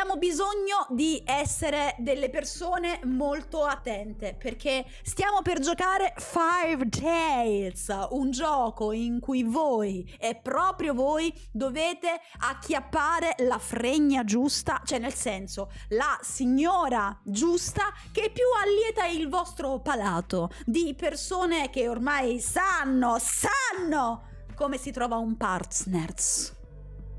Abbiamo bisogno di essere delle persone molto attente perché stiamo per giocare Five Tales, un gioco in cui voi e proprio voi dovete acchiappare la fregna giusta, cioè nel senso la signora giusta che più allieta il vostro palato di persone che ormai sanno, sanno come si trova un partners.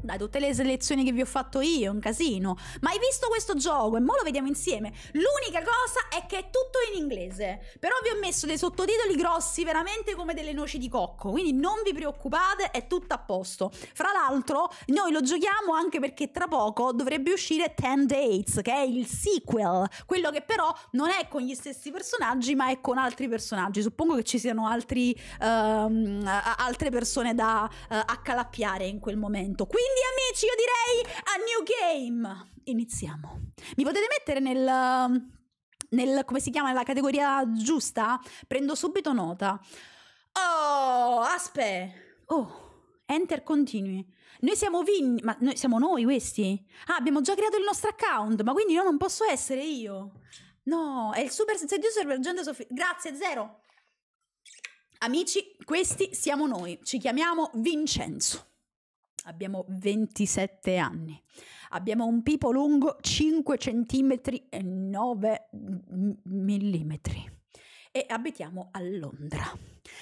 Dai, tutte le selezioni che vi ho fatto io, un casino. Ma hai visto questo gioco? E mo lo vediamo insieme. L'unica cosa è che è tutto in inglese. Però vi ho messo dei sottotitoli grossi, veramente come delle noci di cocco. Quindi non vi preoccupate, è tutto a posto. Fra l'altro, noi lo giochiamo anche perché tra poco dovrebbe uscire 10 Dates, che è il sequel. Quello che però non è con gli stessi personaggi, ma è con altri personaggi. Suppongo che ci siano altri, um, altre persone da uh, accalappiare in quel momento. Quindi quindi amici, io direi a new game. Iniziamo. Mi potete mettere nel, nel come si chiama, la categoria giusta? Prendo subito nota. Oh, aspe. Oh. Enter continui. Noi siamo Vin, ma noi siamo noi questi? Ah, abbiamo già creato il nostro account, ma quindi io non posso essere io. No, è il super user per gente Sofia. Grazie, zero. Amici, questi siamo noi. Ci chiamiamo Vincenzo. Abbiamo 27 anni, abbiamo un pipo lungo 5 cm e 9 mm e abitiamo a Londra.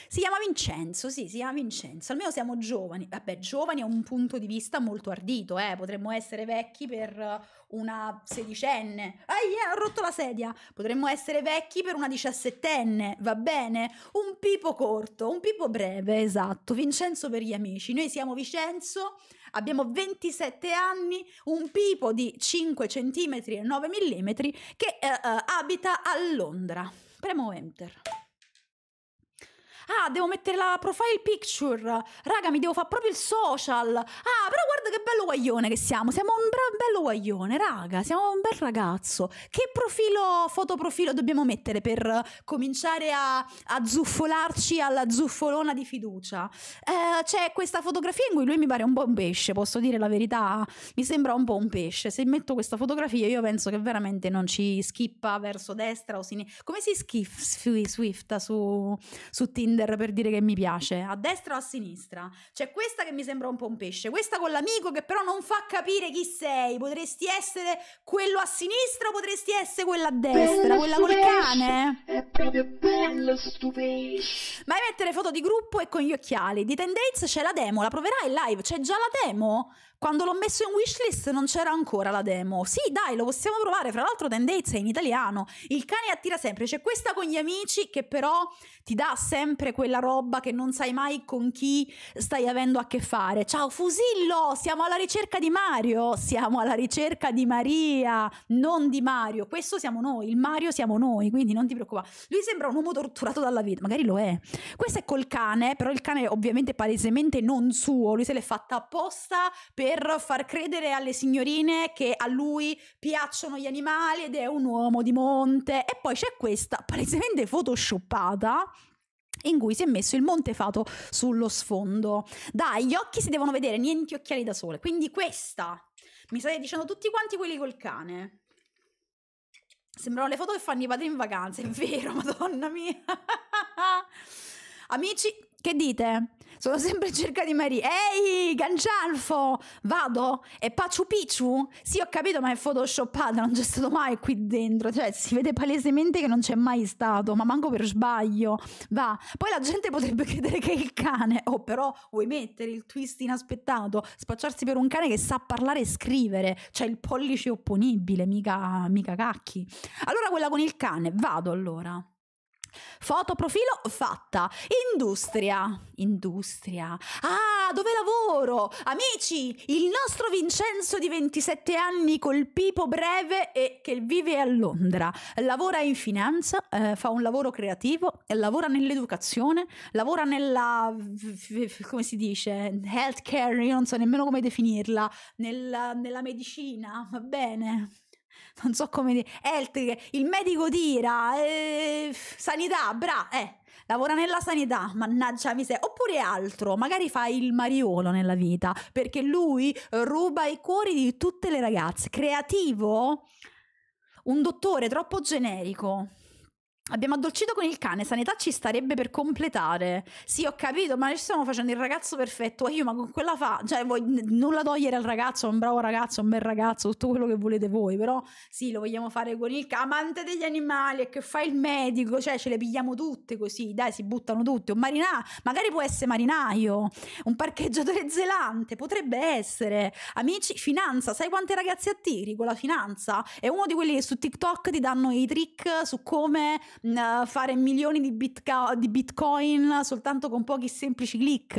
Si chiama Vincenzo, sì, si chiama Vincenzo, almeno siamo giovani, vabbè giovani è un punto di vista molto ardito, eh? potremmo essere vecchi per una sedicenne, Ahia, yeah, ho rotto la sedia, potremmo essere vecchi per una diciassettenne, va bene, un pipo corto, un pipo breve, esatto, Vincenzo per gli amici, noi siamo Vincenzo, abbiamo 27 anni, un pipo di 5 cm e 9 mm che eh, eh, abita a Londra. Premo Enter. Ah, devo mettere la profile picture. Raga, mi devo fare proprio il social. Ah, però guarda che bello guaglione che siamo. Siamo un bra- bello guaglione, raga. Siamo un bel ragazzo. Che profilo, fotoprofilo dobbiamo mettere per cominciare a, a zuffolarci alla zuffolona di fiducia? Eh, c'è questa fotografia in cui lui mi pare un po' un pesce, posso dire la verità. Mi sembra un po' un pesce. Se metto questa fotografia io penso che veramente non ci schippa verso destra o sinistra. Come si schiffa Swifta su, su Tinder? Tinder per dire che mi piace, a destra o a sinistra. C'è questa che mi sembra un po' un pesce, questa con l'amico che però non fa capire chi sei. Potresti essere quello a sinistra o potresti essere quella a destra, bello quella col cane. È proprio bello stupesce. Vai a mettere foto di gruppo e con gli occhiali. Di Tendates c'è la demo, la proverai in live, c'è già la demo. Quando l'ho messo in wishlist non c'era ancora la demo. Sì, dai, lo possiamo provare. Fra l'altro, tendenza è in italiano. Il cane attira sempre. C'è questa con gli amici che però ti dà sempre quella roba che non sai mai con chi stai avendo a che fare. Ciao, Fusillo! Siamo alla ricerca di Mario. Siamo alla ricerca di Maria, non di Mario. Questo siamo noi. Il Mario siamo noi. Quindi non ti preoccupare. Lui sembra un uomo torturato dalla vita. Magari lo è. Questo è col cane, però il cane, ovviamente, palesemente non suo. Lui se l'è fatta apposta per per far credere alle signorine che a lui piacciono gli animali ed è un uomo di monte. E poi c'è questa palesemente photoshoppata in cui si è messo il montefato sullo sfondo. Dai, gli occhi si devono vedere, niente occhiali da sole. Quindi questa, mi state dicendo tutti quanti quelli col cane. Sembrano le foto che fanno i padri in vacanza, è vero, madonna mia. Amici, che dite? Sono sempre in cerca di Maria. Ehi, Gancialfo, vado? E Pachu Picchu? Sì, ho capito, ma è photoshoppata, non c'è stato mai qui dentro. Cioè, si vede palesemente che non c'è mai stato, ma manco per sbaglio. Va. Poi la gente potrebbe credere che è il cane. Oh, però vuoi mettere il twist inaspettato? Spacciarsi per un cane che sa parlare e scrivere. Cioè, il pollice opponibile, mica, mica cacchi. Allora quella con il cane, vado allora. Foto profilo fatta. Industria. Industria. Ah, dove lavoro? Amici, il nostro Vincenzo di 27 anni col pipo breve e che vive a Londra. Lavora in finanza, eh, fa un lavoro creativo, lavora nell'educazione, lavora nella... come si dice? Healthcare, io non so nemmeno come definirla, nella, nella medicina, va bene non so come dire, elettriche, il medico tira, eh, sanità, bra, eh, lavora nella sanità, mannaggia miseria, oppure altro, magari fa il mariolo nella vita, perché lui ruba i cuori di tutte le ragazze, creativo, un dottore troppo generico, Abbiamo addolcito con il cane, sanità ci starebbe per completare. Sì, ho capito, ma stiamo facendo il ragazzo perfetto. Io, ma con quella fa, cioè, voi, nulla togliere al ragazzo, un bravo ragazzo, un bel ragazzo, tutto quello che volete voi. Però, sì, lo vogliamo fare con il cane. amante degli animali e che fa il medico, cioè, ce le pigliamo tutte così, dai, si buttano tutte. Un marinaio, magari può essere marinaio, un parcheggiatore zelante, potrebbe essere. Amici, finanza, sai quante ragazze attiri con la finanza? È uno di quelli che su TikTok ti danno i trick su come Mm, fare milioni di, bitca- di, bitcoin soltanto con pochi semplici click?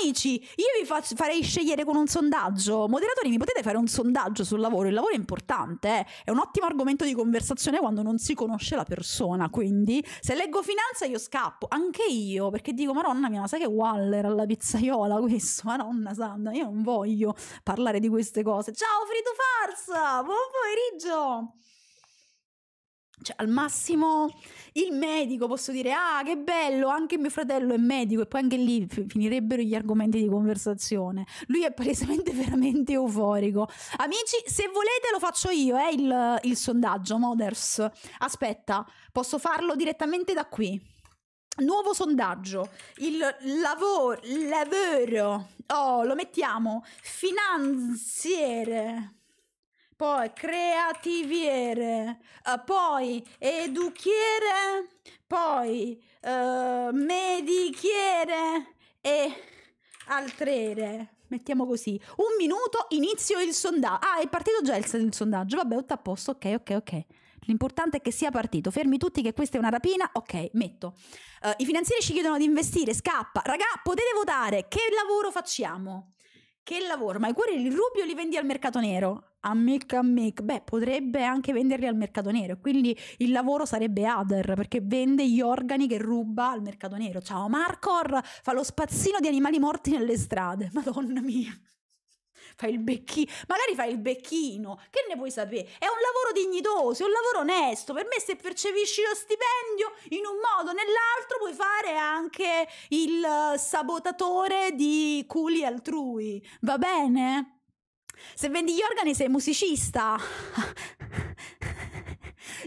Amici, io vi faccio, farei scegliere con un sondaggio. Moderatori, mi potete fare un sondaggio sul lavoro? Il lavoro è importante, eh? è un ottimo argomento di conversazione quando non si conosce la persona. Quindi, se leggo finanza, io scappo. Anche io, perché dico, Madonna mia, ma sai che Waller alla pizzaiola questo? Madonna santa, io non voglio parlare di queste cose. Ciao, Frito Farsa! Buon pomeriggio! Cioè, al massimo il medico posso dire: Ah, che bello, anche mio fratello è medico, e poi anche lì finirebbero gli argomenti di conversazione. Lui è palesemente veramente euforico. Amici, se volete, lo faccio io. eh, il, il sondaggio Moders. Aspetta, posso farlo direttamente da qui. Nuovo sondaggio, il lavoro, lavoro, oh, lo mettiamo, finanziere poi creativiere, eh, poi educhiere, poi eh, medichiere e altrere. Mettiamo così. Un minuto, inizio il sondaggio. Ah, è partito già il, il sondaggio. Vabbè, tutto a posto. Ok, ok, ok. L'importante è che sia partito. Fermi tutti che questa è una rapina. Ok, metto. Uh, I finanzieri ci chiedono di investire. Scappa. Raga, potete votare. Che lavoro facciamo? Che lavoro? Ma i cuori di Rubio li vendi al mercato nero? a make a make, beh, potrebbe anche venderli al mercato nero. Quindi il lavoro sarebbe Ader perché vende gli organi che ruba al mercato nero. Ciao Marcor, fa lo spazzino di animali morti nelle strade. Madonna mia. Fai il becchino, magari fai il becchino, che ne puoi sapere? È un lavoro dignitoso, è un lavoro onesto. Per me, se percepisci lo stipendio in un modo o nell'altro, puoi fare anche il sabotatore di culi altrui. Va bene? Se vendi gli organi sei musicista.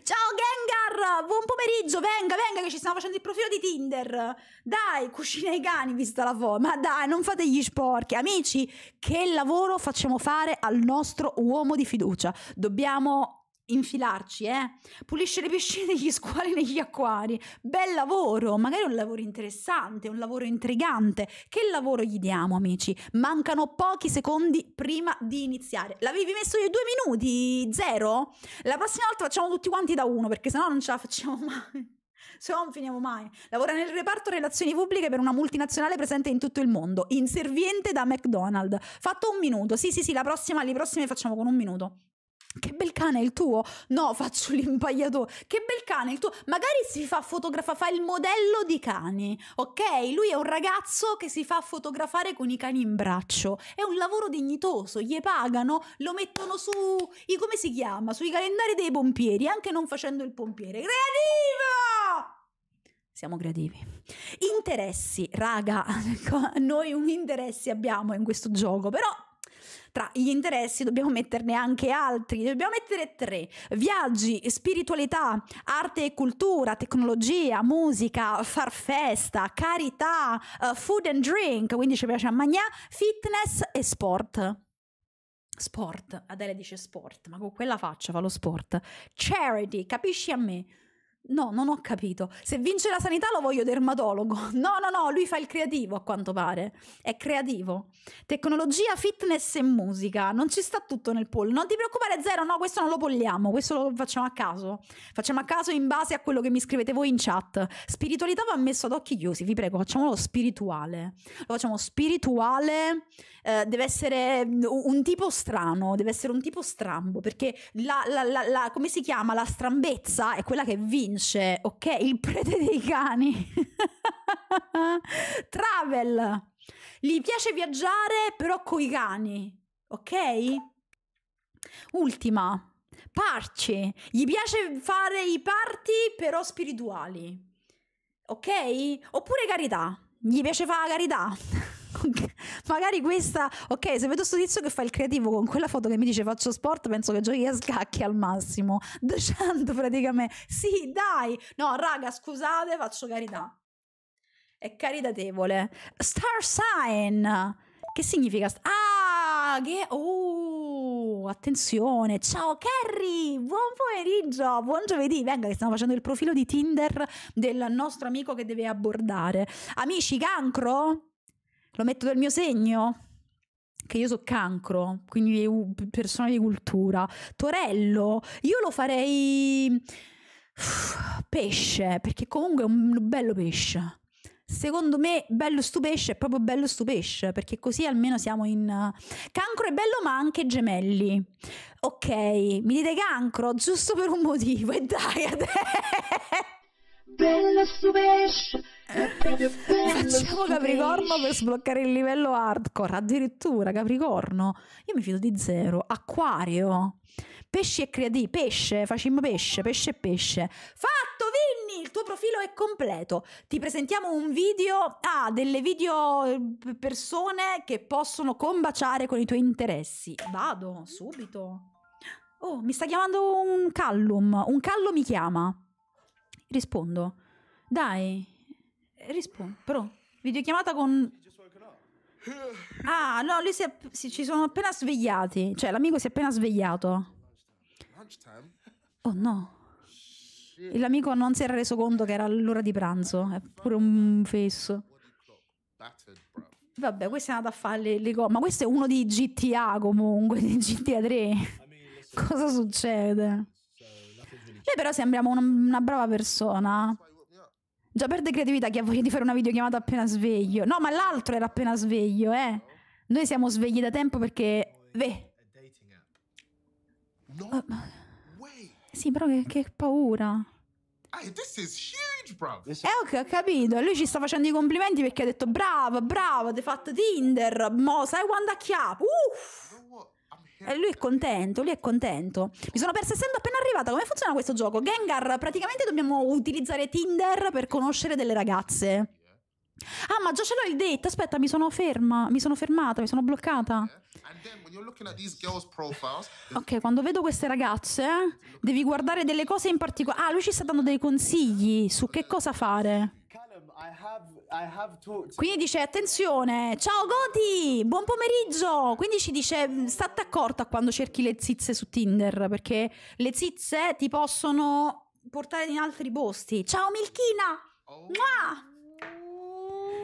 Ciao Gengar, buon pomeriggio, venga, venga che ci stiamo facendo il profilo di Tinder. Dai, cucina i cani, vista la forma. Ma dai, non fate gli sporchi. Amici, che lavoro facciamo fare al nostro uomo di fiducia? Dobbiamo infilarci, eh? Pulisce le piscine, degli squali negli acquari. Bel lavoro, magari un lavoro interessante, un lavoro intrigante. Che lavoro gli diamo, amici? Mancano pochi secondi prima di iniziare. L'avevi messo io due minuti? Zero? La prossima volta facciamo tutti quanti da uno, perché sennò non ce la facciamo mai. Se non finiamo mai. Lavora nel reparto relazioni pubbliche per una multinazionale presente in tutto il mondo, inserviente da McDonald's. Fatto un minuto. Sì, sì, sì, la prossima, le prossime facciamo con un minuto. Che bel cane il tuo? No, faccio l'impagliatore. Che bel cane il tuo? Magari si fa fotografa, fa il modello di cani, ok? Lui è un ragazzo che si fa fotografare con i cani in braccio. È un lavoro dignitoso, gli pagano, lo mettono su, come si chiama? Sui calendari dei pompieri, anche non facendo il pompiere. Creativo! siamo creativi. Interessi, raga, noi un interesse abbiamo in questo gioco, però tra gli interessi dobbiamo metterne anche altri, ne dobbiamo mettere tre, viaggi, spiritualità, arte e cultura, tecnologia, musica, far festa, carità, uh, food and drink, quindi ci piace a mangiare, fitness e sport. Sport, Adele dice sport, ma con quella faccia fa lo sport. Charity, capisci a me? No, non ho capito. Se vince la sanità lo voglio dermatologo. No, no, no, lui fa il creativo a quanto pare. È creativo. Tecnologia, fitness e musica. Non ci sta tutto nel pool. Non ti preoccupare, zero, no, questo non lo polliamo, questo lo facciamo a caso. Facciamo a caso in base a quello che mi scrivete voi in chat. Spiritualità va messo ad occhi chiusi, vi prego, facciamolo spirituale. Lo facciamo spirituale, eh, deve essere un tipo strano, deve essere un tipo strambo, perché la, la, la, la come si chiama, la strambezza è quella che vince vince, ok? Il prete dei cani. Travel. Gli piace viaggiare però coi cani, ok? Ultima. Parci. Gli piace fare i parti però spirituali. Ok? Oppure carità. Gli piace fare la carità. magari questa, ok, se vedo sto tizio che fa il creativo con quella foto che mi dice faccio sport, penso che giochi a scacchi al massimo, 200 praticamente, sì dai, no raga scusate faccio carità, è caritatevole, star sign, che significa? St- ah, che, oh, attenzione, ciao Kerry, buon pomeriggio, buon giovedì, venga che stiamo facendo il profilo di Tinder del nostro amico che deve abbordare, amici cancro? lo metto del mio segno? Che io so cancro, quindi persona di cultura. Torello, io lo farei pesce, perché comunque è un bello pesce. Secondo me bello stu pesce è proprio bello stu pesce, perché così almeno siamo in... Cancro è bello ma anche gemelli. Ok, mi dite cancro giusto per un motivo e dai, adè. Bello stu pesce. Eh, facciamo Capricorno per sbloccare il livello hardcore. Addirittura Capricorno. Io mi fido di zero. Acquario. Pesci e creativi. Pesce. Facciamo pesce. Pesce e pesce. Fatto, Vinny! Il tuo profilo è completo. Ti presentiamo un video. Ah, delle video eh, persone che possono combaciare con i tuoi interessi. Vado, subito. Oh, mi sta chiamando un callum. Un Callum mi chiama. Rispondo. Dai, rispondi. Però, videochiamata con... Ah, no, lui si, è, si ci sono appena svegliati. Cioè, l'amico si è appena svegliato. Oh no. E L'amico non si era reso conto che era l'ora di pranzo. È pure un fesso. Vabbè, questo è andato a fare le, le cose. Ma questo è uno di GTA comunque, di GTA 3. Cosa succede? Noi però sembra una, una brava persona. Già perde creatività chi ha voglia di fare una videochiamata appena sveglio. No, ma l'altro era appena sveglio, eh. Noi siamo svegli da tempo perché... Beh. Ah, oh, ma... Sì, però che, che paura. Hey, ah, is... Eh, ok, ho capito. Lui ci sta facendo i complimenti perché ha detto bravo, bravo, ti hai fatto Tinder. Mo, sai quando ha acchiappo. Uff. E eh, lui è contento, lui è contento. Mi sono persa, essendo appena arrivata, come funziona questo gioco? Gengar, praticamente dobbiamo utilizzare Tinder per conoscere delle ragazze. Ah, ma già ce l'ho il date. Aspetta, mi sono ferma. Mi sono fermata, mi sono bloccata. ok, quando vedo queste ragazze, devi guardare delle cose in particolare. Ah, lui ci sta dando dei consigli su che cosa fare. Callum, I have quindi dice attenzione, ciao Goti, buon pomeriggio. Quindi ci dice mm, state accorta quando cerchi le zizze su Tinder perché le zizze ti possono portare in altri posti. Ciao Milchina. Oh.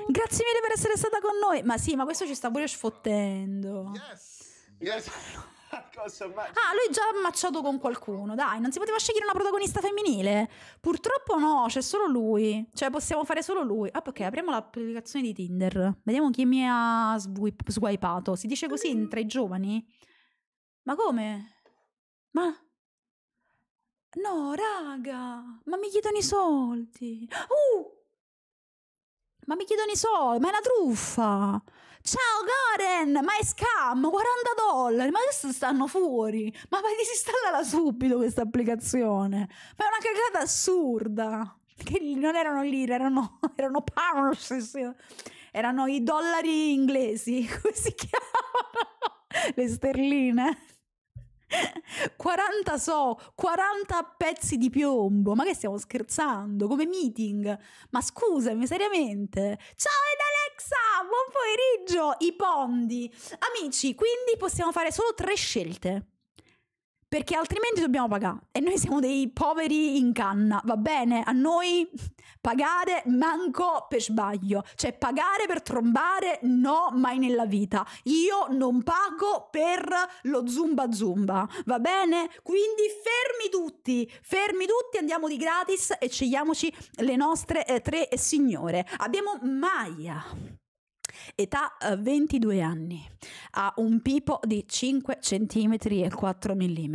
Grazie mille per essere stata con noi. Ma sì, ma questo ci sta pure sfottendo. Yes. Yes cosa ma... Ah, lui è già ammacciato con qualcuno, dai, non si poteva scegliere una protagonista femminile. Purtroppo no, c'è solo lui. Cioè, possiamo fare solo lui. Ah, ok, apriamo l'applicazione di Tinder. Vediamo chi mi ha swipato. Si dice così mm. tra i giovani? Ma come? Ma... No, raga, ma mi chiedono i soldi. Uh! Ma mi chiedono i soldi, ma è una truffa! Ciao Goren, ma è scam, 40 dollari, ma adesso stanno fuori. Ma vai disinstallala subito questa applicazione. Ma è una cagata assurda. Che non erano lire, erano, erano pounds, erano i dollari inglesi, come si chiamano? Le sterline. 40 so, 40 pezzi di piombo. Ma che stiamo scherzando? Come meeting? Ma scusami, seriamente. Ciao, Italia! Alexa, buon pomeriggio, i pondi. Amici, quindi possiamo fare solo tre scelte perché altrimenti dobbiamo pagare e noi siamo dei poveri in canna, va bene? A noi pagare manco per sbaglio, cioè pagare per trombare no mai nella vita. Io non pago per lo zumba zumba, va bene? Quindi fermi tutti, fermi tutti, andiamo di gratis e scegliamoci le nostre eh, tre signore. Abbiamo Maya Età 22 eh, anni, ha un pipo di 5 cm e 4 mm.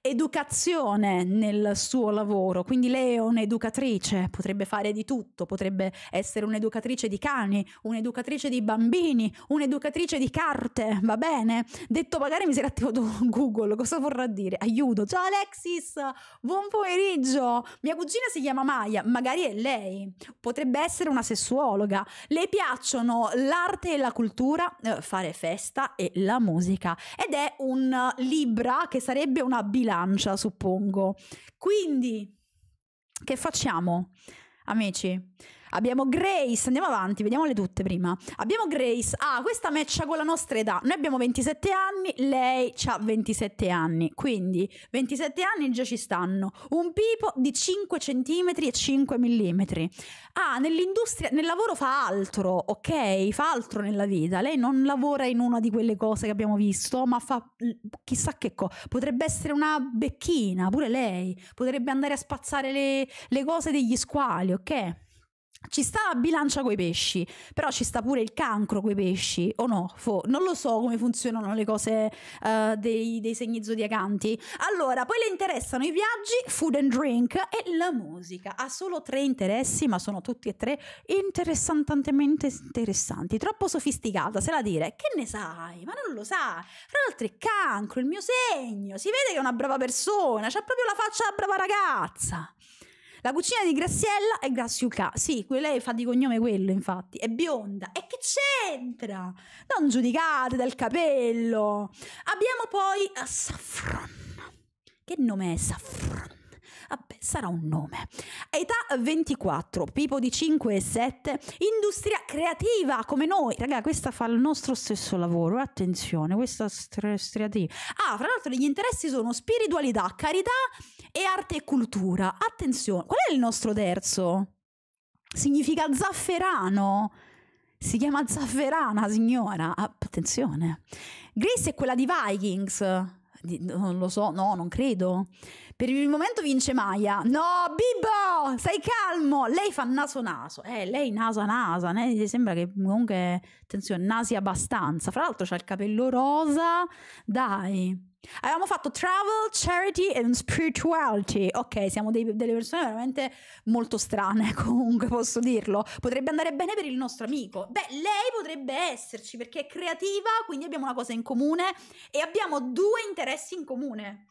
Educazione nel suo lavoro, quindi lei è un'educatrice, potrebbe fare di tutto, potrebbe essere un'educatrice di cani, un'educatrice di bambini, un'educatrice di carte, va bene? Detto magari mi si era attivato Google, cosa vorrà dire? Aiuto, ciao Alexis, buon pomeriggio, mia cugina si chiama Maya, magari è lei, potrebbe essere una sessuologa, le piacciono l'arte e la cultura, eh, fare festa e la musica. Ed è un eh, Libra che sarebbe una bilancia, suppongo. Quindi, che facciamo? Amici, Abbiamo Grace, andiamo avanti, vediamole tutte prima. Abbiamo Grace, ah, questa matcha con la nostra età. Noi abbiamo 27 anni, lei ha 27 anni, quindi 27 anni già ci stanno. Un pipo di 5 cm e 5 mm. Ah, nell'industria, nel lavoro fa altro, ok? Fa altro nella vita. Lei non lavora in una di quelle cose che abbiamo visto, ma fa chissà che cosa. Potrebbe essere una becchina, pure lei. Potrebbe andare a spazzare le, le cose degli squali, ok? Ci sta la bilancia coi pesci, però ci sta pure il cancro coi pesci, o no? Fo, non lo so come funzionano le cose uh, dei, dei, segni zodiacanti. Allora, poi le interessano i viaggi, food and drink e la musica. Ha solo tre interessi, ma sono tutti e tre interessantemente interessanti. Troppo sofisticata, se la dire. Che ne sai? Ma non lo sa. Fra l'altro è cancro, il mio segno. Si vede che è una brava persona, c'ha proprio la faccia da brava ragazza. La cucina di Graziella è Graziucà. Sì, lei fa di cognome quello, infatti. È bionda. E che c'entra? Non giudicate dal capello. Abbiamo poi Saffron. Che nome è Saffron? ah sarà un nome. Età 24, Pipo di 5 e 7, industria creativa come noi. Raga, questa fa il nostro stesso lavoro, eh, attenzione, questa creativa. Ah, fra l'altro gli interessi sono spiritualità, carità e arte e cultura. Attenzione, qual è il nostro terzo? Significa zafferano. Si chiama Zafferana, signora. Ah, attenzione. Grace è quella di Vikings. Di, non lo so, no, non credo. Per il momento vince Maya. No, Bibbo, stai calmo. Lei fa naso naso. Eh, lei naso nasa. Eh, sembra che comunque, attenzione, nasi abbastanza. Fra l'altro c'ha il capello rosa. Dai. Abbiamo fatto travel, charity and spirituality. Ok, siamo dei, delle persone veramente molto strane, comunque posso dirlo. Potrebbe andare bene per il nostro amico. Beh, lei potrebbe esserci perché è creativa, quindi abbiamo una cosa in comune e abbiamo due interessi in comune.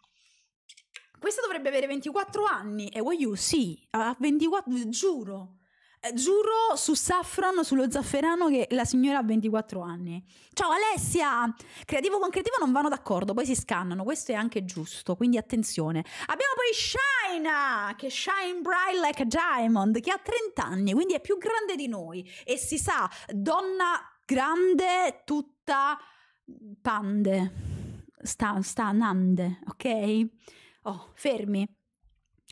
Questa dovrebbe avere 24 anni e Wii U sì, a 24, giuro. Eh, giuro su Saffron, sullo zafferano, che la signora ha 24 anni. Ciao Alessia! Creativo con creativo non vanno d'accordo, poi si scannano, questo è anche giusto, quindi attenzione. Abbiamo poi Shina, che shine bright like a diamond, che ha 30 anni, quindi è più grande di noi. E si sa, donna grande, tutta mm, pande. Sta, sta nande, ok? oh, fermi.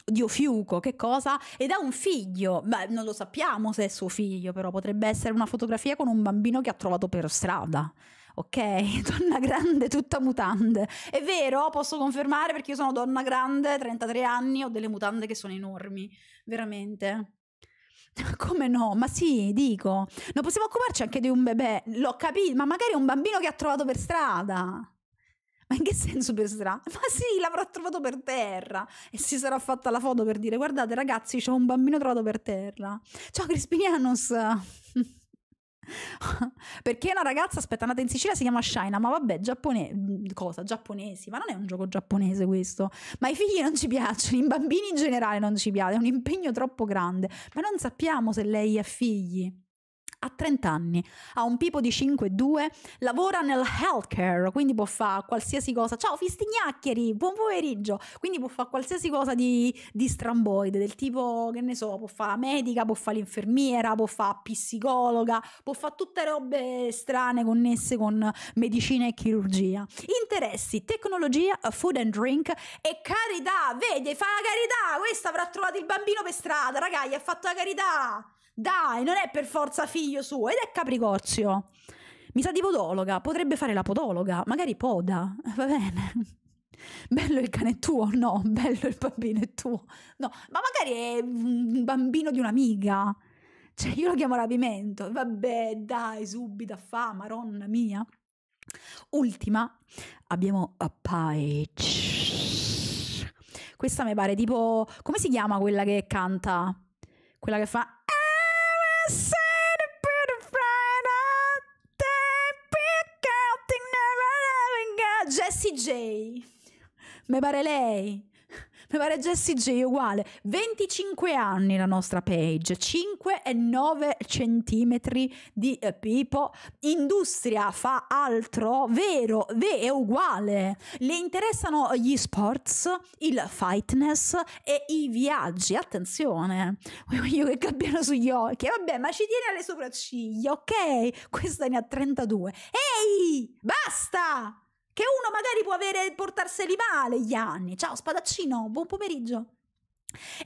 Dio Fiuco, che cosa? Ed ha un figlio, beh, non lo sappiamo se è suo figlio, però potrebbe essere una fotografia con un bambino che ha trovato per strada. Ok, donna grande, tutta mutande. È vero, posso confermare perché io sono donna grande, 33 anni, ho delle mutande che sono enormi, veramente. Come no? Ma sì, dico. Non possiamo occuparci anche di un bebè, l'ho capito, ma magari è un bambino che ha trovato per strada in che senso per strada? Ma sì, l'avrà trovato per terra e si sarà fatta la foto per dire guardate ragazzi c'è un bambino trovato per terra. Ciao Crispinianus! Perché una ragazza, aspetta, nata in Sicilia, si chiama Shaina, ma vabbè, giapponese, cosa? Giapponesi, ma non è un gioco giapponese questo. Ma i figli non ci piacciono, i bambini in generale non ci piacciono, è un impegno troppo grande, ma non sappiamo se lei ha figli ha 30 anni, ha un pipo di 5 e 2, lavora nel healthcare, quindi può fare qualsiasi cosa. Ciao fistignacchieri, buon pomeriggio! Quindi può fare qualsiasi cosa di, di stramboide, del tipo, che ne so, può fare la medica, può fare l'infermiera, può fare la psicologa, può fare tutte robe strane connesse con medicina e chirurgia. Interessi, tecnologia, food and drink e carità, vedi, fa la carità, questa avrà trovato il bambino per strada, ragazzi, ha fatto la carità! Dai, non è per forza figlio suo, ed è Capricorzio. Mi sa di podologa, potrebbe fare la podologa, magari poda, va bene. Bello il cane tuo? No, bello il bambino è tuo. No, ma magari è un bambino di un'amica. Cioè, io lo chiamo rapimento. Vabbè, dai, subito a fa, maronna mia. Ultima, abbiamo a Page. Questa mi pare tipo... Come si chiama quella che canta? Quella che fa... Jessie J. Me pare lei. Mi pare Jessie J uguale. 25 anni la nostra page, 5,9 centimetri di eh, pipo. Industria fa altro, vero, ve è uguale. Le interessano gli sports, il fitness e i viaggi. Attenzione, voglio che cambiano sugli occhi. Vabbè, ma ci tiene alle sopracciglia, ok? Questa ne ha 32. Ehi, basta! che uno magari può avere, portarseli male gli anni. Ciao spadaccino, buon pomeriggio.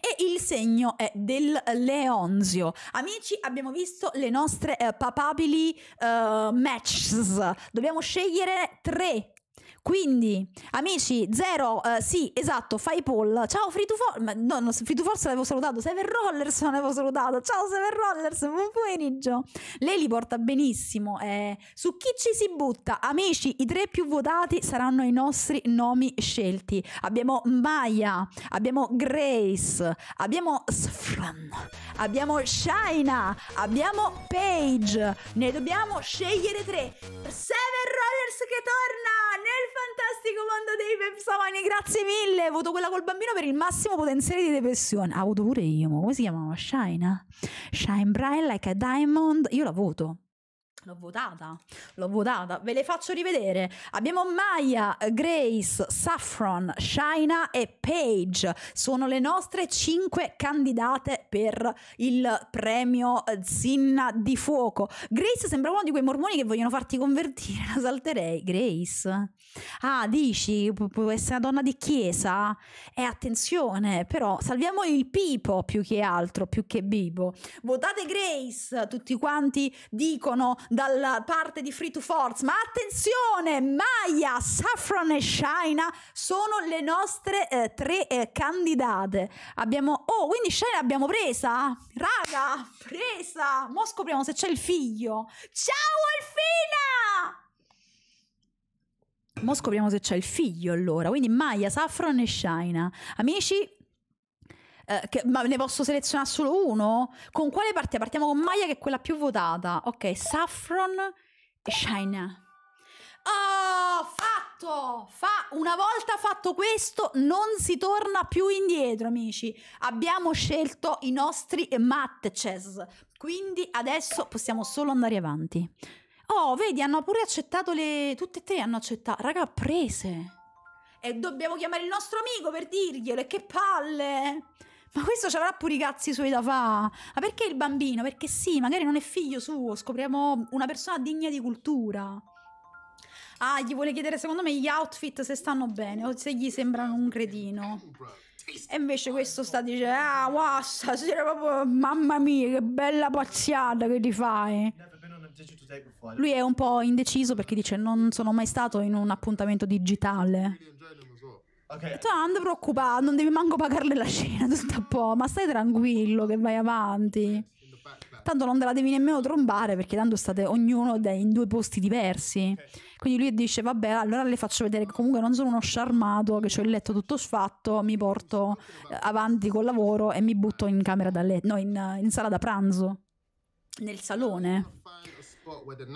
E il segno è del Leonzio. Amici, abbiamo visto le nostre eh, papabili eh, matches. Dobbiamo scegliere tre quindi, amici, zero, uh, sì, esatto, fai poll. Ciao Free to Force, no, no, Free to Force l'avevo salutato, Seven Rollers l'avevo salutato. Ciao Seven Rollers, buon pomeriggio. Lei li porta benissimo. Eh. Su chi ci si butta? Amici, i tre più votati saranno i nostri nomi scelti. Abbiamo Maya, abbiamo Grace, abbiamo Sfran, abbiamo Shaina, abbiamo Paige. Ne dobbiamo scegliere tre. Seven Rollers che torna nel fantastico mondo dei Pepsomani, grazie mille. Ho avuto quella col bambino per il massimo potenziale di depressione. Ha avuto pure io, ma come si chiamava? Shine? Shine bright like a diamond. Io la voto. L'ho votata, l'ho votata, ve le faccio rivedere. Abbiamo Maya, Grace, Saffron, Shaina e Paige. Sono le nostre cinque candidate per il premio eh, Zinna di Fuoco. Grace sembra uno di quei mormoni che vogliono farti convertire, la salterei. Grace? Ah, dici, può essere una donna di chiesa? E eh, attenzione, però, salviamo il pipo più che altro, più che bibo. Votate Grace, tutti quanti dicono dalla parte di Free to Force, ma attenzione, Maya, Saffron e Shaina sono le nostre eh, tre eh, candidate. Abbiamo, oh, quindi Shaina abbiamo presa? Raga, presa! Mo scopriamo se c'è il figlio. Ciao Elfina! Mo scopriamo se c'è il figlio allora, quindi Maya, Saffron e Shaina. Amici, eh, che, ma ne posso selezionare solo uno? Con quale partiamo? Partiamo con Maya che è quella più votata. Ok, Saffron e Shine. Oh, fatto! Fa, una volta fatto questo, non si torna più indietro, amici. Abbiamo scelto i nostri matches, quindi adesso possiamo solo andare avanti. Oh, vedi, hanno pure accettato le... Tutte e tre hanno accettato. Raga, prese. E dobbiamo chiamare il nostro amico per dirglielo. E che palle! ma questo ci avrà pure i cazzi suoi da fa. Ma perché il bambino? Perché sì, magari non è figlio suo, scopriamo una persona degna di cultura. Ah, gli vuole chiedere secondo me gli outfit se stanno bene o se gli sembrano un cretino. E invece questo sta dicendo, ah, wow, stasera proprio, mamma mia, che bella pazziata che ti fai. Lui è un po' indeciso perché dice, non sono mai stato in un appuntamento digitale. Okay. Cioè, non ti preoccupare, non devi manco pagarle la scena, tutto a po', ma stai tranquillo che vai avanti. Tanto non te la devi nemmeno trombare perché tanto state ognuno in due posti diversi. Okay. Quindi lui dice vabbè allora le faccio vedere che comunque non sono uno sciarmato, che ho il letto tutto sfatto, mi porto avanti col lavoro e mi butto in camera da letto, no in, in sala da pranzo, nel salone.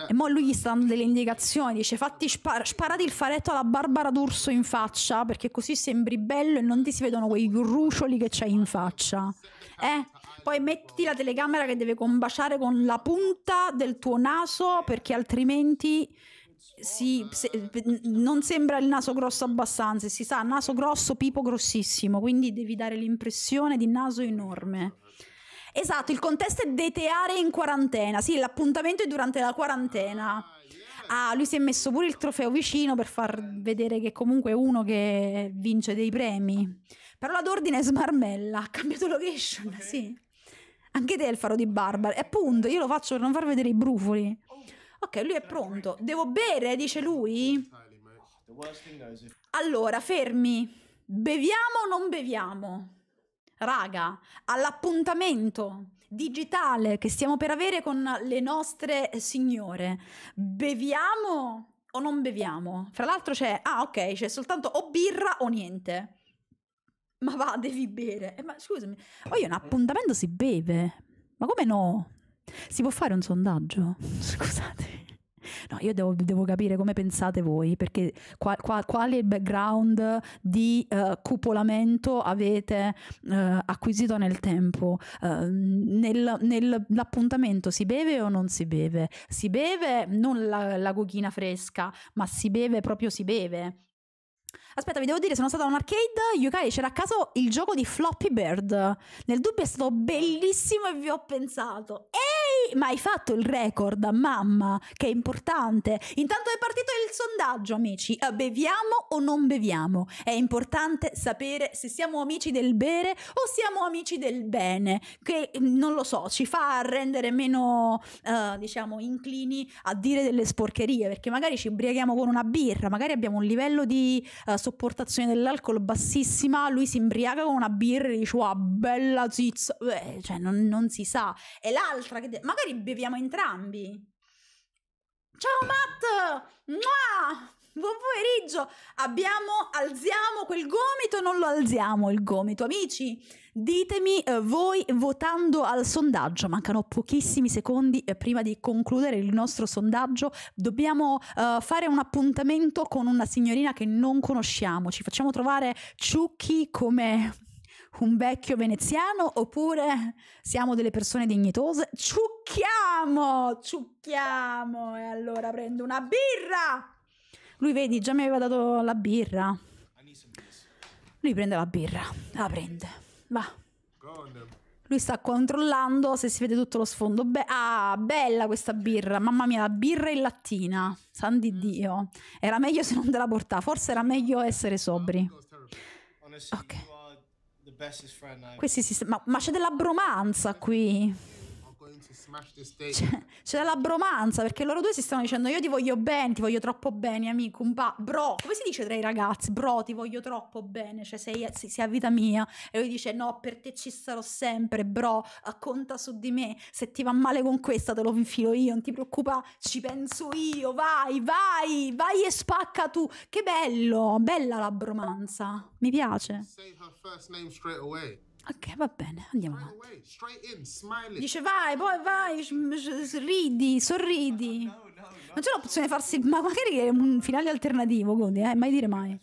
E mo lui gli sta dando delle indicazioni, dice fatti spar- sparati il faretto alla Barbara d'Urso in faccia perché così sembri bello e non ti si vedono quei grucioli che c'hai in faccia. Eh? Poi metti la telecamera che deve combaciare con la punta del tuo naso perché altrimenti si, se, non sembra il naso grosso abbastanza, si sa, naso grosso, pipo grossissimo, quindi devi dare l'impressione di naso enorme. Esatto, il contesto è deteare in quarantena. Sì, l'appuntamento è durante la quarantena. Ah, ah, lui si è messo pure il trofeo vicino per far vedere che comunque è uno che vince dei premi. Parola d'ordine è smarmella, ha cambiato location, okay. sì. Anche te è il faro di Barbara. E appunto, io lo faccio per non far vedere i brufoli. Oh. Ok, lui è pronto. Devo bere, dice lui. Oh, allora, fermi. Beviamo o non beviamo? raga, all'appuntamento digitale che stiamo per avere con le nostre signore, beviamo o non beviamo? Fra l'altro c'è, ah ok, c'è soltanto o birra o niente. Ma va, devi bere. Eh, ma scusami, voglio un appuntamento si beve. Ma come no? Si può fare un sondaggio? Scusate. No, io devo, devo, capire come pensate voi, perché qua, qua, quale background di uh, cupolamento avete uh, acquisito nel tempo? Uh, eh, nell'appuntamento nel, si beve o non si beve? Si beve non la, la cochina fresca, ma si beve proprio si beve. Aspetta, vi devo dire, sono stata a un arcade, Yukai c'era a caso il gioco di Floppy Bird. Nel dubbio è stato bellissimo e vi ho pensato. Eh! sei mai fatto il record, mamma, che è importante. Intanto è partito il sondaggio, amici. Eh, beviamo o non beviamo? È importante sapere se siamo amici del bere o siamo amici del bene, che mm, non lo so, ci fa rendere meno, eh, diciamo, inclini a dire delle sporcherie, perché magari ci ubriachiamo con una birra, magari abbiamo un livello di eh, sopportazione dell'alcol bassissima, lui si imbriaca con una birra e dice, wow, bella zizza, eh, cioè non, non si sa. E l'altra che... De- magari beviamo entrambi. Ciao Matt! Mua! Buon pomeriggio! Abbiamo, alziamo quel gomito, non lo alziamo il gomito. Amici, ditemi eh, voi votando al sondaggio, mancano pochissimi secondi eh, prima di concludere il nostro sondaggio, dobbiamo eh, fare un appuntamento con una signorina che non conosciamo, ci facciamo trovare ciucchi come un vecchio veneziano oppure siamo delle persone dignitose? Ciucchiamo, ciucchiamo e allora prendo una birra. Lui vedi, già mi aveva dato la birra. Lui prende la birra, la prende, va. Lui sta controllando se si vede tutto lo sfondo. Be- ah, bella questa birra, mamma mia, la birra in lattina, san di Dio. Era meglio se non te la portava, forse era meglio essere sobri. Ok. Questi si, ma, ma c'è della bromanza qui. C'è, la bromanza perché loro due si stanno dicendo io ti voglio bene, ti voglio troppo bene amico, un pa- bro, come si dice tra i ragazzi, bro ti voglio troppo bene, cioè sei, sei, sei a vita mia e lui dice no per te ci sarò sempre bro, conta su di me, se ti va male con questa te lo infilo io, non ti preoccupa, ci penso io, vai, vai, vai e spacca tu, che bello, bella la bromanza, mi piace. Say her first name straight away. Ok, va bene, andiamo avanti. Dice vai, poi vai, ridi, sorridi. Non c'è l'opzione di farsi, ma magari è un finale alternativo, quindi, eh, mai dire mai.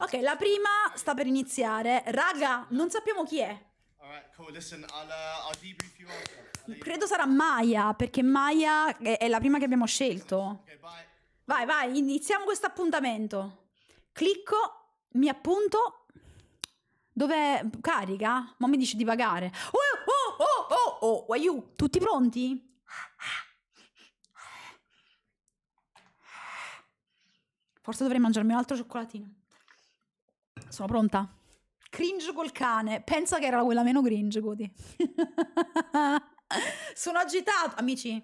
Ok, la prima sta per iniziare. Raga, non sappiamo chi è. Uh, Credo sarà Maya, perché Maya è la prima che abbiamo scelto. Vai, vai, iniziamo questo appuntamento. Clicco, mi appunto dove carica? Ma mi dice di pagare. Oh, oh, oh, oh, oh, you? Tutti pronti? Forse dovrei mangiarmi un altro cioccolatino. Sono pronta. Cringe col cane. Pensa che era quella meno cringe, Cody. Sono agitato. Amici,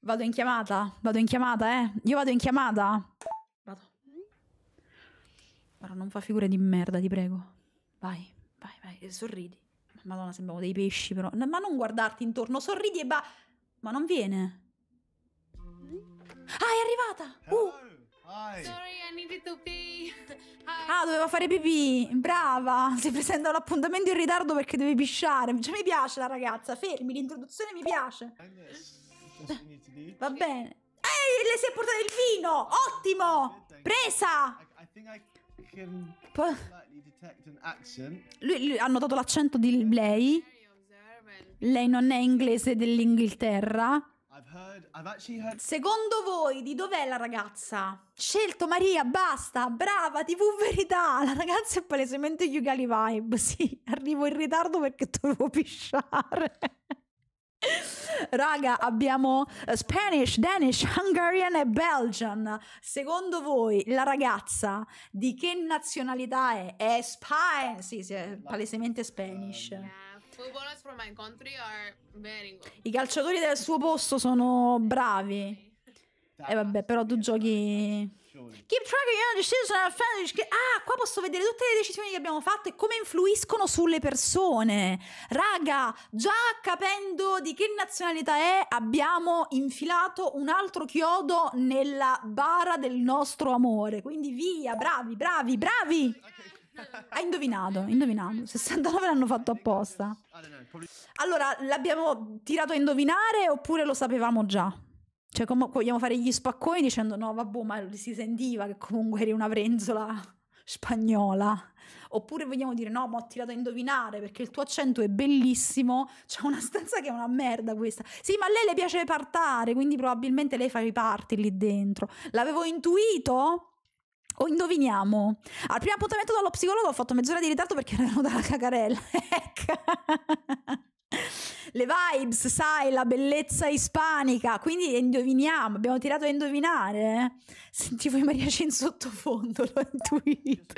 vado in chiamata. Vado in chiamata, eh. Io vado in chiamata. Vado. Ora non fa figure di merda, ti prego vai, vai, vai, eh, sorridi. Madonna, sembriamo dei pesci però. ma non guardarti intorno, sorridi e ba... Ma non viene. Ah, è arrivata! Uh. Sorry, I to ah, doveva fare pipì. Brava. Si presenta all'appuntamento in ritardo perché deve pisciare. Cioè, mi piace la ragazza. Fermi, l'introduzione mi piace. Va bene. Ehi, le si è portato il vino! Ottimo! Presa! Lui, lui ha notato l'accento di lei. Lei non è inglese dell'Inghilterra. Secondo voi di dov'è la ragazza? Scelto Maria, basta, brava, TV verità. La ragazza è palesemente Yugali Vibe. Sì, arrivo in ritardo perché dovevo pisciare. Raga, abbiamo eh, Spanish, Danish, Hungarian e Belgian. Secondo voi la ragazza di che nazionalità è? È Spain? Sì, sì, è palesemente Spanish. Um, yeah. I calciatori del suo posto sono bravi. E eh, vabbè, però tu giochi decisioni. Keep track of decisions. Ah, qua posso vedere tutte le decisioni che abbiamo fatto e come influiscono sulle persone. Raga, già capendo di che nazionalità è, abbiamo infilato un altro chiodo nella bara del nostro amore. Quindi via, bravi, bravi, bravi. Ha indovinato, indovinato. 69 l'hanno fatto apposta. Ah, allora, l'abbiamo tirato a indovinare oppure lo sapevamo già? Cioè, come vogliamo fare gli spacconi dicendo no, vabbè, ma si sentiva che comunque eri una prenzola spagnola. Oppure vogliamo dire no, ma ho tirato a indovinare perché il tuo accento è bellissimo, c'è una stanza che è una merda questa. Sì, ma a lei le piace partare, quindi probabilmente lei fa i parti lì dentro. L'avevo intuito? O indoviniamo? Al primo appuntamento dallo psicologo ho fatto mezz'ora di ritardo perché ero venuta la cacarella. Ecco le vibes, sai, la bellezza ispanica. Quindi indoviniamo, abbiamo tirato a indovinare. Eh? Sentivo i Maria Cin sottofondo, l'ho intuito.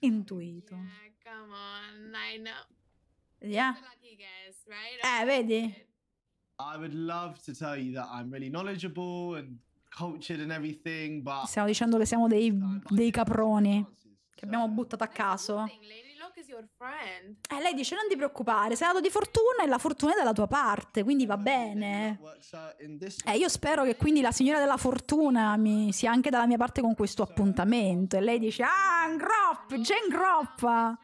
intuito. Yeah, come on, I know. Yeah. Guess, right? Eh, vedi? I would love to tell you that I'm really knowledgeable and cultured and everything, but... Stiamo dicendo che siamo dei, dei caproni che abbiamo buttato a caso. E eh, lei dice: Non ti preoccupare, sei andato di fortuna e la fortuna è dalla tua parte, quindi va bene. E eh, io spero che quindi la signora della fortuna mi sia anche dalla mia parte con questo appuntamento. E lei dice: Ah, Ngrop, Jane Groppa.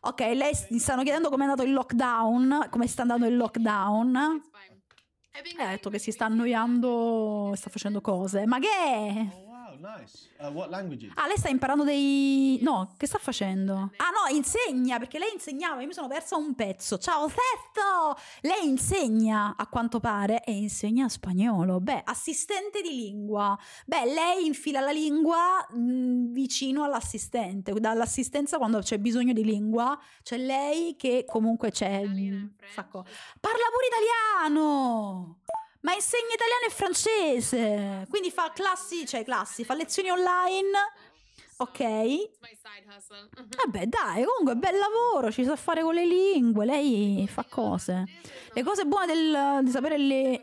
Ok, lei stanno chiedendo come è andato il lockdown, come sta andando il lockdown. E ha detto che si sta annoiando, sta facendo cose. Ma che è? Nice. Uh, what languages? Ah, lei sta imparando dei... No, che sta facendo? Ah no, insegna, perché lei insegnava, io mi sono persa un pezzo. Ciao Sesto! Lei insegna, a quanto pare, e insegna spagnolo. Beh, assistente di lingua. Beh, lei infila la lingua mh, mm, vicino all'assistente, dall'assistenza quando c'è bisogno di lingua. C'è lei che comunque c'è... Mm, Parla pure italiano! ma insegna italiano e francese. Quindi fa classi, cioè classi, fa lezioni online. Ok. Vabbè, dai, comunque bel lavoro, ci sa fare con le lingue, lei fa cose. Le cose buone del, di sapere le...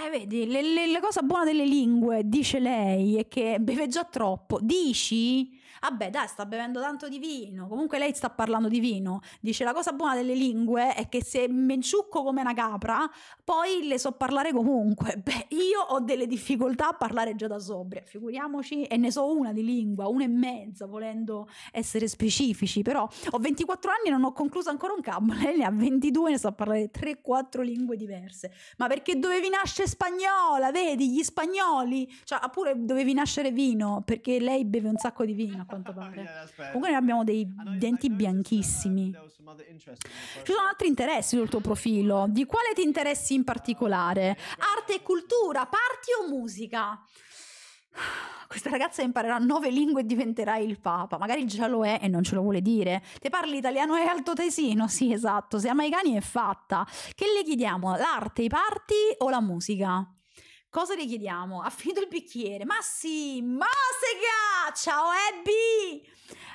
Eh, vedi, le, le, la cosa buona delle lingue, dice lei, è che beve già troppo. Dici? vabbè dai sta bevendo tanto di vino, comunque lei sta parlando di vino, dice la cosa buona delle lingue è che se menciucco come una capra poi le so parlare comunque, beh io ho delle difficoltà a parlare già da sobria, figuriamoci e ne so una di lingua, una e mezza volendo essere specifici, però ho 24 anni e non ho concluso ancora un campo lei ne ha 22 ne sa so parlare 3-4 lingue diverse, ma perché dovevi nascere spagnola, vedi gli spagnoli, cioè pure dovevi nascere vino perché lei beve un sacco di vino quanto pare. Comunque noi abbiamo dei denti uh, bianchissimi. Ci sono altri interessi sul tuo profilo. Di quale ti interessi in particolare? Arte e cultura, parti o musica? Questa ragazza imparerà nove lingue e diventerà il papa. Magari già lo è e non ce lo vuole dire. Te parli italiano e alto tesino? Sì, esatto. Se ama i cani è fatta. Che le chiediamo? L'arte, i parti o la musica? Cosa le chiediamo? Ha finito il bicchiere? Ma sì! Mosega! Ciao Abby!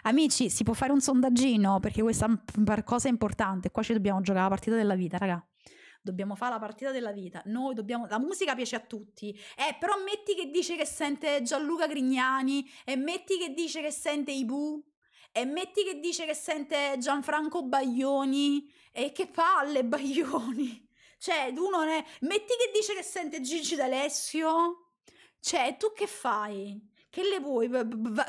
Amici, si può fare un sondaggino perché questa cosa è importante. Qua ci dobbiamo giocare la partita della vita, raga dobbiamo fare la partita della vita. Noi dobbiamo. La musica piace a tutti. Eh, però metti che dice che sente Gianluca Grignani, e metti che dice che sente Ibu, e metti che dice che sente Gianfranco Baglioni. E che palle, Baglioni! Cioè, uno ne... Metti che dice che sente Gigi d'Alessio. Cioè, tu che fai? Che le vuoi?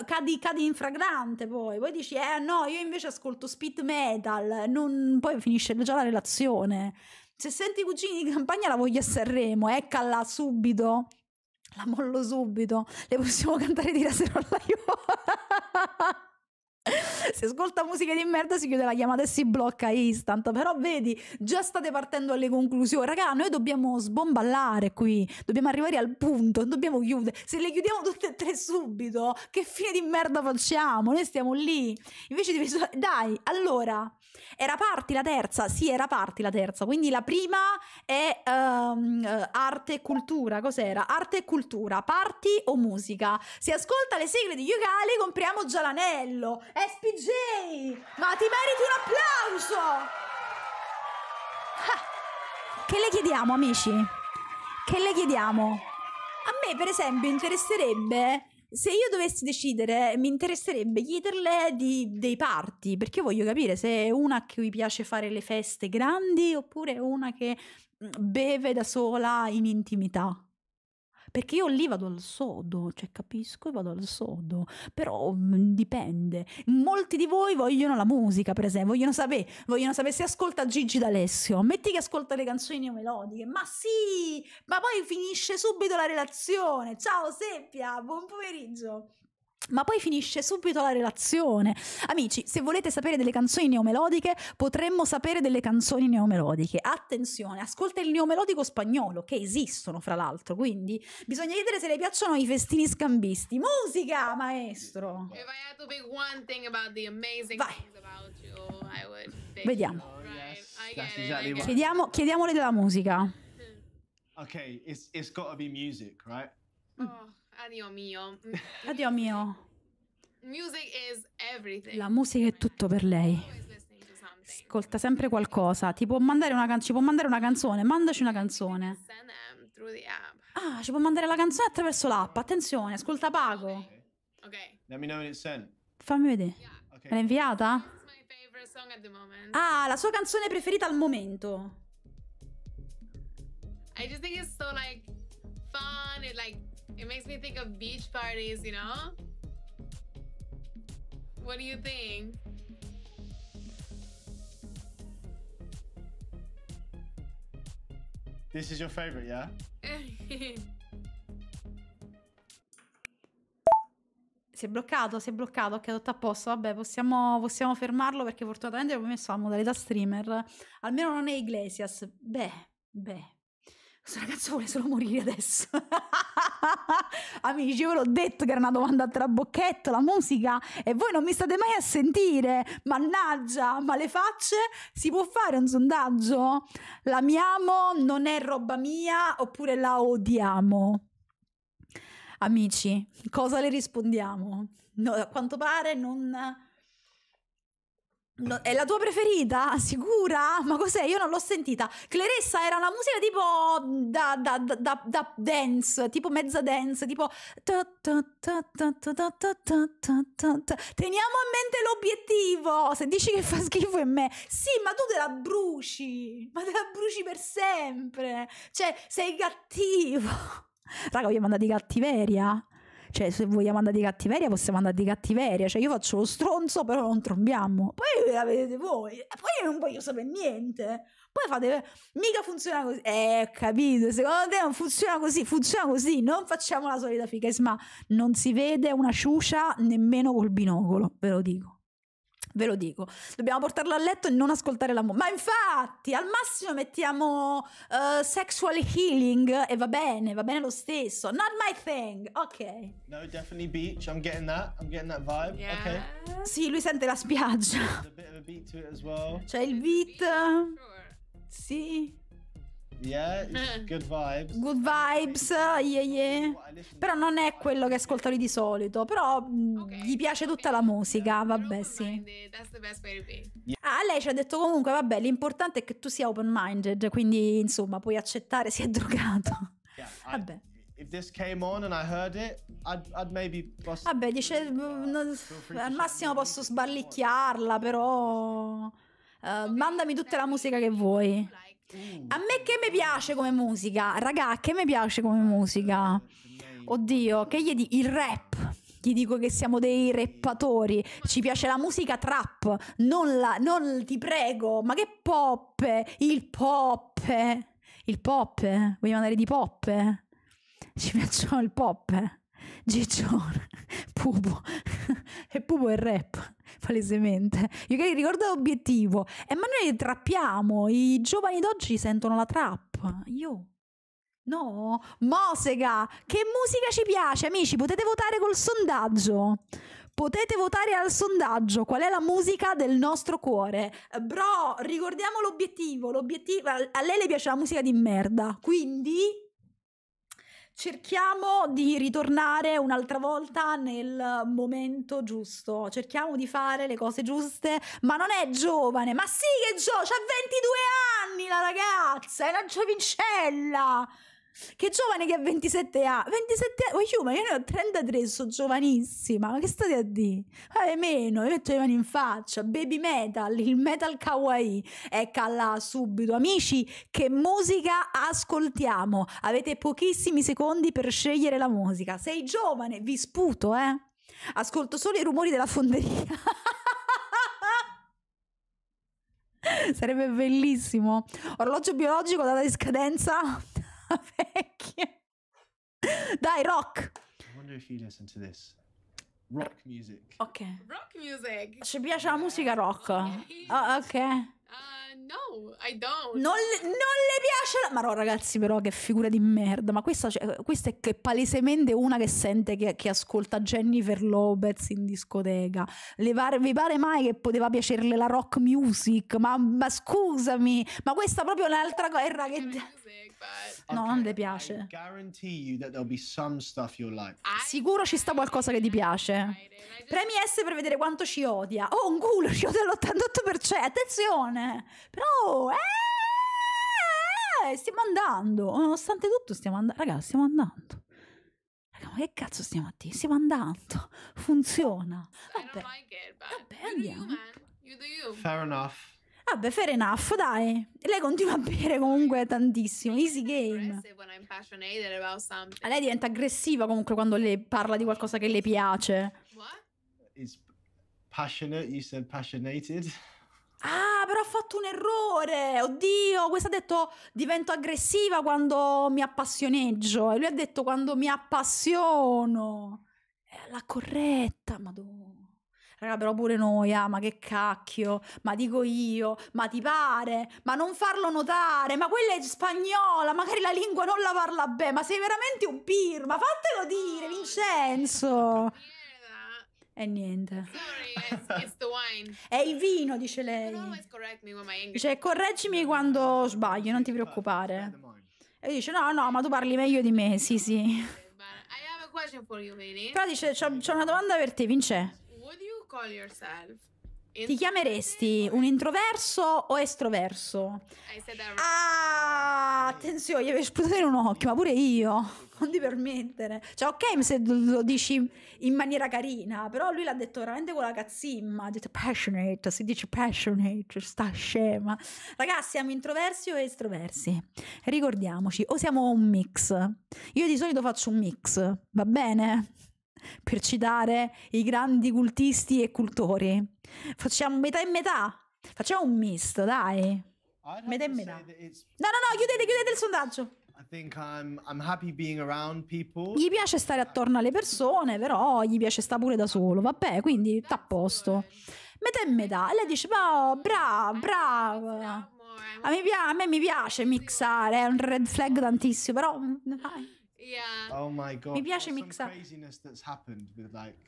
Cadi, cadi in fragrante poi. Poi dici, eh no, io invece ascolto speed metal. Non... Poi finisce già la relazione. Se senti i cugini di campagna la voglio a Sanremo, eccala subito la mollo subito, le possiamo cantare di sera alla Iola. Se ascolta musica di merda si chiude la chiamata e si blocca instant però vedi già state partendo alle conclusioni raga noi dobbiamo sbomballare qui dobbiamo arrivare al punto dobbiamo chiudere se le chiudiamo tutte e tre subito che fine di merda facciamo noi stiamo lì invece devi dai allora era parti la terza sì era parti la terza quindi la prima è um, arte e cultura cos'era arte e cultura parti o musica Se ascolta le sigle di Yugali compriamo già l'anello SPJ! Ma ti meriti un applauso! Ah, che le chiediamo, amici? Che le chiediamo? A me, per esempio, interesserebbe se io dovessi decidere, mi interesserebbe chiederle di, dei parti, perché voglio capire se è una che vi piace fare le feste grandi oppure una che mm, beve da sola in intimità perché io lì vado al sodo, cioè capisco e vado al sodo, però mm, dipende. Molti di voi vogliono la musica, per esempio, vogliono sapere, vogliono sapere se ascolta Gigi D'Alessio, metti che ascolta le canzoni melodiche, ma sì, ma poi finisce subito la relazione. Ciao Seppia, buon pomeriggio. Ma poi finisce subito la relazione. Amici, se volete sapere delle canzoni neomelodiche, potremmo sapere delle canzoni neomelodiche. Attenzione, ascolta il neomelodico spagnolo, che esistono fra l'altro, quindi bisogna chiedere se le piacciono i festini scambisti. Musica, maestro! If I had to pick one thing about the amazing Vai. things about you, I would pick Vediamo. Oh, you, right? I Chiediamo, chiediamole della musica. Ok, it's, it's gotta be music, right? Mm. Oh. Addio mio. Addio mio. La musica è tutto per lei. Ascolta sempre qualcosa. Ti può mandare una, can- può mandare una canzone. Mandaci una canzone. Ah, ci può mandare la canzone attraverso l'app. Attenzione, ascolta pago. Fammi vedere. Me l'ha inviata? Ah, la sua canzone preferita al momento. I just think it's so like fun, it like It makes me think of beach parties, you know? What do you think? This is your favorite, yeah? si è bloccato, si è bloccato, ok, tutto a posto, vabbè, possiamo, possiamo fermarlo perché fortunatamente abbiamo messo la modalità streamer, almeno non è Iglesias, beh, beh, questo ragazzo vuole solo morire adesso. Amici, io ve l'ho detto che era una domanda a trabocchetto, la musica, e voi non mi state mai a sentire. Mannaggia, ma le facce? Si può fare un sondaggio? L'amiamo, non è roba mia, oppure la odiamo? Amici, cosa le rispondiamo? No, a quanto pare non No, è la tua preferita? Sicura? Ma cos'è? Io non l'ho sentita. Cleressa era una musica tipo da, da, da, da dance, tipo mezza dance, tipo... Teniamo a mente l'obiettivo. Se dici che fa schifo in me, sì, ma tu te la bruci, ma te la bruci per sempre. Cioè, sei cattivo. Raga, vi ho mandato di cattiveria. Cioè, se vogliamo andare di cattiveria, possiamo andare di cattiveria. Cioè, io faccio lo stronzo, però non trombiamo. Poi la vedete voi. E poi io non voglio sapere niente. Poi fate. Mica funziona così. Eh, ho capito. Secondo te non funziona così. Funziona così. Non facciamo la solita figa. Ma non si vede una ciuccia nemmeno col binocolo, ve lo dico. Ve lo dico, dobbiamo portarlo a letto e non ascoltare la musica. Ma infatti, al massimo mettiamo uh, sexual healing e va bene, va bene lo stesso. Not my thing, ok. No, definitely beach. I'm getting that. I'm getting that vibe. Yeah. Okay. Sì, lui sente la spiaggia. a bit of a beat to it as well. C'è il beat. Sure. Sì. Yeah, eh. good vibes. Good vibes, yeah, yeah. Però non è quello che ascolta lui di solito. Però mm, okay. gli piace tutta la musica. Vabbè, sì. Ah, lei ci ha detto comunque, vabbè, l'importante è che tu sia open-minded. Quindi, insomma, puoi accettare si è drogato. Yeah, vabbè. It, I'd, I'd vabbè, dice, uh, mm, al massimo posso sballicchiarla, però... Uh, mandami tutta la musica che vuoi. Mm. A me che mi piace come musica, raga, che mi piace come musica. Oddio, che gli di il rap. Gli dico che siamo dei rappatori. Ci piace la musica trap. Non la. Non ti prego. Ma che pop! Il pop! Il pop! Vogliamo andare di pop? Ci piacciono il pop. Ciccione, Pupo e Pupo è rap palesemente io che ricordo l'obiettivo e ma noi trappiamo i giovani d'oggi sentono la trap io No, Mosega, che musica ci piace amici? Potete votare col sondaggio. Potete votare al sondaggio qual è la musica del nostro cuore. Bro, ricordiamo l'obiettivo. l'obiettivo a lei le piace la musica di merda, quindi Cerchiamo di ritornare un'altra volta nel momento giusto, cerchiamo di fare le cose giuste, ma non è giovane, ma sì che giovane, ha 22 anni la ragazza, è una giovincella! Che giovane che ha 27 anni. 27 anni, oh, ma io ne ho 33, sono giovanissima. Ma che state a dire? Vabbè, eh, meno, mi metto le mani in faccia. Baby metal, il metal kawaii. Eccola là subito. Amici, che musica ascoltiamo? Avete pochissimi secondi per scegliere la musica. Sei giovane, vi sputo, eh? Ascolto solo i rumori della fonderia. Sarebbe bellissimo. Orologio biologico, data di scadenza vecchia. Dai, rock. I wonder if you listen to this. Rock music. Ok. Rock music. Ci piace la musica rock. Oh, ok. Uh, no, I don't. Non le, non le piace la... Ma no, ragazzi, però, che figura di merda. Ma questa, questa è che palesemente una che sente che, che ascolta Jennifer Lopez in discoteca. Var- vi pare mai che poteva piacerle la rock music? Ma, ma scusami, ma questa è proprio un'altra cosa. È raghetta. No, non le piace. Sicuro ci sta qualcosa che ti piace. Premi S per vedere quanto ci odia. Oh, un culo, ci odia l'88%. Attenzione! Però, eh, stiamo andando. Nonostante tutto, stiamo andando. Raga, stiamo andando. Raga, ma che cazzo stiamo a dire? Stiamo andando. Funziona. Vabbè, vabbè andiamo. Fair enough. Vabbè, fair enough, dai. lei continua a bere comunque tantissimo. Easy game. lei diventa aggressiva comunque quando le parla di qualcosa che le piace. What? It's passionate, you said passionated. Ah, però ha fatto un errore. Oddio, questa ha detto divento aggressiva quando mi appassioneggio. E lui ha detto quando mi appassiono. È eh, la corretta, madonna raga però pure noia, ah, ma che cacchio, ma dico io, ma ti pare, ma non farlo notare, ma quella è spagnola, magari la lingua non la parla bene, ma sei veramente un ma fatelo dire Vincenzo! E niente. Sorry, it's, it's È il vino, dice lei. Dice, cioè, correggimi quando sbaglio, non ti preoccupare. E dice, no, no, ma tu parli meglio di me, sì, sì. Però dice, c'ho, c'ho una domanda per te, Vincenzo call yourself? Ti chiameresti un introverso o estroverso? Ah, attenzione, gli avevi sputato in un occhio, ma pure io. Non ti permettere. Cioè, ok se lo dici in maniera carina, però lui l'ha detto veramente con la cazzimma. Ha detto passionate, si dice passionate, sta scema. Ragazzi, siamo introversi o estroversi? Ricordiamoci, o siamo un mix. Io di solito faccio un mix, va bene? per citare i grandi cultisti e cultori. Facciamo metà e metà, facciamo un misto, dai. Metà e metà. No, no, no, chiudete, chiudete il sondaggio. I'm, I'm gli piace stare attorno alle persone, però gli piace stare pure da solo. Vabbè, quindi sta a posto. Metà e metà. E lei dice, oh, bravo, bravo. A me, a me mi piace mixare, è un red flag tantissimo, però... Dai. Yeah. Oh my god. Mi piace What's mix craziness that's happened with like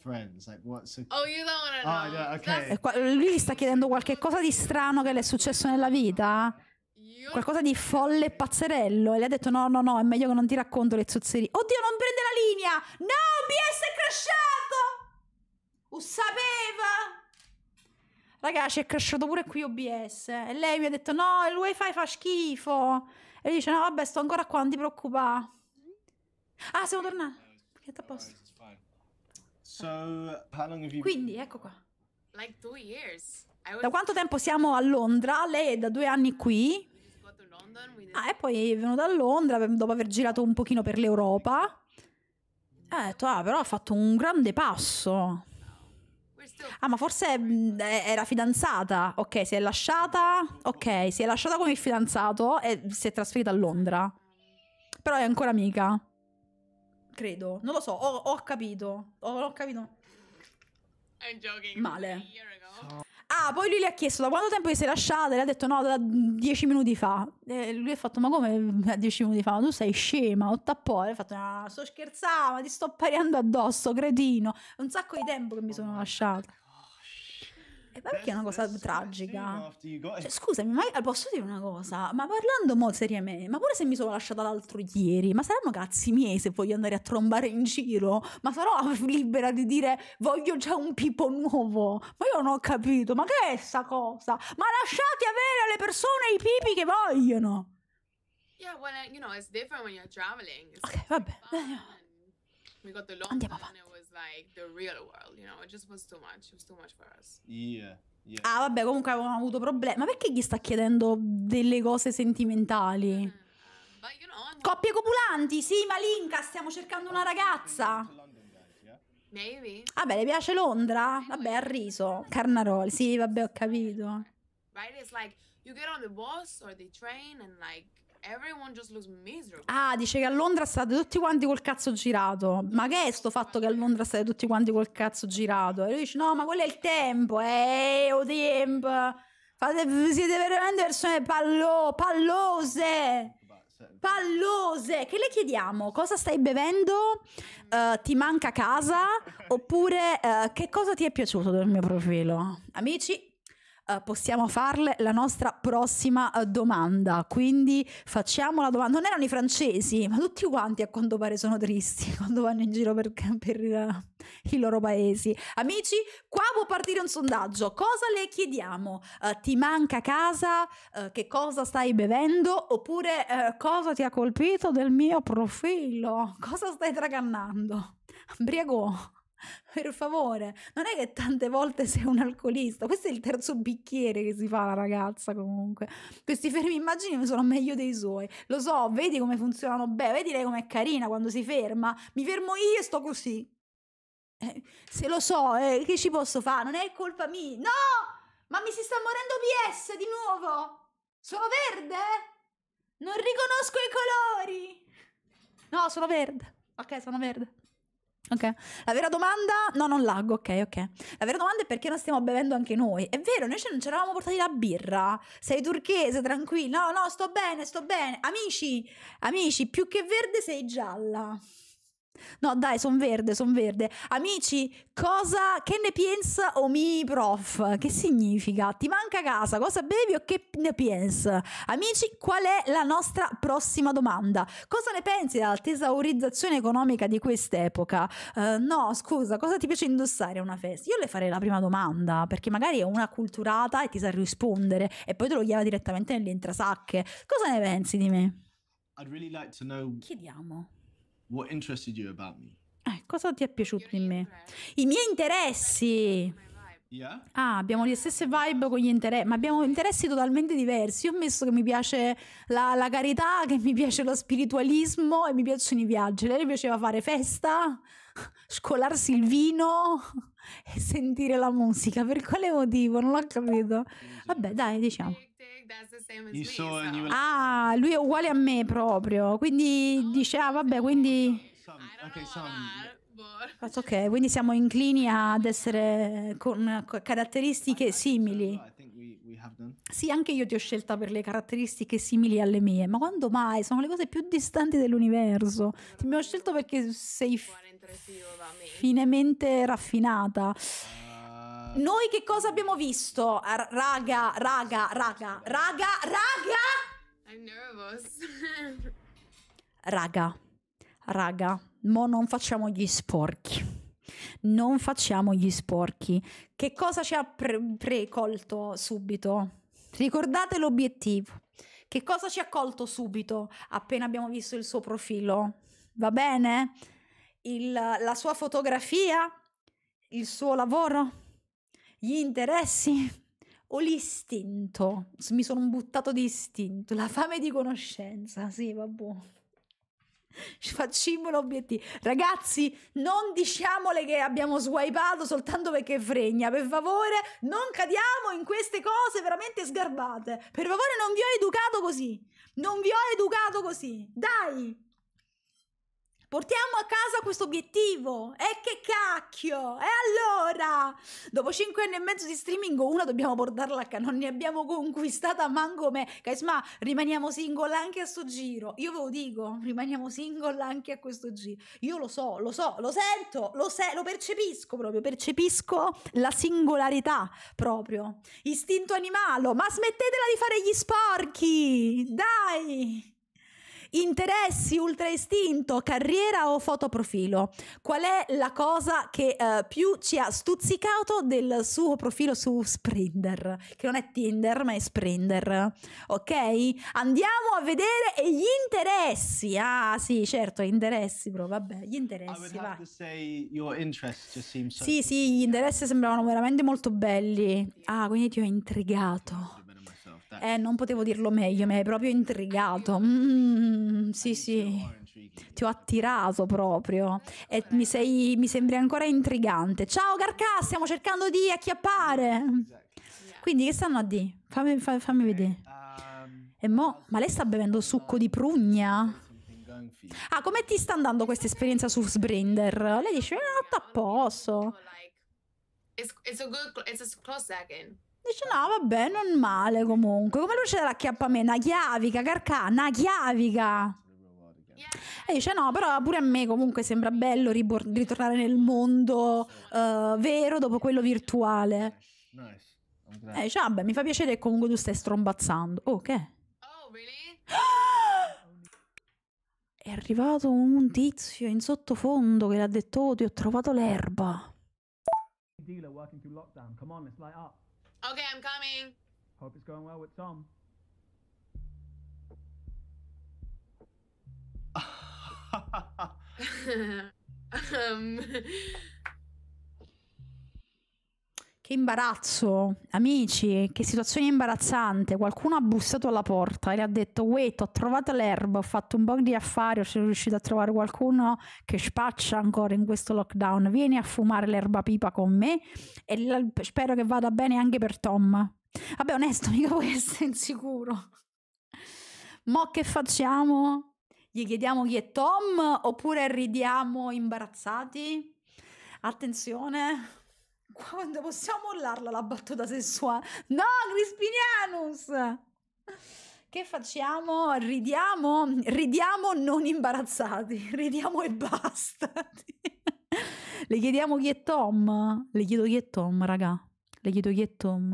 friends? Like what's a... Oh, you don't wanna oh, know. Oh, yeah, okay. Eh, qua, lui gli sta chiedendo qualcosa di strano che le è successo nella vita. Qualcosa di folle e pazzerello e le ha detto no no no è meglio che non ti racconto le zozzerie Oddio non prende la linea No BS è crashato Lo sapeva Raga è crashato pure qui OBS E lei mi ha detto no il wifi fa schifo E lui dice no vabbè sto ancora qua non ti preoccupare Ah, siamo tornati. Siete a posto. So, how long have you... Quindi, ecco qua. Like two years. Da quanto tempo siamo a Londra? Lei è da due anni qui. Ah, e poi è venuta a Londra dopo aver girato un pochino per l'Europa. Ha detto, ah, però ha fatto un grande passo. Ah, ma forse mm, era fidanzata. Ok, si è lasciata. Ok, si è lasciata con il fidanzato e si è trasferita a Londra. Però è ancora amica. Credo, non lo so, ho, ho capito. Ho, ho capito. Male. Ah, poi lui le ha chiesto da quanto tempo ti sei lasciata? Le ha detto no, da dieci minuti fa. E lui ha fatto ma come dieci minuti fa? Ma tu sei scema, ho tappato. Le ha fatto no, ah, sto scherzando, ti sto pariando addosso, cretino. un sacco di tempo che mi sono lasciata. E perché è una cosa tragica? Cioè, scusami, ma posso dire una cosa? Ma parlando mo seriamente, ma pure se mi sono lasciata l'altro ieri, ma saranno cazzi miei se voglio andare a trombare in giro? Ma sarò libera di dire voglio già un pipo nuovo? Ma io non ho capito, ma che è sta cosa? Ma lasciate avere alle persone i pipi che vogliono! Yeah, well, you know, it's different when you're traveling. It's ok, vabbè. Andiamo avanti like the real world, you know, it just was too much, it was too much for us. Yeah. Yeah. Ah, vabbè, comunque avevamo avuto problemi. Ma perché gli sta chiedendo delle cose sentimentali? Mm. You know, Coppie copulanti, sì, Malinka, stiamo cercando una ragazza. Maybe. Vabbè, le piace Londra? Vabbè, ha riso. Carnaroli, sì, vabbè, ho capito. Right, it's like you get on the bus or the train and like Ah, dice che a Londra state tutti quanti col cazzo girato. Ma che è sto fatto che a Londra state tutti quanti col cazzo girato? E lui dice: No, ma quello è il tempo. Eh, o tempo. Fate, siete veramente persone pallo, pallose. Pallose! Che le chiediamo? Cosa stai bevendo? Uh, ti manca casa? Oppure uh, che cosa ti è piaciuto del mio profilo? Amici, eh, possiamo farle la nostra prossima eh, domanda. Quindi facciamo la domanda. Non erano i francesi, ma tutti quanti a quanto pare sono tristi quando vanno in giro per, per uh, i loro paesi. Amici, qua può partire un sondaggio. Cosa le chiediamo? ti manca casa? che cosa stai bevendo? Oppure cosa ti ha colpito del mio profilo? Cosa stai tracannando? Briagò. per favore, non è che tante volte sei un alcolista, questo è il terzo bicchiere che si fa la ragazza comunque, questi fermi immagini sono meglio dei suoi, lo so, vedi come funzionano bene, vedi lei com'è carina quando si ferma, mi fermo io e sto così, eh, se lo so, eh, che ci posso fare, non è colpa mia, no, ma mi si sta morendo PS di nuovo, sono verde, non riconosco i colori, no, sono verde, ok, sono verde. Ok, la vera domanda, no non laggo, ok ok, la vera domanda è perché non stiamo bevendo anche noi, è vero, noi non ci eravamo portati la birra, sei turchese, tranquillo, no no, sto bene, sto bene, amici, amici, più che verde sei gialla. No, dai, son verde, son verde. Amici, cosa che ne pensa mi Prof? Che significa? Ti manca casa, cosa bevi o che ne pensa? Amici, qual è la nostra prossima domanda? Cosa ne pensi della tesaurizzazione economica di quest'epoca? Uh, no, scusa, cosa ti piace indossare a una festa? Io le farei la prima domanda, perché magari è una culturata e ti sa rispondere e poi te lo chiama direttamente nelle intrasacche. Cosa ne pensi di me? Really like know... Chiediamo. What interested you about me? Eh, cosa ti è piaciuto di me? I miei interessi! Ah, abbiamo le stesse vibe con gli interessi, ma abbiamo interessi totalmente diversi. Io ho messo che mi piace la, la carità, che mi piace lo spiritualismo e mi piacciono i viaggi. Lei piaceva fare festa, scolarsi il vino e sentire la musica. Per quale motivo? Non l'ho capito. Vabbè, dai, diciamo. Ah, lui è uguale a me proprio. Quindi oh, dice, ah vabbè, quindi... ok, quindi siamo inclini ad essere con caratteristiche simili. Sì, anche io ti ho scelta per le caratteristiche simili alle mie, ma quando mai? Sono le cose più distanti dell'universo. Ti mi ho scelto perché sei finemente raffinata. Ah, noi che cosa abbiamo visto? Raga, raga, raga, raga, raga! I'm nervous. raga, raga, mo non facciamo gli sporchi. Non facciamo gli sporchi. Che cosa ci ha pre- precolto subito? Ricordate l'obiettivo. Che cosa ci ha colto subito appena abbiamo visto il suo profilo? Va bene? Il, la sua fotografia? Il suo lavoro? gli interessi o l'istinto. Mi sono buttato di istinto, la fame di conoscenza, sì, vabbè. Facciamo l'obiettivo. Ragazzi, non diciamole che abbiamo swipato soltanto perché fregna. Per favore, non cadiamo in queste cose veramente sgarbate. Per favore, non vi ho educato così. Non vi ho educato così. Dai! Portiamo a casa questo obiettivo. E eh, che cacchio! E allora? Dopo 5 anni e mezzo di streaming, una dobbiamo portarla a non ne abbiamo conquistata manco me. Caisma, rimaniamo single anche a sto giro. Io ve lo dico, rimaniamo single anche a questo giro. Io lo so, lo so, lo sento, lo, se- lo percepisco proprio, percepisco la singolarità proprio. Istinto animale, ma smettetela di fare gli sporchi! Dai! Interessi, ultra istinto, carriera o fotoprofilo? Qual è la cosa che eh, più ci ha stuzzicato del suo profilo su Sprinder? Che non è Tinder, ma è Sprinder. Ok? Andiamo a vedere e gli interessi. Ah, sì, certo, interessi, bro. Vabbè, gli interessi. Va. sì, sì, gli interessi sembravano veramente molto belli. Ah, quindi ti ho intrigato. Eh, non potevo dirlo meglio, mi hai proprio intrigato. Mm, sì, sì. Oh, ti ho attirato proprio e mi, sei, mi sembri ancora intrigante. Ciao Carcà, stiamo cercando di acchiappare. Quindi che stanno a di? Fammi, fammi, fammi vedere. Um, e mo, ma lei sta bevendo succo di prugna? Ah, come ti sta andando questa esperienza su Sbrinder? Lei dice, è eh, andata a posto. It's, it's a good, it's a close second. Dice no, vabbè, non male comunque. Come lui ce l'ha chiappa a me, una chiavica, carcà, una chiavica. E dice no, però pure a me comunque sembra bello ritornare nel mondo uh, vero dopo quello virtuale. Nice. E dice, vabbè, mi fa piacere che comunque tu stai strombazzando. Oh, che? Oh, è arrivato un tizio in sottofondo che le ha detto, oh, ti ho trovato l'erba. Dealer working through lockdown. Come on, let's light up. Okay, I'm coming. Hope it's going well with Tom. um, Che imbarazzo, amici, che situazione imbarazzante. Qualcuno ha bussato alla porta e le ha detto: Wait, ho trovato l'erba, ho fatto un po' di affari, ho riuscito a trovare qualcuno che spaccia ancora in questo lockdown. Vieni a fumare l'erba pipa con me e la, spero che vada bene anche per Tom. Vabbè, onesto, mica vuoi essere insicuro. Mo che facciamo? Gli chiediamo chi è Tom oppure ridiamo imbarazzati? Attenzione. Quando possiamo mollarla la battuta sessuale? No, Crispinianus! Che facciamo? Ridiamo? Ridiamo non imbarazzati. Ridiamo e basta. Le chiediamo chi è Tom? Le chiedo chi è Tom, raga. Le chiedo chi è Tom.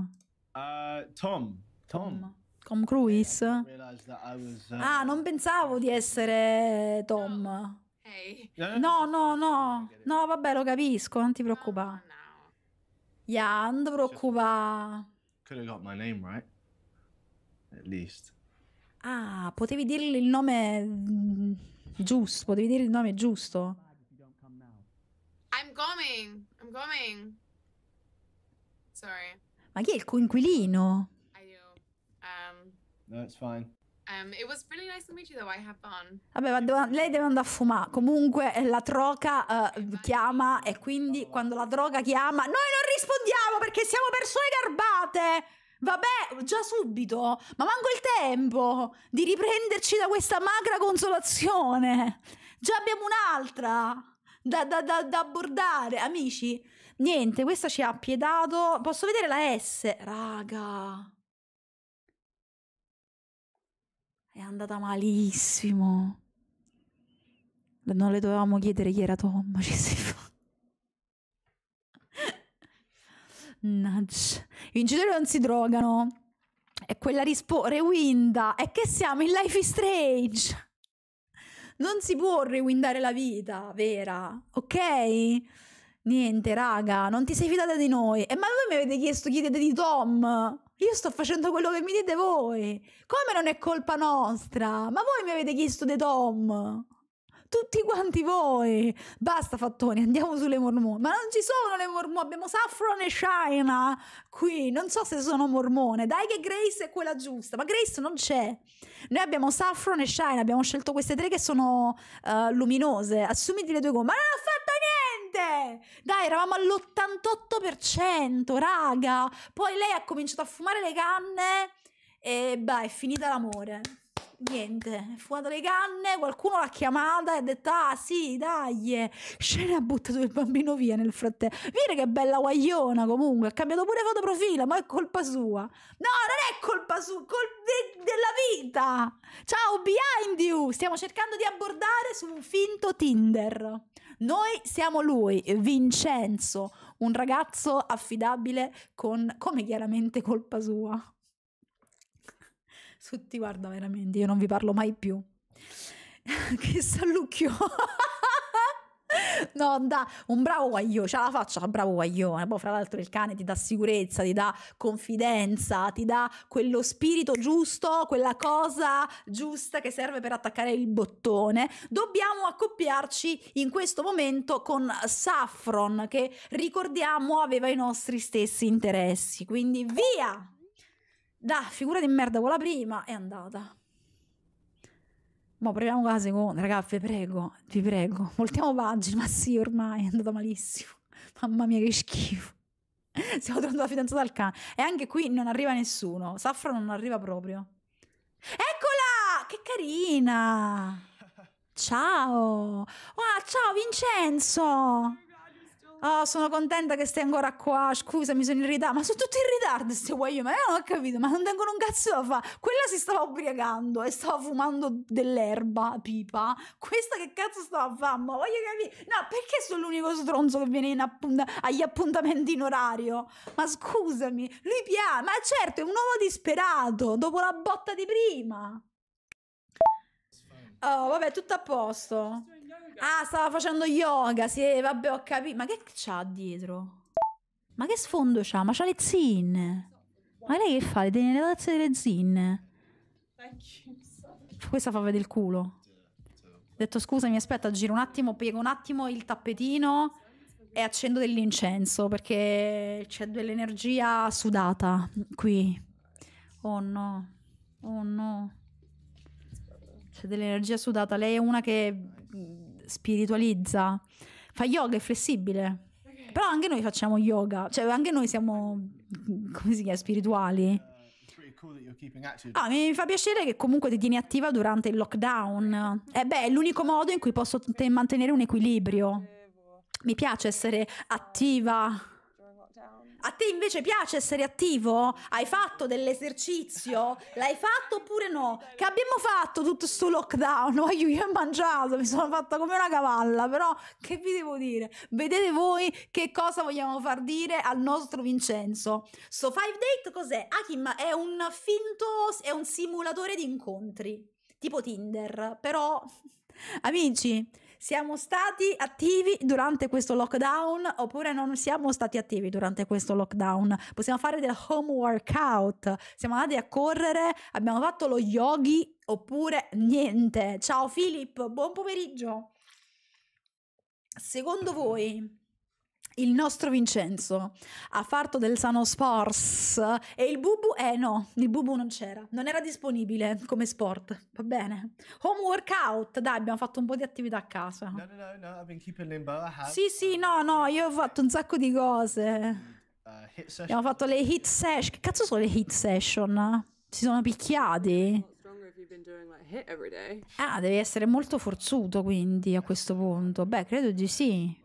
Uh, Tom. Tom. Tom Cruise? Eh, was, uh... Ah, non pensavo di essere Tom. No, eh? no, no. No, vabbè, lo capisco, non ti preoccupare. Yeah, Androkova. Could have got my name right. At least. Ah, potevi dirgli il nome mm, giusto, potevi dire il nome giusto. I'm coming, I'm coming. Sorry. Ma chi è il coinquilino? I do. Um... No, it's fine. Um, nice to meet you, though, I have fun. Vabbè, ma deve, lei deve andare a fumare. Comunque eh, la troca uh, eh, chiama e quindi quando la droga chiama noi non rispondiamo perché siamo persone garbate. Vabbè, già subito, ma manco il tempo di riprenderci da questa magra consolazione. Già abbiamo un'altra da, da, da, da abbordare, amici. Niente, questa ci ha piedato. Posso vedere la S? Raga. È andata malissimo. Non le dovevamo chiedere chi era Tom, ci si fa. Nudge. I vincitori non si drogano. E quella rispo- rewinda. è che siamo in Life is Strange. Non si può rewindare la vita, vera. Ok? Niente, raga, non ti sei fidata di noi. E ma voi mi avete chiesto, chiedete di Tom. Io sto facendo quello che mi dite voi. Come non è colpa nostra? Ma voi mi avete chiesto dei Tom. Tutti quanti voi. Basta fattoni, andiamo sulle mormone. Ma non ci sono le mormone, abbiamo Saffron e Shina qui. Non so se sono mormone. Dai che Grace è quella giusta, ma Grace non c'è. Noi abbiamo Saffron e Shina, abbiamo scelto queste tre che sono uh, luminose. Assumiti le tue gomme. Ma non fa- niente! Dai, eravamo all'88%, raga! Poi lei ha cominciato a fumare le canne e beh, è finita l'amore. Niente, è fumata le canne, qualcuno l'ha chiamata e ha detto ah sì, dai, scena ha buttato il bambino via nel frattempo. Vedi che bella guagliona comunque, ha cambiato pure profilo, ma è colpa sua. No, non è colpa sua, colpa de- della vita. Ciao, behind you, stiamo cercando di abbordare su un finto Tinder. Noi siamo lui, Vincenzo, un ragazzo affidabile con, come chiaramente colpa sua. Su ti guarda veramente, io non vi parlo mai più. che salucchio. No, da un bravo guaglione, ce la faccio faccia, bravo guaglione. Poi, fra l'altro, il cane ti dà sicurezza, ti dà confidenza, ti dà quello spirito giusto, quella cosa giusta che serve per attaccare il bottone. Dobbiamo accoppiarci in questo momento con Saffron, che ricordiamo aveva i nostri stessi interessi. Quindi, via! Da, figura di merda quella prima, è andata. Ma proviamo con la seconda, ragazzi, vi prego, vi prego. Voltiamo pagina, ma sì, ormai è andata malissimo. Mamma mia, che schifo. Stiamo trovando la fidanzata al cane. E anche qui non arriva nessuno. Safra non arriva proprio. Eccola! Che carina! Ciao! Ah, ciao Vincenzo! Oh, sono contenta che stai ancora qua. Scusa, mi sono ritardo. Ma sono tutti in ritardo, sti uomini. Ma io non ho capito, ma non tengono un cazzo da fare. Quella si stava ubriacando e stava fumando dell'erba, pipa. Questa che cazzo stava a fare? Ma voglio capire. No, perché sono l'unico stronzo che viene appunta agli appuntamenti in orario? Ma scusami, lui piace. Ma certo, è un uomo disperato dopo la botta di prima. Oh, vabbè, tutto a posto. Ah, stava facendo yoga, sì, eh, vabbè, ho capito. Ma che c'ha dietro? Ma che sfondo c'ha? Ma c'ha le zinne. Ma lei che fa? Le tiene le tazze delle zinne. Questa fa vedere il culo. Ho detto scusami, aspetta, giro un attimo, piego un attimo il tappetino e accendo dell'incenso perché c'è dell'energia sudata qui. Oh no, oh no. C'è dell'energia sudata. Lei è una che spiritualizza, fa yoga, è flessibile. Però anche noi facciamo yoga, cioè anche noi siamo, come si chiama, spirituali. ah, mi fa piacere che comunque ti tieni attiva durante il lockdown. Eh beh, è l'unico modo in cui posso mantenere un equilibrio. Mi piace essere attiva. A te invece piace essere attivo? Hai fatto dell'esercizio? L'hai fatto oppure no? Che abbiamo fatto tutto questo lockdown? io, io ho mangiato, mi sono fatta come una cavalla, però che vi devo dire? Vedete voi che cosa vogliamo far dire al nostro Vincenzo. So Five Date cos'è? Akim ah, è un finto, è un simulatore di incontri, tipo Tinder, però amici siamo stati attivi durante questo lockdown oppure non siamo stati attivi durante questo lockdown. Possiamo fare del home workout, siamo andati a correre, abbiamo fatto lo yogi oppure niente. Ciao Filippo, buon pomeriggio. Secondo voi il nostro Vincenzo ha fatto del sano sports e il bubu, eh no, il bubu non c'era, non era disponibile come sport, va bene. Home workout, dai, abbiamo fatto un po' di attività a casa. No, no, no, no I've been keeping in bar. Sì, sì, no, no, io ho fatto un sacco di cose. Uh, abbiamo fatto le hit session, che cazzo sono le hit session? Si sono picchiati? Ah, devi essere molto forzuto quindi a questo punto. Beh, credo di sì.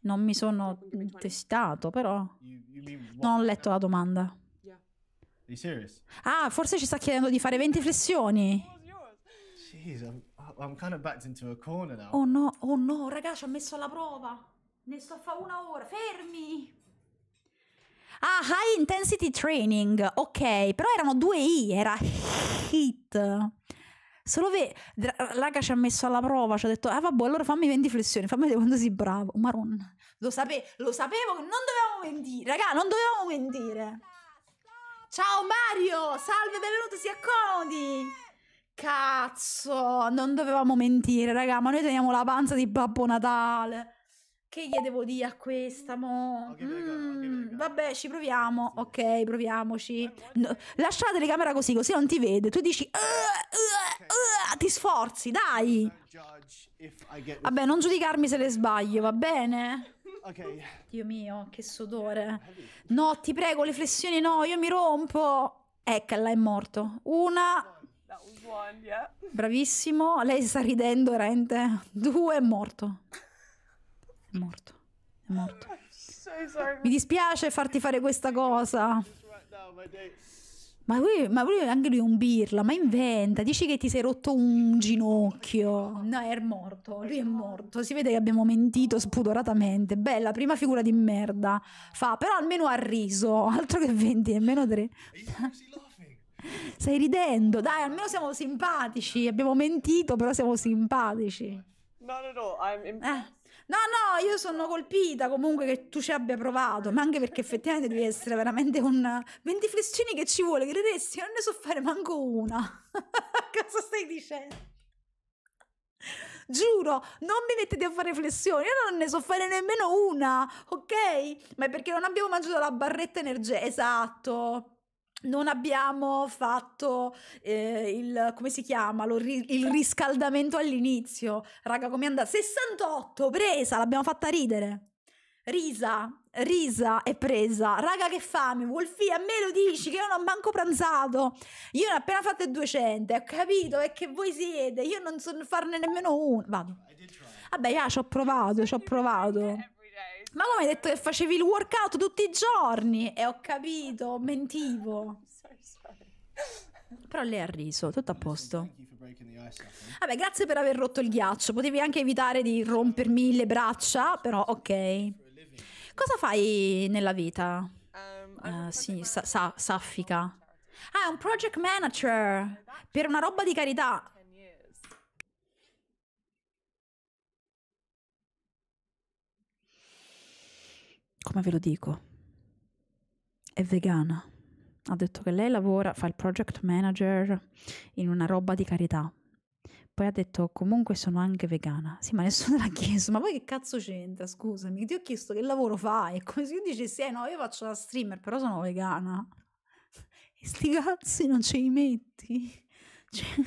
Non mi sono testato, però non ho letto la domanda. Ah, forse ci sta chiedendo di fare 20 flessioni. Oh no, oh no, ragazzi, ho messo alla prova. Ne sto a fare una ora. Fermi! Ah, high intensity training. Ok, però erano due I, era hit. Solo che Raga ci ha messo alla prova, ci ha detto, ah vabbè, allora fammi 20 flessioni, fammi vedere quando sei bravo. Maronna, lo, sape- lo sapevo che non dovevamo mentire, raga, non dovevamo mentire. Ciao Mario, salve, benvenuto, si accomodi. Cazzo, non dovevamo mentire, raga, ma noi teniamo la panza di Babbo Natale che gli devo dire a questa mo? Mm, vabbè, ci proviamo. Ok, proviamoci. No, lascia la telecamera così, così non ti vede. Tu dici uh, uh, uh, ti sforzi, dai. Vabbè, non giudicarmi se le sbaglio, va bene? Dio mio, che sudore. No, ti prego, le flessioni no, io mi rompo. Eccola, è morto. Una Bravissimo, lei sta ridendo, Rente. Due è morto. È morto. È morto. Mi dispiace farti fare questa cosa. Ma lui, ma lui anche lui è un birla, ma inventa, dici che ti sei rotto un ginocchio. No, è morto, lui è morto, si vede che abbiamo mentito spudoratamente. Bella, prima figura di merda. Fa, però almeno ha riso, altro che 20, nemmeno 3. Stai ridendo, dai, almeno siamo simpatici, abbiamo mentito, però siamo simpatici. No, no, no, I'm impressed. Eh no, no, io sono colpita comunque che tu ci abbia provato, ma anche perché effettivamente devi essere veramente un 20 flessioni che ci vuole, crederesti, non ne so fare manco una. Cosa stai dicendo? Giuro, non mi mettete a fare flessioni, io non ne so fare nemmeno una, ok? Ma è perché non abbiamo mangiato la barretta energetica, esatto non abbiamo fatto eh, il come si chiama Lo, il riscaldamento all'inizio raga come è andata 68 presa l'abbiamo fatta ridere risa risa e presa raga che fame Wolfie a me lo dici che io non ho manco pranzato io ne ho appena fatte 200 ho capito e che voi siete io non so farne nemmeno una vado vabbè io ah, ci ho provato ci ho provato ma come hai detto che facevi il workout tutti i giorni? E eh, ho capito, mentivo. Però lei ha riso, tutto a posto. Vabbè, grazie per aver rotto il ghiaccio. Potevi anche evitare di rompermi le braccia, però ok. Cosa fai nella vita? Uh, sì, sa- sa- saffica. Ah, è un project manager per una roba di carità. come ve lo dico, è vegana. Ha detto che lei lavora, fa il project manager in una roba di carità. Poi ha detto comunque sono anche vegana. Sì, ma nessuno l'ha chiesto. Ma poi che cazzo c'entra? Scusami, ti ho chiesto che lavoro fai. È come se io dicessi, eh no, io faccio la streamer, però sono vegana. E sti cazzi non ce li metti. Cioè...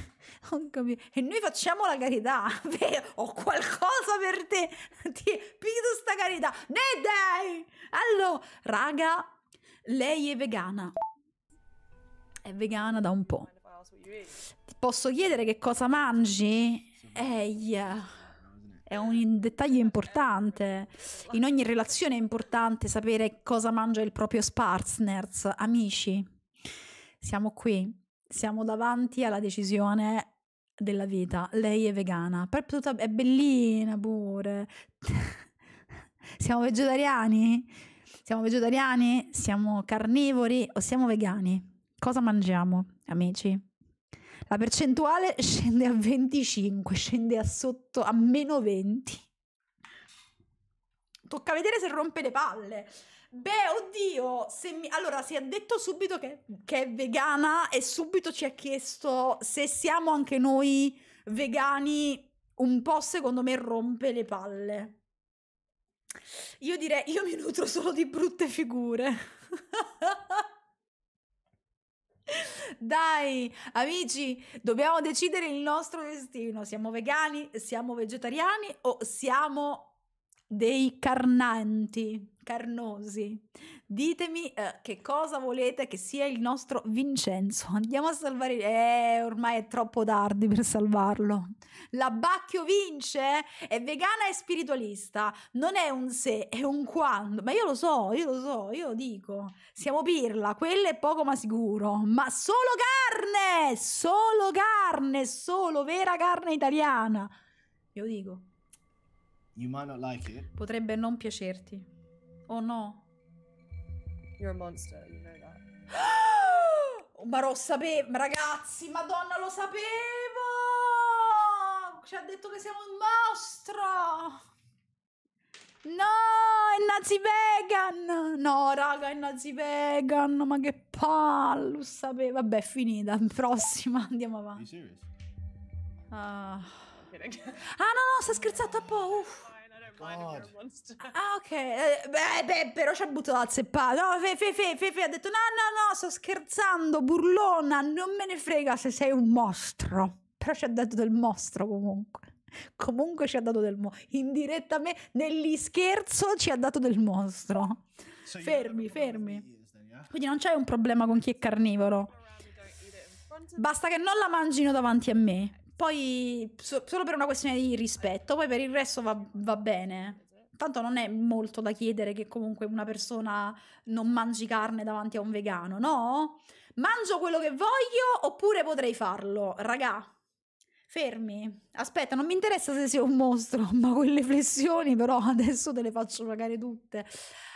E noi facciamo la carità, Ho qualcosa per te, ti pido sta carità. Ne dai! Allora, raga, lei è vegana. È vegana da un po'. Ti posso chiedere che cosa mangi? Ehi, è un dettaglio importante. In ogni relazione è importante sapere cosa mangia il proprio partners, amici. Siamo qui, siamo davanti alla decisione della vita. Lei è vegana, proprio tutta, è bellina pure. siamo vegetariani? Siamo vegetariani? Siamo carnivori o siamo vegani? Cosa mangiamo, amici? La percentuale scende a 25, scende a sotto a meno 20. Tocca vedere se rompe le palle. Beh, oddio, se mi... allora si è detto subito che, che è vegana e subito ci ha chiesto se siamo anche noi vegani, un po' secondo me rompe le palle. Io direi, io mi nutro solo di brutte figure. Dai, amici, dobbiamo decidere il nostro destino. Siamo vegani, siamo vegetariani o siamo dei carnanti, carnosi. Ditemi eh, che cosa volete che sia il nostro Vincenzo. Andiamo a salvare... Eh, ormai è troppo tardi per salvarlo. L'abbacchio vince? È vegana e spiritualista. Non è un se, è un quando. Ma io lo so, io lo so, io lo dico. Siamo pirla, quello è poco ma sicuro. Ma solo carne! Solo carne! Solo vera carne italiana. Io dico. You might not like it. Potrebbe non piacerti. Oh no. You're a monster, you know that. Oh, ma lo sapevo, ragazzi, madonna, lo sapevo! Ci ha detto che siamo un mostro! No, è nazi vegan! No, raga, è nazi vegan, ma che palle, lo sapevo. Vabbè, è finita, prossima, andiamo avanti. Ah anche, Ah, no, no, sta scherzando un po'. Uff. Ah, ok. Eh, beh, beh, però ci ha buttato la zeppata. No, Fefe, Fefe, fe, fe, ha detto: No, no, no, sto scherzando, burlona. Non me ne frega se sei un mostro. Però ci ha dato del mostro comunque. Comunque ci ha dato del mostro. Indirettamente, negli scherzo ci ha dato del mostro. So fermi, fermi. Quindi non c'è un problema con chi è carnivoro. Basta che non la mangino davanti a me. Poi so- solo per una questione di rispetto, poi per il resto va, va bene tanto non è molto da chiedere che comunque una persona non mangi carne davanti a un vegano, no? Mangio quello che voglio oppure potrei farlo, raga. Fermi. Aspetta, non mi interessa se sei un mostro, ma quelle flessioni però adesso te le faccio pagare tutte.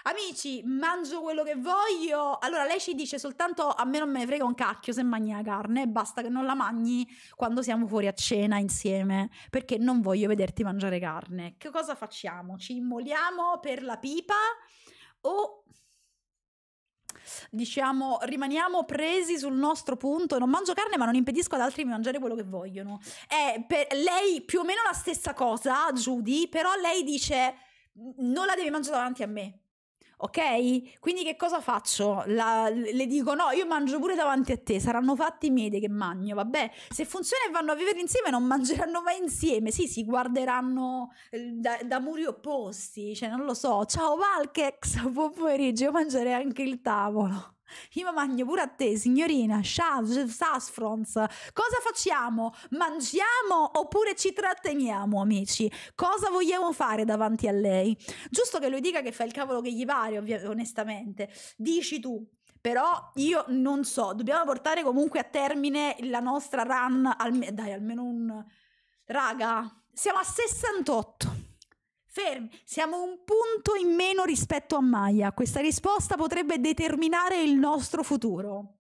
Amici, mangio quello che voglio. Allora lei ci dice soltanto a me non me ne frega un cacchio se mangi la carne, basta che non la mangi quando siamo fuori a cena insieme, perché non voglio vederti mangiare carne. Che cosa facciamo? Ci immoliamo per la pipa o diciamo, rimaniamo presi sul nostro punto. Non mangio carne, ma non impedisco ad altri di mangiare quello che vogliono. È per lei più o meno la stessa cosa, Judy, però lei dice: Non la devi mangiare davanti a me. Ok? Quindi che cosa faccio? La, le dico no, io mangio pure davanti a te, saranno fatti i miei che mangio, vabbè. Se funziona e vanno a vivere insieme non mangeranno mai insieme, sì, si guarderanno eh, da, da muri opposti, cioè non lo so. Ciao Valkex, buon pomeriggio, io mangerei anche il tavolo. Io mi mangio pure a te, signorina. Sasfrons. Cosa facciamo? Mangiamo oppure ci tratteniamo, amici? Cosa vogliamo fare davanti a lei? Giusto che lui dica che fa il cavolo che gli pare, onestamente. Dici tu. Però io non so, dobbiamo portare comunque a termine la nostra run, al dai almeno un... Raga, siamo a 68. Fermi, siamo un punto in meno rispetto a Maya. Questa risposta potrebbe determinare il nostro futuro.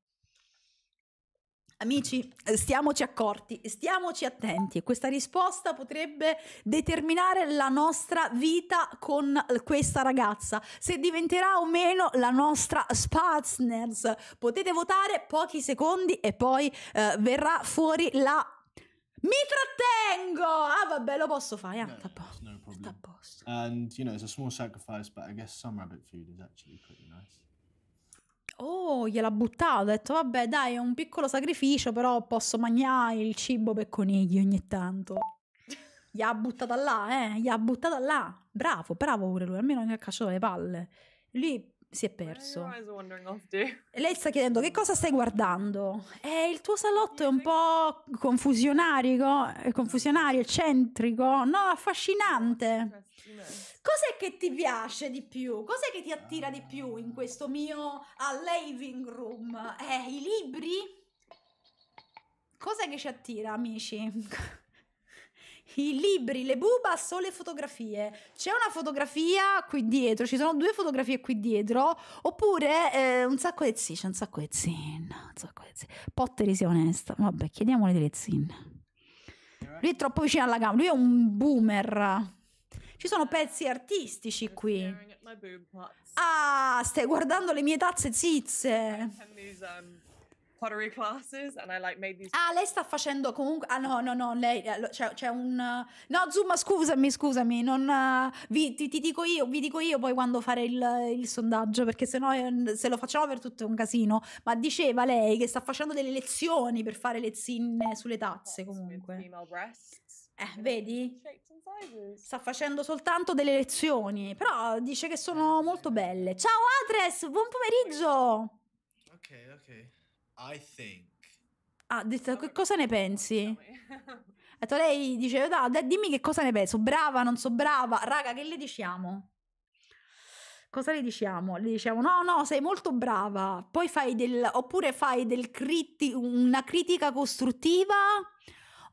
Amici, eh, stiamoci accorti, stiamoci attenti. Questa risposta potrebbe determinare la nostra vita con questa ragazza, se diventerà o meno la nostra Spazners. Potete votare pochi secondi e poi eh, verrà fuori la... Mi trattengo! Ah vabbè, lo posso fare, no, tappo. No, no And, you know, it's a small sacrifice, but I guess some rabbit food is actually pretty nice. Oh, gliel'ha buttato, ha detto vabbè dai è un piccolo sacrificio, però posso mangiare il cibo per conigli ogni tanto. Gli ha buttata là, eh, gli ha buttata là. Bravo, bravo pure lui, almeno gli ha cacciato le palle. Lì si è perso. Eh, e lei sta chiedendo che cosa stai guardando? Eh, il tuo salotto è un po' confusionario, eh, confusionario, eccentrico, no, affascinante. Cos'è che ti piace di più? Cos'è che ti attira di più in questo mio ah, living room? Eh, i libri? Cos'è che ci attira, amici? i libri, le buba, sole fotografie. C'è una fotografia qui dietro, ci sono due fotografie qui dietro, oppure eh, un sacco di zin, c'è un sacco di zin, un sacco di zin. Potteri sia onesta, vabbè, chiediamole delle zin. Lui è troppo vicino alla gamba, lui è un boomer. Ci sono pezzi artistici qui. Ah, stai guardando le mie tazze zizze pottery classes and I like made these Ah, lei sta facendo comunque Ah no, no, no, lei eh, c'è, c'è un No, Zuma, scusami, scusami, non eh, vi, ti, ti, dico io, vi dico io poi quando fare il, il sondaggio perché sennò eh, se lo facciamo per tutto è un casino, ma diceva lei che sta facendo delle lezioni per fare le lezzinne sulle tazze comunque. Eh, vedi? Sta facendo soltanto delle lezioni, però dice che sono molto belle. Ciao Atres, buon pomeriggio! Ok, ok. I think. Ah, detto, che cosa ne pensi? Ha detto lei dice, no, ah, dai, dimmi che cosa ne penso, brava, non so brava, raga, che le diciamo? Cosa le diciamo? Le diciamo, no, no, sei molto brava, poi fai del, oppure fai del criti- una critica costruttiva,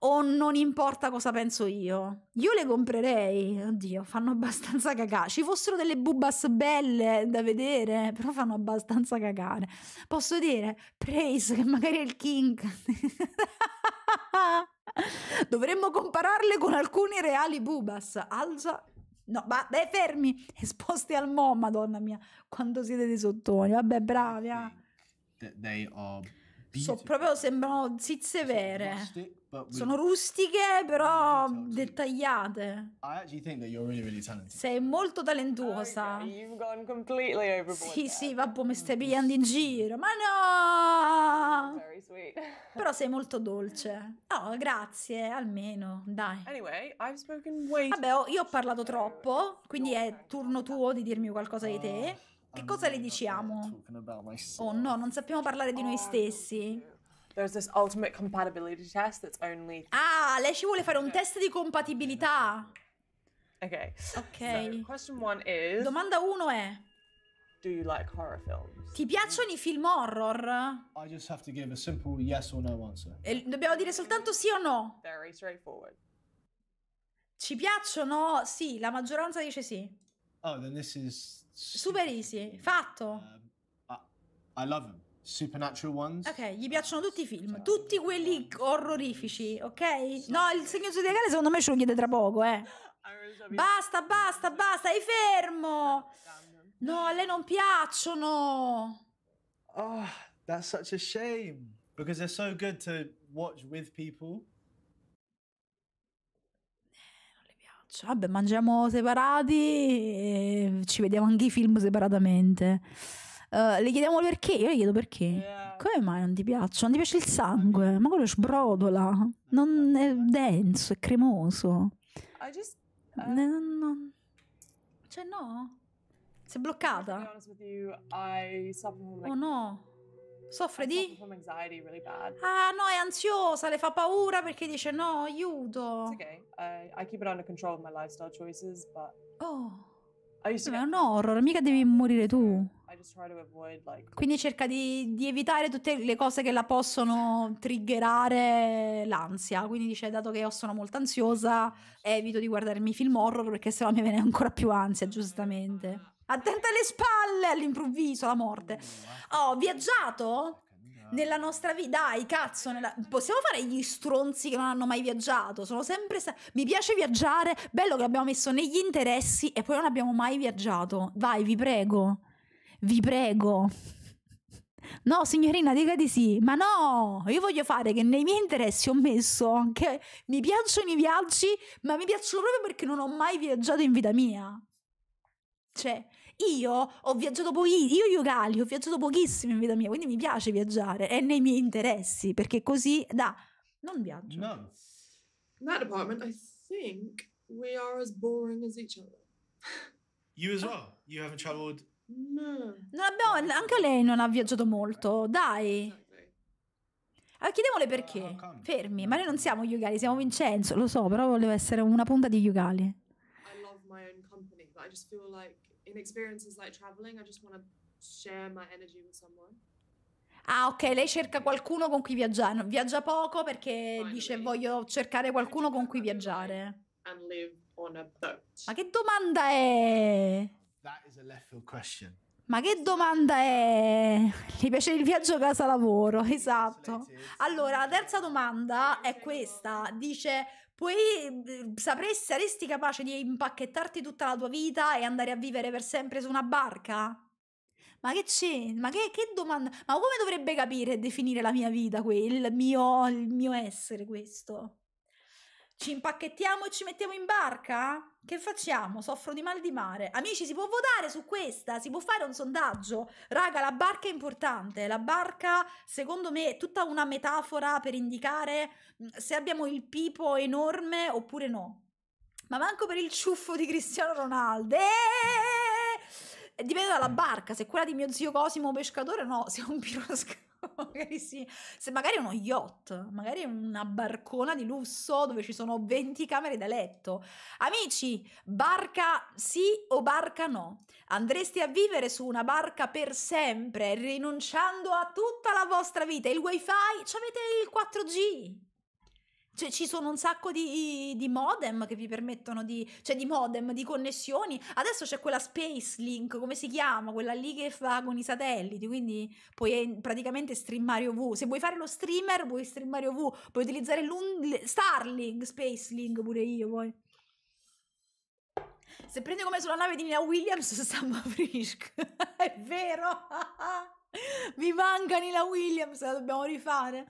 o non importa cosa penso io. Io le comprerei, oddio, fanno abbastanza cagare. Ci fossero delle bubas belle da vedere, però fanno abbastanza cagare. Posso dire, Praise, che magari è il King. Dovremmo compararle con alcuni reali bubas. Alza No, ma dai, fermi, esposti al mo, madonna mia, quando siete dei sottoni. Vabbè, bravi. Ah. they are... So, proprio sembrano zizze vere. Sono rustiche, però dettagliate. Really, really Sei molto talentuosa. Okay, oh, sì, sì, vabbè, mi stai mm, mm, pigliando in mm, giro. Ma no! Però sei molto dolce. Oh, grazie, almeno, dai. Anyway, Vabbè, io ho parlato troppo, quindi è turno tuo di dirmi qualcosa di te. Ah. Che cosa le diciamo? Oh no, non sappiamo parlare di noi um, stessi. Ah, lei ci vuole fare un test di compatibilità. Ok. okay. So, is, Domanda uno è like Ti piacciono i film horror? Yes no e dobbiamo dire soltanto sì o no. Ci piacciono? Sì, la maggioranza dice sì. Oh, then this is Super easy, fatto. Uh, I love him. Supernatural Ones. Ok, gli piacciono tutti i film, tutti quelli orrorifici, ok? No, il segno zodiacale secondo me ce lo chiede tra poco, eh. Basta, basta, basta, è fermo. No, a lei non piacciono. Oh, that's such a shame because they're so good to watch with people. faccio? Vabbè, mangiamo separati e ci vediamo anche i film separatamente. Uh, le chiediamo il perché, io le chiedo perché. Eh. Come mai non ti piacciono? Non ti piace il sangue? Ma quello sbrodola. Non è denso, è cremoso. Just, eh. no, no. Cioè no? Sei bloccata? Oh no. Soffre di? Ah no, è ansiosa, le fa paura perché dice no, aiuto. Oh. è un horror, mica devi morire tu. Quindi cerca di, di, evitare tutte le cose che la possono triggerare l'ansia. Quindi dice, dato che io sono molto ansiosa, evito di guardarmi film horror perché sennò mi viene ancora più ansia, giustamente attenta alle spalle, all'improvviso, la morte. Ho mm. oh, viaggiato? Nella nostra vita, dai, cazzo, nella... possiamo fare gli stronzi che non hanno mai viaggiato? Sono sempre. Sta... Mi piace viaggiare. Bello che abbiamo messo negli interessi e poi non abbiamo mai viaggiato. Vai, vi prego. Vi prego. No, signorina, dica di sì, ma no, io voglio fare che nei miei interessi ho messo che mi piacciono i viaggi, ma mi piacciono proprio perché non ho mai viaggiato in vita mia. Cioè, io ho viaggiato pochissimo, io gli ugali ho viaggiato pochissimo in vita mia, quindi mi piace viaggiare, è nei miei interessi, perché così da... Non viaggio. No. In that apartment, I think we are as boring as each other. You as ah. well. You haven't traveled. No. Abbiamo, anche lei non ha viaggiato molto. Dai. Allora, ah, chiediamole uh, perché. Fermi, ma noi non siamo gli siamo Vincenzo, lo so, però volevo essere una punta di gli ugali. I love my own company, but I just feel like in experiences like traveling, I just want to share my energy with someone. Ah, ok, lei cerca qualcuno con cui viaggiare. Viaggia poco perché Finally. dice voglio cercare qualcuno con cui viaggiare. Ma che domanda è? Ma che domanda è? Gli piace il viaggio casa lavoro, esatto. Allora, la terza domanda è questa. Dice, poi mhmm, sapresti, saresti capace di impacchettarti tutta la tua vita e andare a vivere per sempre su una barca? Ma che c'è? Ma che, che domanda? Ma come dovrebbe capire e definire la mia vita, il, mio, il mio essere questo? Ci impacchettiamo e ci mettiamo in barca? che facciamo? Soffro di mal di mare. Amici, si può votare su questa? Si può fare un sondaggio? Raga, la barca è importante. La barca, secondo me, è tutta una metafora per indicare mm, se abbiamo il pipo enorme oppure no. Ma manco per il ciuffo di Cristiano Ronaldo. Eeeh! Dipende dalla barca. Se quella di mio zio Cosimo pescatore, no, se è un piroscafo. magari sì, se magari uno yacht, magari una barcona di lusso dove ci sono 20 camere da letto. Amici, barca sì o barca no? Andreste a vivere su una barca per sempre, rinunciando a tutta la vostra vita, il wifi, avete il 4G. Cioè, ci sono un sacco di, di, modem che vi permettono di. cioè di modem, di connessioni. Adesso c'è quella Space Link, come si chiama? Quella lì che fa con i satelliti. Quindi puoi praticamente streamare OV. Se vuoi fare lo streamer, puoi streamare OV. Puoi utilizzare Starlink, Space Link pure io poi. Se prende come sulla nave di Nina Williams, Sam Frisch. È vero! Mi manca Nina Williams, la dobbiamo rifare.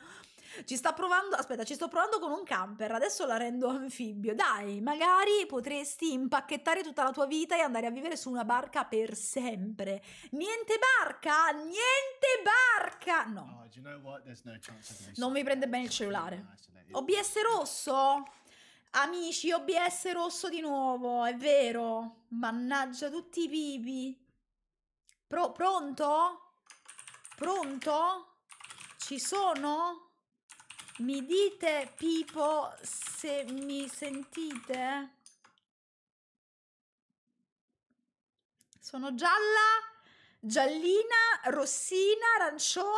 Ci sta provando, aspetta, ci sto provando con un camper, adesso la rendo anfibio. Dai, magari potresti impacchettare tutta la tua vita e andare a vivere su una barca per sempre. Niente barca, niente barca. No. Oh, you know no non mi prende bene il cellulare. OBS rosso. Amici, OBS rosso di nuovo, è vero. Mannaggia tutti i pipi. Pro- pronto? Pronto? Ci sono? Mi dite, Pipo, se mi sentite? Sono gialla, giallina, rossina, arancione,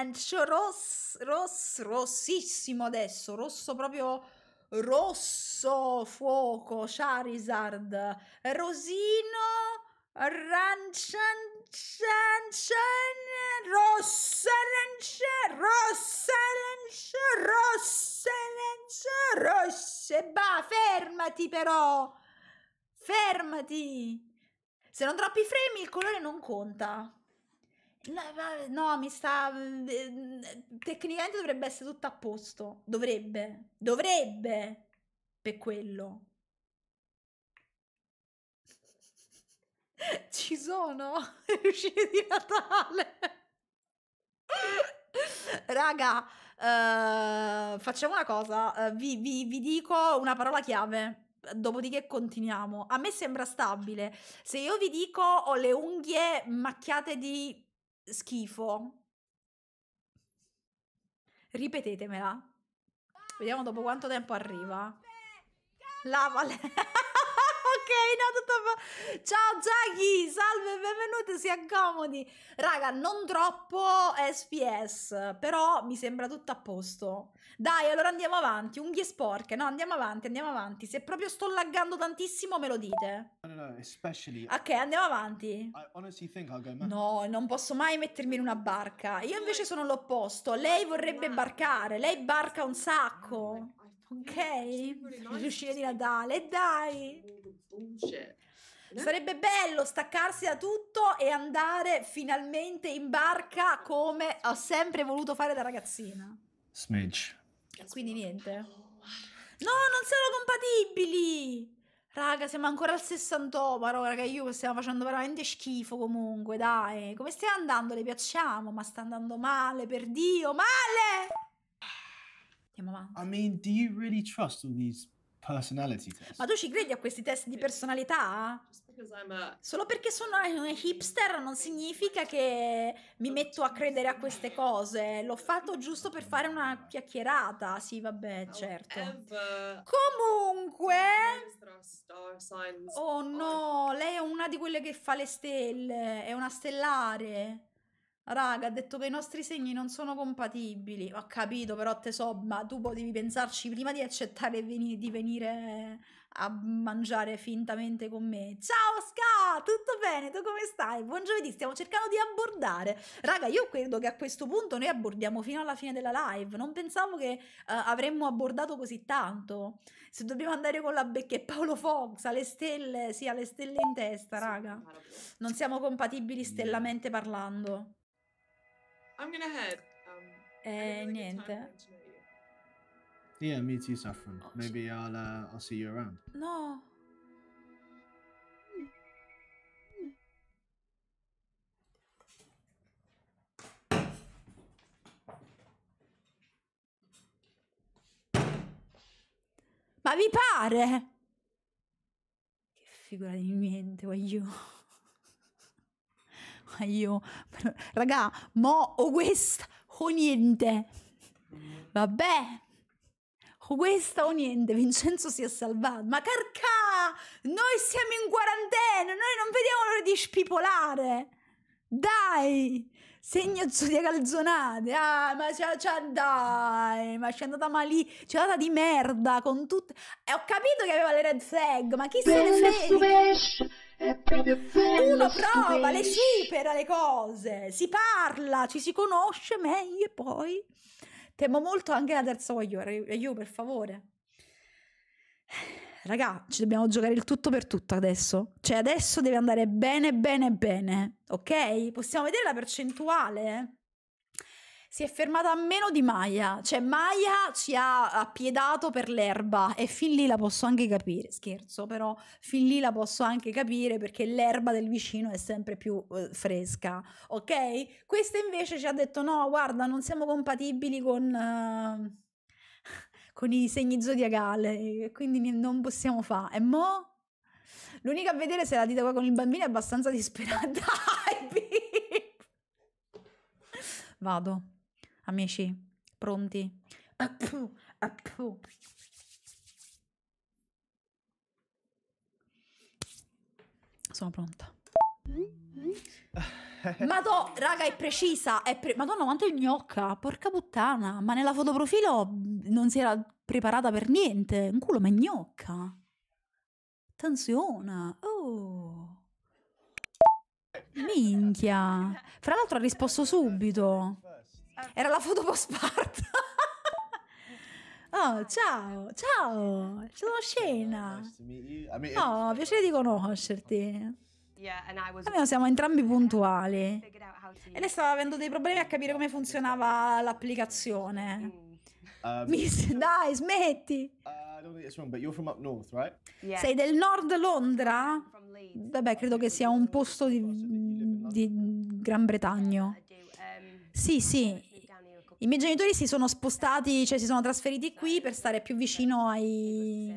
e ross, ross, rossissimo adesso, rosso proprio rosso, fuoco, Charizard, rosino, arancia, arancia, rossa, arancia, rossa, arancia, rossa, arancia, rosse. Bah, fermati però! Fermati! Se non troppi frame il colore non conta. No, no, mi sta. Eh, tecnicamente dovrebbe essere tutto a posto. Dovrebbe. Dovrebbe. Per quello. ci sono le uscite di Natale. Raga, uh, facciamo una cosa, uh, vi, vi, vi dico una parola chiave. Dopodiché continuiamo. A me sembra stabile. Se io vi dico ho le unghie macchiate di schifo, ripetetemela. Vediamo dopo quanto tempo arriva. Lavale no, tutto fa... Ciao Jackie, salve, benvenuti, si accomodi. Raga, non troppo SPS, però mi sembra tutto a posto. Dai, allora andiamo avanti, unghie sporche, no, andiamo avanti, andiamo avanti. Se proprio sto laggando tantissimo me lo dite. No, no, no, Ok, andiamo avanti. No, non posso mai mettermi in una barca. Io invece sono l'opposto, lei vorrebbe barcare, lei barca un sacco. Ok? Eh, Riuscire a dare, dai! Sarebbe bello staccarsi da tutto e andare finalmente in barca come ho sempre voluto fare da ragazzina. Smidge. Quindi niente. No, non sono compatibili! Raga, siamo ancora al 68, però raga, io stiamo facendo veramente schifo comunque, dai. Come stiamo andando? Le piacciamo, ma sta andando male, per Dio, male! Andiamo avanti. I mean, do you really trust all these personality test? Ma tu ci credi a questi test di personalità? Solo perché sono un hipster non significa che mi metto a credere a queste cose. L'ho fatto giusto per fare una chiacchierata. Sì, vabbè, certo. Comunque... Oh no, lei è una di quelle che fa le stelle. È una stellare. Raga, ha detto che i nostri segni non sono compatibili. Ho capito, però te so, ma tu devi pensarci prima di accettare di venire a mangiare fintamente con me. Ciao Ska, tutto bene? Tu come stai? Buon giovedì, stiamo cercando di abbordare. Raga, io credo che a questo punto noi abbordiamo fino alla fine della live. Non pensavo che uh, avremmo abbordato così tanto. Se dobbiamo andare con la Becca e Paolo Fox, alle stelle, sì, alle stelle in testa, raga. Non siamo compatibili stellamente parlando. Um, eh, e niente. Yeah, me too, Saffron. Oh, Maybe I'll uh, I'll see you around. No. Ma vi pare? Che figura di niente, voglio. Ma io, raga, mo o questa o niente. Vabbè, o questa o niente, Vincenzo si è salvato. Ma carca, noi siamo in quarantena, noi non vediamo l'ora di spipolare. Dai, segna di calzonate. Ah, ma c'è, c'è, dai, ma c'è andata malì, c'è andata di merda con tutte. E eh, ho capito che aveva le red flag, ma chi se ne frega? Uno prova, le supera le cose, si parla, ci si conosce meglio e poi... Temo molto anche la terza voglio, io per favore. Raga, ci dobbiamo giocare il tutto per tutto adesso. Cioè adesso deve andare bene, bene, bene. Ok? Possiamo vedere la percentuale? Eh? si è fermata a meno di Maya. Cioè, Maya ci ha appiedato per l'erba e fin lì la posso anche capire. Scherzo, però, fin lì la posso anche capire perché l'erba del vicino è sempre più eh, fresca. Ok? Questa invece ci ha detto: no, guarda, non siamo compatibili con. Eh, con i segni zodiacali, eh, quindi non possiamo fare. E mo? L'unica a vedere se la dita qua con il bambino è abbastanza disperata. Dai, Vado. Amici, pronti? Appu, appu. Sono pronta. Madonna, raga, è precisa. È pre Madonna, quanto è gnocca. Porca puttana. Ma nella fotoprofilo non si era preparata per niente. Un culo, ma è gnocca. Attenzione. Oh. Minchia. Fra l'altro ha risposto subito. Eh. Era la foto post parto. Oh, ciao, ciao, sono eh, Scena. Oh, piacere di conoscerti. Almeno siamo entrambi puntuali. E lei stava avendo dei problemi a capire come funzionava l'applicazione. Mm. Um, Miss, dai, smetti. Uh, Sei del nord Londra? Vabbè, credo che sia un posto di, di Gran Bretagna. Um, sì, sì, i miei genitori si sono spostati, cioè si sono trasferiti qui per stare più vicino ai,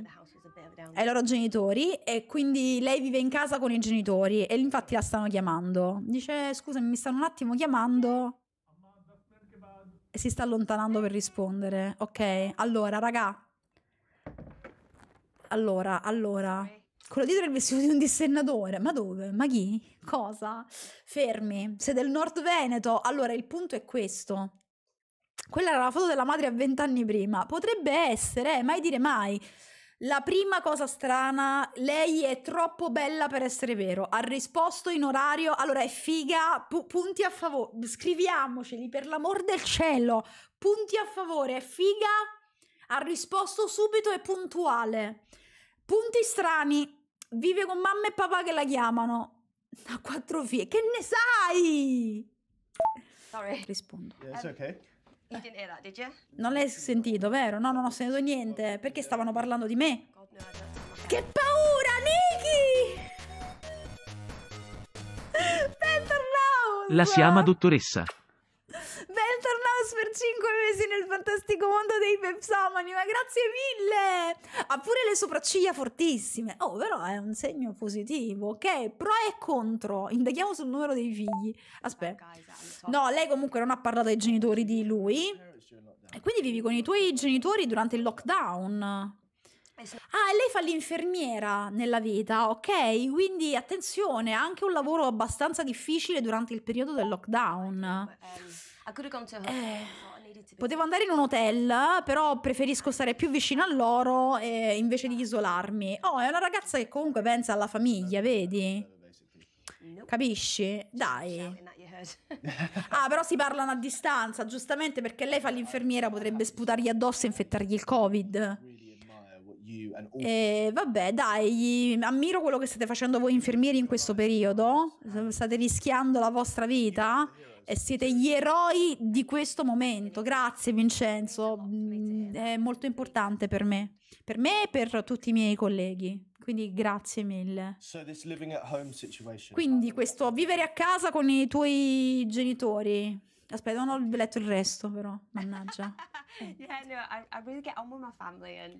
ai loro genitori e quindi lei vive in casa con i genitori e infatti la stanno chiamando. Dice scusami mi stanno un attimo chiamando e si sta allontanando per rispondere. Ok, allora raga. Allora, allora. Quello dietro è il vestito di un dissennatore. Ma dove? Ma chi? Cosa? Fermi. Sei del nord Veneto. Allora, il punto è questo. Quella era la foto della madre a vent'anni prima. Potrebbe essere, eh, mai dire mai. La prima cosa strana, lei è troppo bella per essere vero. Ha risposto in orario, allora è figa, pu- punti a favore. Scriviamoceli, per l'amor del cielo. Punti a favore, è figa, ha risposto subito e puntuale. Punti strani, vive con mamma e papà che la chiamano. Ha quattro figlie, che ne sai? Sorry. Rispondo. it's okay. Eh. Non l'hai sentito, vero? No, non ho sentito niente. Perché stavano parlando di me? Che paura, Niki! Bentornato! La siamo dottoressa bonus per 5 mesi nel fantastico mondo dei pepsomani, ma grazie mille! Ha pure le sopracciglia fortissime. Oh, però è un segno positivo, ok? Pro e contro. Indaghiamo sul numero dei figli. Aspetta. Esatto, no, lei comunque non ha parlato ai genitori di lui. E quindi vivi con i tuoi genitori durante il lockdown. Esatto. Ah, e lei fa l'infermiera nella vita, ok? Quindi attenzione, ha anche un lavoro abbastanza difficile durante il periodo del lockdown. Eh, Ah, eh, potevo andare in un hotel, però preferisco stare più vicino a loro eh, invece di isolarmi. Oh, è una ragazza che comunque pensa alla famiglia, vedi? Capisci? Dai. Ah, però si parlano a distanza, giustamente perché lei fa l'infermiera, potrebbe sputargli addosso e infettargli il Covid. E vabbè, dai, ammiro quello che state facendo voi infermieri in questo periodo. State rischiando la vostra vita e siete gli eroi di questo momento. Grazie Vincenzo, mm, è molto importante per me, per me e per tutti i miei colleghi. Quindi grazie mille. Quindi questo vivere a casa con i tuoi genitori. Aspetta, non ho letto il resto però, mannaggia. yeah, no, I, I really get on with my family and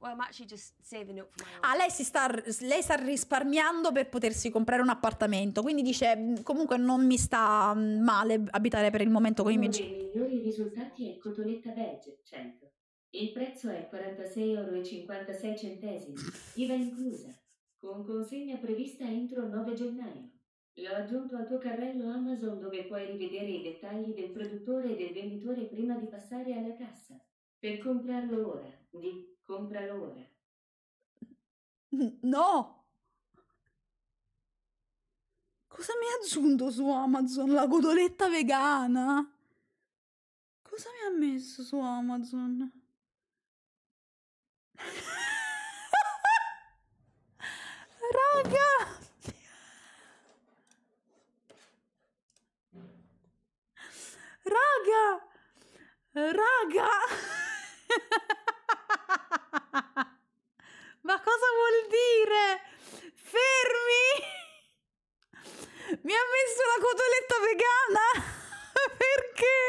well, I'm actually just saving up for my own. Ah, lei, si sta, lei sta risparmiando per potersi comprare un appartamento, quindi dice mm, comunque non mi sta mm, male abitare per il momento con i miei genitori. Uno dei migliori risultati è Cotoletta Badge 100. Il prezzo è 46,56 euro, IVA inclusa, con consegna prevista entro 9 gennaio. L'ho aggiunto al tuo carrello Amazon dove puoi rivedere i dettagli del produttore e del venditore prima di passare alla cassa. Per comprarlo ora, di Compralo ora. No! Cosa mi ha aggiunto su Amazon? La cotoletta vegana? Cosa mi ha messo su Amazon? Raga! Raga! Raga! Ma cosa vuol dire? Fermi! Mi ha messo la cotoletta vegana? Perché?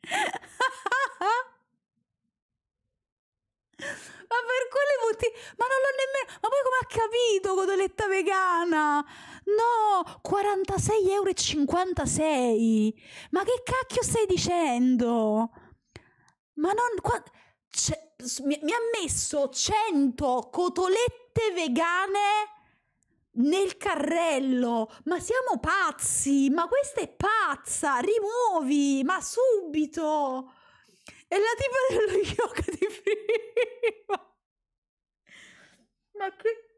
Ma per quale motivo? Ma non l'ho nemmeno... Ma poi come ha capito cotoletta vegana? No, 46,56 euro. Ma che cacchio stai dicendo? Ma non... Qua... C'è cioè, mi, mi ha messo 100 cotolette vegane nel carrello. Ma siamo pazzi! Ma questa è pazza! Rimuovi! Ma subito! È la tipa dello yoga di prima. ma che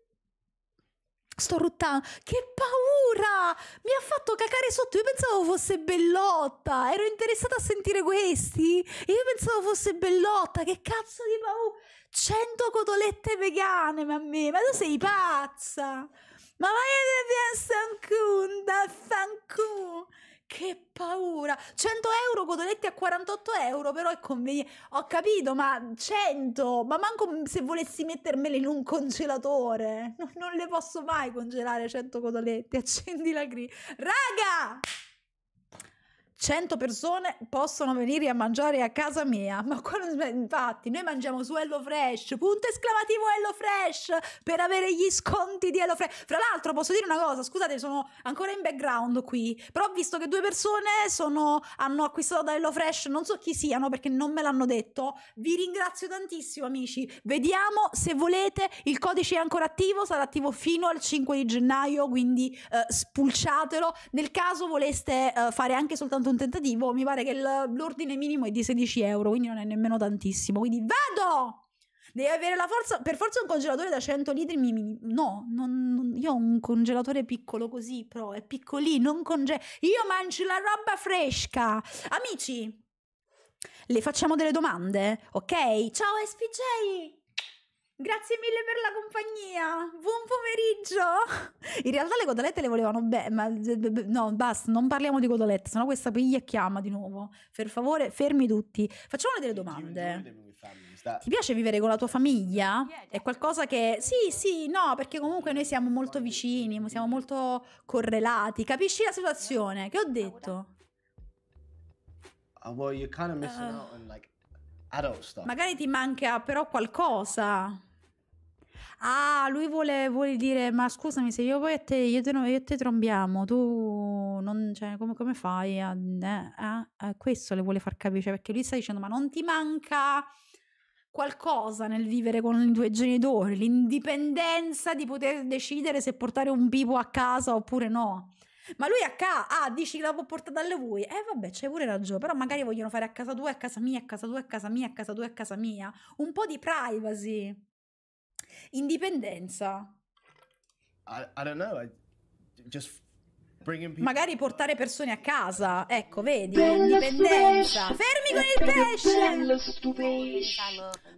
sto ruttando. Che paura! Mi ha fatto cacare sotto. Io pensavo fosse Bellotta. Ero interessata a sentire questi. E io pensavo fosse Bellotta. Che cazzo di paura! 100 cotolette vegane, ma a me. Ma tu sei pazza! Ma vai a San Kun, da San Kun. Che paura! 100 euro cotolette a 48 euro, però è conveniente. Ho capito, ma 100! Ma manco se volessi mettermele in un congelatore. Non, non le posso mai congelare 100 cotolette. Accendi la griglia. Raga! 100 persone possono venire a mangiare a casa mia, ma quando, infatti noi mangiamo su HelloFresh, punto esclamativo HelloFresh per avere gli sconti di HelloFresh. Fra l'altro posso dire una cosa, scusate, sono ancora in background qui, però ho visto che due persone sono, hanno acquistato da HelloFresh, non so chi siano perché non me l'hanno detto, vi ringrazio tantissimo amici, vediamo se volete, il codice è ancora attivo, sarà attivo fino al 5 di gennaio, quindi eh, spulciatelo, nel caso voleste eh, fare anche soltanto un tentativo, mi pare che l'ordine minimo è di 16 euro, quindi non è nemmeno tantissimo. Quindi vado! Devi avere la forza, per forza un congelatore da 100 litri minimo. No, non, non, io ho un congelatore piccolo così, però è piccolino, non conge... Io mangio la roba fresca! Amici, le facciamo delle domande, ok? Ciao SPJ! Grazie mille per la compagnia, buon pomeriggio. In realtà le cotolette le volevano bene, ma no, basta, non parliamo di cotolette, sennò questa piglia chiama di nuovo. Per favore, fermi tutti. Facciamo delle domande. Ti piace vivere con la tua famiglia? È qualcosa che... Sì, sì, no, perché comunque noi siamo molto vicini, siamo molto correlati. Capisci la situazione? Che ho detto? Well, you're kind of missing out on like Magari ti manca però qualcosa. Ah, lui vuole, vuole dire, ma scusami, se io poi a te, io te, io te trombiamo, tu non, cioè, come, come fai? A, eh, eh, questo le vuole far capire, cioè, perché lui sta dicendo, ma non ti manca qualcosa nel vivere con i tuoi genitori, l'indipendenza di poter decidere se portare un pipo a casa oppure no. Ma lui a casa, ah, dici che la può portare dalle voi? Eh, vabbè, c'è pure ragione, però magari vogliono fare a casa tua, a casa mia, a casa tua, a casa mia, a casa tua, a casa mia. Un po' di privacy. Indipendenza. I, I don't know. I just Magari portare persone a casa. Ecco, vedi, è Fermi con il pesce!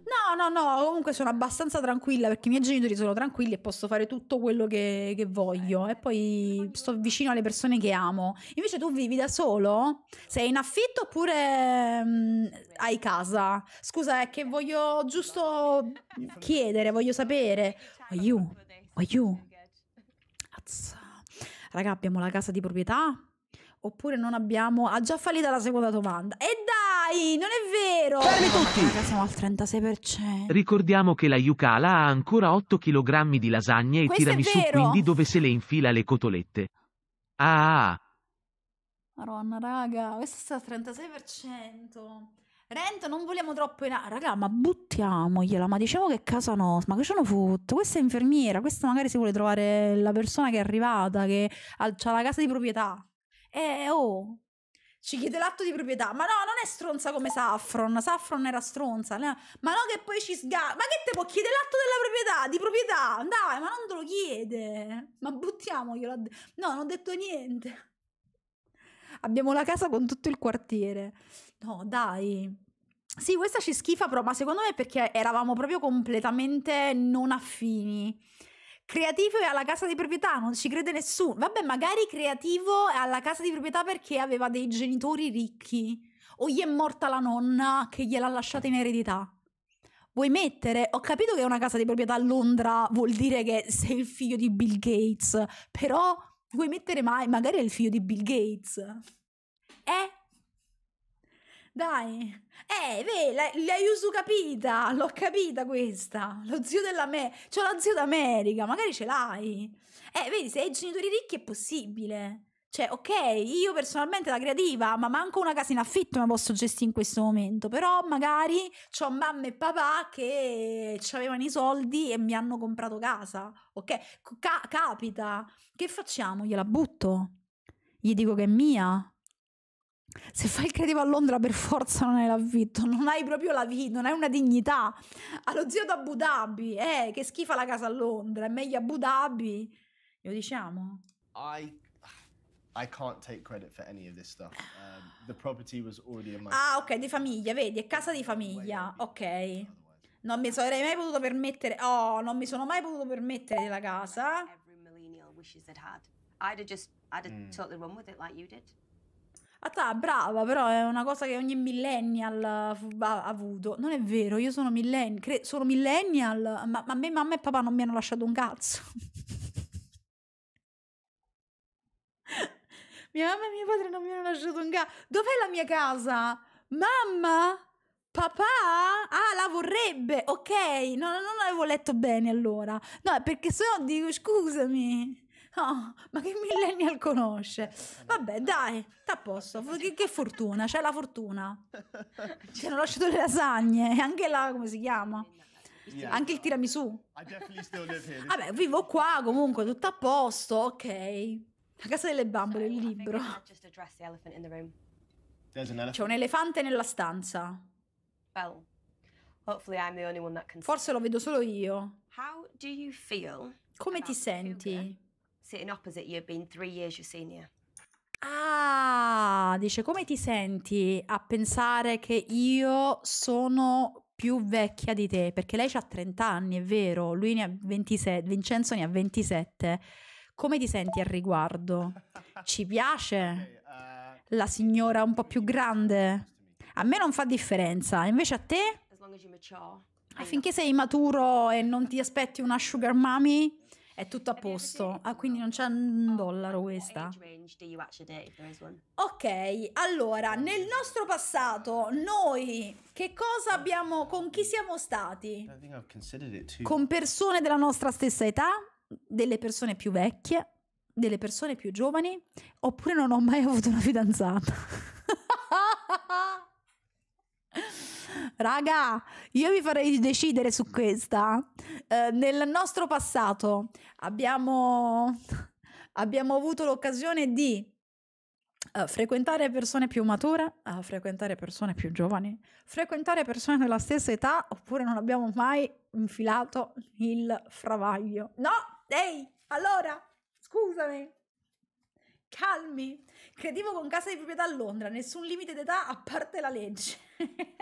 No, no, no, comunque sono abbastanza tranquilla perché i miei genitori sono tranquilli e posso fare tutto quello che, che voglio. E poi sto vicino alle persone che amo. Invece tu vivi da solo? Sei in affitto oppure mh, mm, hai casa? Scusa, è che voglio giusto chiedere, voglio sapere. Are you? Are you? Azza raga, abbiamo la casa di proprietà? Oppure non abbiamo... Ha già fallita la seconda domanda. E dai, non è vero! Fermi tutti! Raga, siamo al 36%. Ricordiamo che la Yucala ha ancora 8 kg di lasagne e Questo tiramisù, quindi dove se le infila le cotolette. Ah! ah, ah. Maronna, raga, questo sta al 36%. Rento, non vogliamo troppo in a- Raga, ma buttiamogliela. Ma diciamo che è casa nostra. Ma che ce hanno fatto? Questa è infermiera. Questa magari si vuole trovare la persona che è arrivata, che ha, ha la casa di proprietà. Eh, oh. Ci chiede l'atto di proprietà. Ma no, non è stronza come Saffron. Saffron era stronza. Ma no, che poi ci sga. Ma che te può chiedere l'atto della proprietà? Di proprietà? Dai, ma non te lo chiede. Ma buttiamogliela. No, non ho detto niente. Abbiamo la casa con tutto il quartiere. No, dai. Sì, questa ci schifa, però, ma secondo me è perché eravamo proprio completamente non affini. Creativo è alla casa di proprietà, non ci crede nessuno. Vabbè, magari creativo è alla casa di proprietà perché aveva dei genitori ricchi o gli è morta la nonna che gliel'ha lasciata in eredità. Vuoi mettere? Ho capito che una casa di proprietà a Londra vuol dire che sei il figlio di Bill Gates, però vuoi mettere mai? Magari è il figlio di Bill Gates. Eh? Dai, eh, vedi, l'hai uso capita, l'ho capita questa, lo zio della me, c'ho la zio d'America, magari ce l'hai. Eh, vedi, se hai genitori ricchi è possibile. Cioè, ok, io personalmente la creativa, ma manco una casa in affitto me la posso gestire in questo momento. Però magari ho mamma e papà che avevano i soldi e mi hanno comprato casa. Ok, Ca capita. Che facciamo? Gliela butto? Gli dico che è mia? se fai il credito a Londra per forza non hai l'avvitto, non hai proprio la vita, non hai una dignità. Allo zio da Abu Dhabi, eh, che schifa la casa a Londra, è meglio Abu Dhabi. Lo diciamo? I I can't take credit for any of this stuff. Um, the property was already in my Ah, ok, di famiglia, vedi, è casa di famiglia. Ok. Non mi sarei mai potuto permettere Oh, non mi sono mai potuto permettere la casa. Every millennial wishes it had. I'd have just I'd have mm. totally run with it like you did. Atta, brava, però è una cosa che ogni millennial uh, ha avuto. Non è vero, io sono millennial, cre- sono millennial, ma, ma a me mamma e papà non mi hanno lasciato un cazzo. mia mamma e mio padre non mi hanno lasciato un cazzo. Dov'è la mia casa? Mamma? Papà? Ah, la vorrebbe. Ok, no, non avevo letto bene allora. No, perché se no dico scusami. Oh, ma che millennial conosce? Vabbè, eh. dai, t'ha posto. Che, che, fortuna, c'è la fortuna. Ci hanno lasciato le lasagne, anche la, come si chiama? Yeah. Anche il tiramisù. Vabbè, vivo qua comunque, tutto a posto, ok. La casa delle bambole, il libro. C'è un elefante nella stanza. Forse lo vedo solo io. Come ti senti? sitting opposite you being three years your senior. Ah, dice come ti senti a pensare che io sono più vecchia di te? Perché lei ha 30 anni, è vero, lui ne ha 27, Vincenzo ne ha 27. Come ti senti al riguardo? Ci piace? Eh, La signora un po' più grande? A me non fa differenza, invece a te? Affinché sei maturo e non ti aspetti una sugar mommy? è tutto a posto. Ah, quindi non c'è un dollaro questa. Ok, allora, nel nostro passato, noi che cosa abbiamo, con chi siamo stati? Con persone della nostra stessa età, delle persone più vecchie, delle persone più giovani, oppure non ho mai avuto una fidanzata. Raga, io vi farei decidere su questa. Eh, nel nostro passato abbiamo, abbiamo avuto l'occasione di Uh, frequentare persone più mature, uh, frequentare persone più giovani, frequentare persone della stessa età, oppure non abbiamo mai infilato il fravaglio. No, ehi, allora, scusami, calmi. Creativo con casa di proprietà a Londra, nessun limite d'età a parte la legge.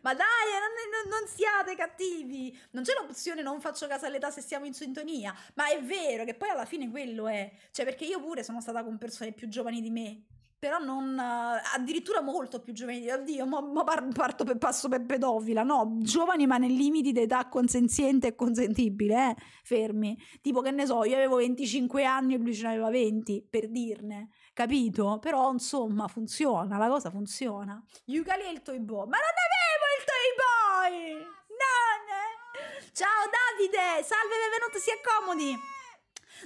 Ma dai, non, non, non, siate cattivi! Non c'è l'opzione non faccio casa all'età se siamo in sintonia. Ma è vero che poi alla fine quello è. Cioè, perché io pure sono stata con persone più giovani di me però non addirittura molto più giovani, oddio, ma, ma parto per passo per pedofila, no, giovani ma nei limiti d'età consenziente e consentibile, eh? fermi. Tipo che ne so, io avevo 25 anni e lui ce n'aveva 20, per dirne, capito? Però insomma funziona, la cosa funziona. Yucali e il Toy Boy, ma non avevo il Toy Boy! Non! Ciao Davide, salve, benvenuto, si accomodi!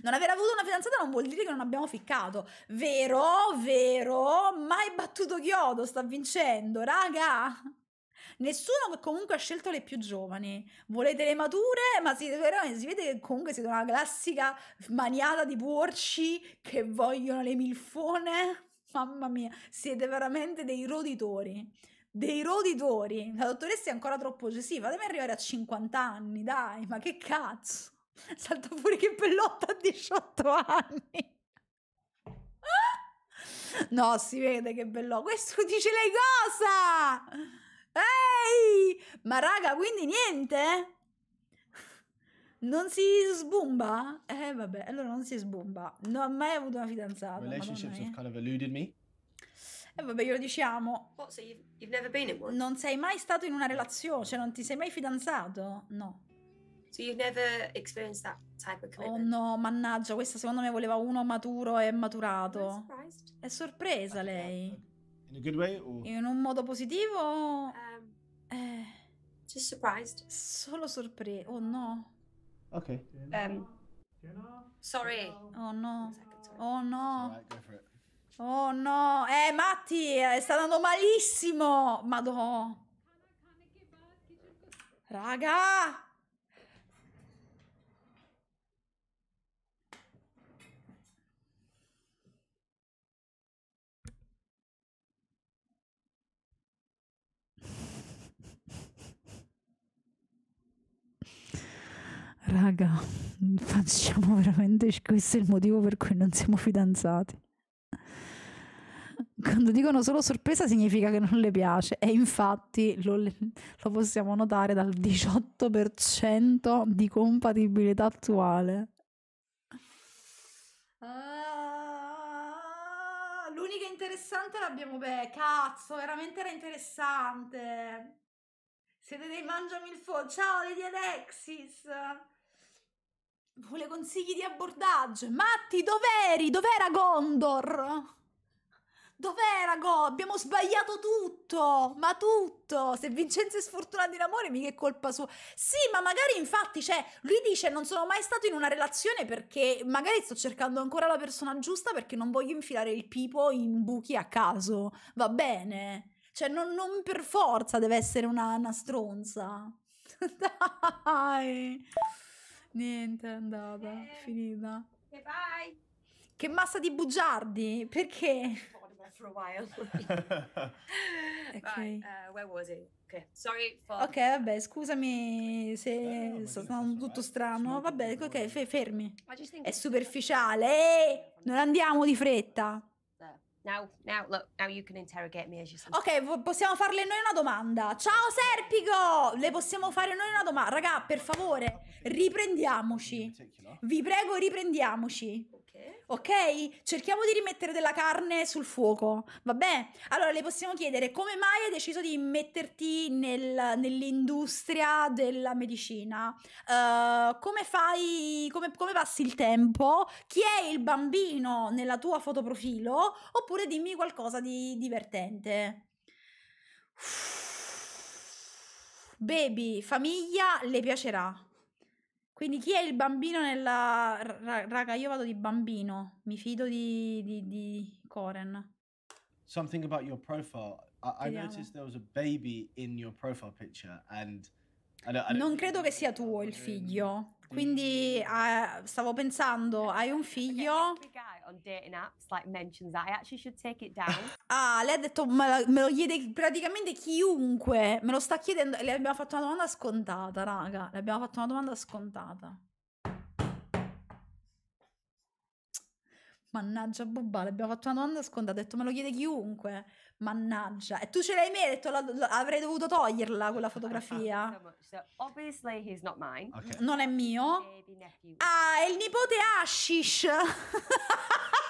Non aver avuto una fidanzata non vuol dire che non abbiamo ficcato. Vero, vero, mai battuto Chiodo, sta vincendo, raga. Nessuno comunque ha scelto le più giovani. Volete le mature, ma si, si vede che comunque siete una classica maniata di porci che vogliono le milfone. Mamma mia, siete veramente dei roditori. Dei roditori. La dottoressa è ancora troppo eccessiva. Fatemi arrivare a 50 anni, dai, ma che cazzo. Salta fuori che pellotta a 18 anni. No, si vede che bello. Questo dice lei cosa? Ehi! Ma raga, quindi niente? Non si sbomba? Eh vabbè, allora non si sbomba. Non ho mai avuto una fidanzata. Relationships have kind of eluded me. E eh, vabbè, glielo diciamo. Oh, so you've, you've non sei mai stato in una relazione, cioè non ti sei mai fidanzato? No. So you've never experienced that type of oh commitment? Oh no, mannaggia, questa secondo me voleva uno maturo e maturato. È sorpresa lei. In, way, or... in un modo positivo um, eh. Just surprised. Solo sorpresa. Oh no. Ok. Um, sorry. Oh no. Oh no. Oh no, eh Matti, eh, sta andando malissimo. Madonna. Raga! raga, facciamo veramente questo è il motivo per cui non siamo fidanzati. Quando dicono solo sorpresa significa che non le piace e infatti lo, lo possiamo notare dal 18% di compatibilità attuale. Ah, l'unica interessante l'abbiamo beh, cazzo, veramente era interessante. Siete dei mangiami il mangiamilfo. Ciao Lady Alexis. Vuole consigli di abbordaggio. Matti, dov'eri? Dov'era Gondor? Dov'era Go? Abbiamo sbagliato tutto, ma tutto. Se Vincenzo è sfortunato in amore, mica è colpa sua. Sì, ma magari infatti, cioè, lui dice non sono mai stato in una relazione perché magari sto cercando ancora la persona giusta perché non voglio infilare il pipo in buchi a caso. Va bene. Cioè, non, non per forza deve essere una, una stronza. Dai. Niente, è andata, eh, finita. Che vai! Che massa di bugiardi, perché? For a while. okay. But, uh, eh, where was it? Okay. Sorry for... ok, vabbè, scusami se eh, no, sto andando tutto strano. Vabbè, ok, fe- fermi. È superficiale. Eh! Non andiamo di fretta. ok, possiamo farle noi una domanda. Ciao Serpico! Le possiamo fare noi una domanda. Raga, per favore riprendiamoci. Vi prego, riprendiamoci. Okay. ok? Cerchiamo di rimettere della carne sul fuoco. Vabbè, allora le possiamo chiedere come mai hai deciso di metterti nel, nell'industria della medicina? Uh, come fai, come, come passi il tempo? Chi è il bambino nella tua fotoprofilo? Oppure dimmi qualcosa di divertente. Uff. Baby, famiglia, le piacerà. Quindi chi è il bambino nella... Raga, io vado di bambino, mi fido di, di, di Coren. Something about your profile. I, I noticed there was a baby in your profile picture and... I don't, I don't non credo che sia tuo il figlio, quindi uh, stavo pensando, hai un figlio apps, like ah, lei ha detto, me lo, me lo chiede praticamente chiunque, me lo sta chiedendo, le abbiamo fatto una domanda scontata, raga, le abbiamo fatto una domanda scontata. Mannaggia Bobba, le abbiamo fatto una domanda scontata, ha detto me lo chiede chiunque. Mannaggia. E tu ce l'hai merito, la, la, avrei dovuto toglierla quella fotografia. Okay. Non è mio. Ah, è il nipote Ashish.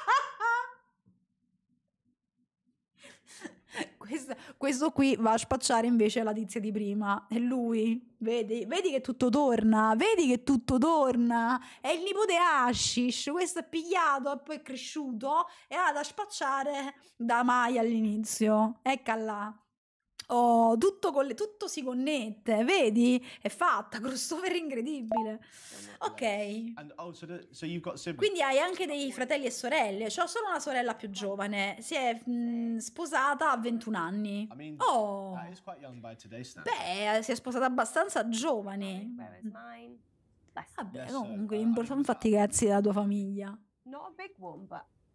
Questo qui va a spacciare invece la tizia di prima. È lui. Vedi, vedi che tutto torna. Vedi che tutto torna. È il nipote Ashish. Questo è pigliato e poi è cresciuto. E ha da spacciare da mai all'inizio. Eccola là. Oh, tutto, le, tutto, si connette, vedi? È fatta, crossover incredibile. Ok. Oh, Quindi hai anche dei fratelli e sorelle. Cioè, ho solo una sorella più giovane. Si è mh, mm, sposata a 21 anni. Oh. Beh, si è sposata abbastanza giovane. Vabbè, comunque, non fatti i cazzi della tua famiglia. Non a big one,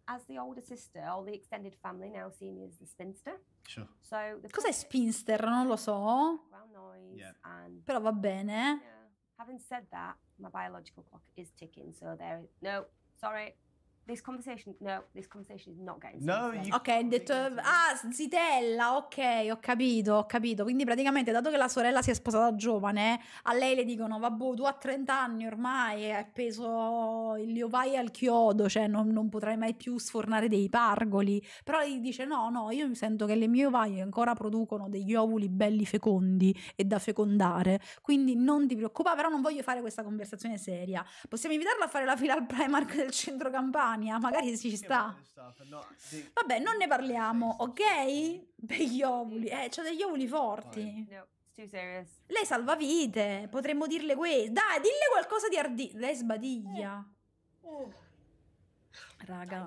as the older sister all the extended family, now me as the spinster. Sure. So the Cos'è spinster? Non lo so. Background noise yeah. and Però va bene. yeah. Having said that, my biological clock is ticking, so there. No, sorry, this conversation, no, this conversation is not getting no, you... Ok, ha detto, ah, zitella, ok, ho capito, ho capito. Quindi praticamente, dato che la sorella si è sposata giovane, a lei le dicono, vabbè, tu a 30 anni ormai hai peso il liovai al chiodo, cioè non, non, potrai mai più sfornare dei pargoli. Però lei dice, no, no, io mi sento che le mie ovaie ancora producono degli ovuli belli fecondi e da fecondare. Quindi non ti preoccupare però non voglio fare questa conversazione seria. Possiamo invitarla a fare la fila al Primark del centro campano? Melania, magari ci sta. Vabbè, non ne parliamo, ok? Degli ovuli, eh, c'ha degli ovuli forti. Lei salva vite, potremmo dirle questo. Dai, dille qualcosa di ardito. Lei sbadiglia. Raga.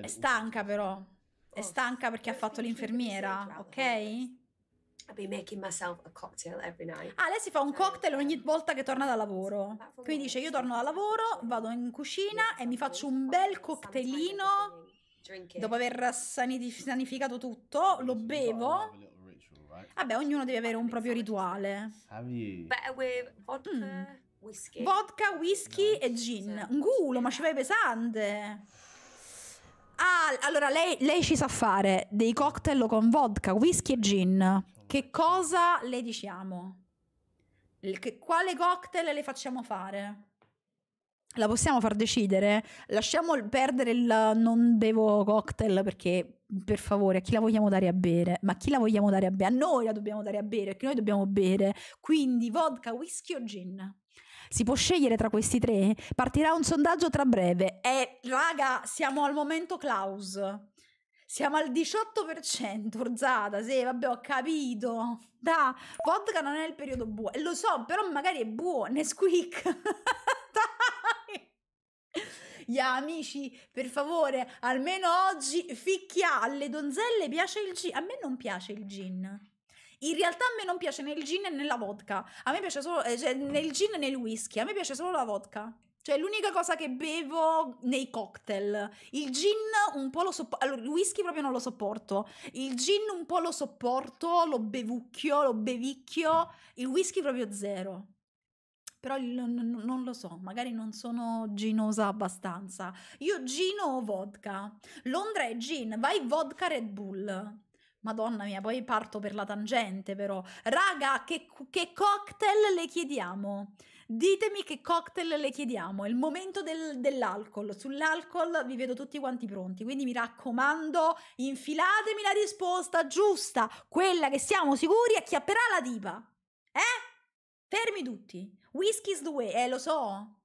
È stanca però. È oh. stanca perché ha fatto l'infermiera, ok? I'll be making myself a cocktail every night. Ah, lei si fa un cocktail ogni um, volta che torna da lavoro. Quindi dice: Io torno da lavoro, vado in cucina e mi faccio un bel cocktailino. Dopo aver sanificato tutto, lo bevo. Vabbè, ognuno deve avere un proprio rituale. Mm. Vodka, whisky e gin. Un culo, ma ci vai pesante. Ah, allora lei, lei, ci sa fare dei cocktail con vodka, whisky e gin. Che cosa le diciamo? Che, quale cocktail le facciamo fare? La possiamo far decidere? Lasciamo perdere il non bevo cocktail perché, per favore, a chi la vogliamo dare a bere? Ma a chi la vogliamo dare a bere? A noi la dobbiamo dare a bere perché noi dobbiamo bere. Quindi vodka, whisky o gin? Si può scegliere tra questi tre? Partirà un sondaggio tra breve. E eh, raga, siamo al momento Klaus. Siamo al 18%, Urzata. sì, vabbè, ho capito. Da, vodka non è il periodo buono. Lo so, però magari è buono, è squeak. Dai. Yeah, amici, per favore, almeno oggi ficchia alle donzelle piace il gin. A me non piace il gin. In realtà a me non piace né il gin né la vodka. A me piace solo eh, cioè, nel gin e nel whisky. A me piace solo la vodka. Cioè, l'unica cosa che bevo nei cocktail. Il gin un po' lo sopporto. Allora, il whisky proprio non lo sopporto. Il gin un po' lo sopporto, lo bevucchio, lo bevicchio. Il whisky proprio zero. Però il, n- non lo so, magari non sono ginosa abbastanza. Io gino o vodka. Londra è gin, vai vodka Red Bull. Madonna mia, poi parto per la tangente però. Raga, che, che cocktail le chiediamo? Ditemi che cocktail le chiediamo, è il momento del, dell'alcol. Sull'alcol vi vedo tutti quanti pronti, quindi mi raccomando, infilatemi la risposta giusta, quella che siamo sicuri acchiapperà la dipa. Eh? Fermi tutti. Whisky is the way, eh lo so.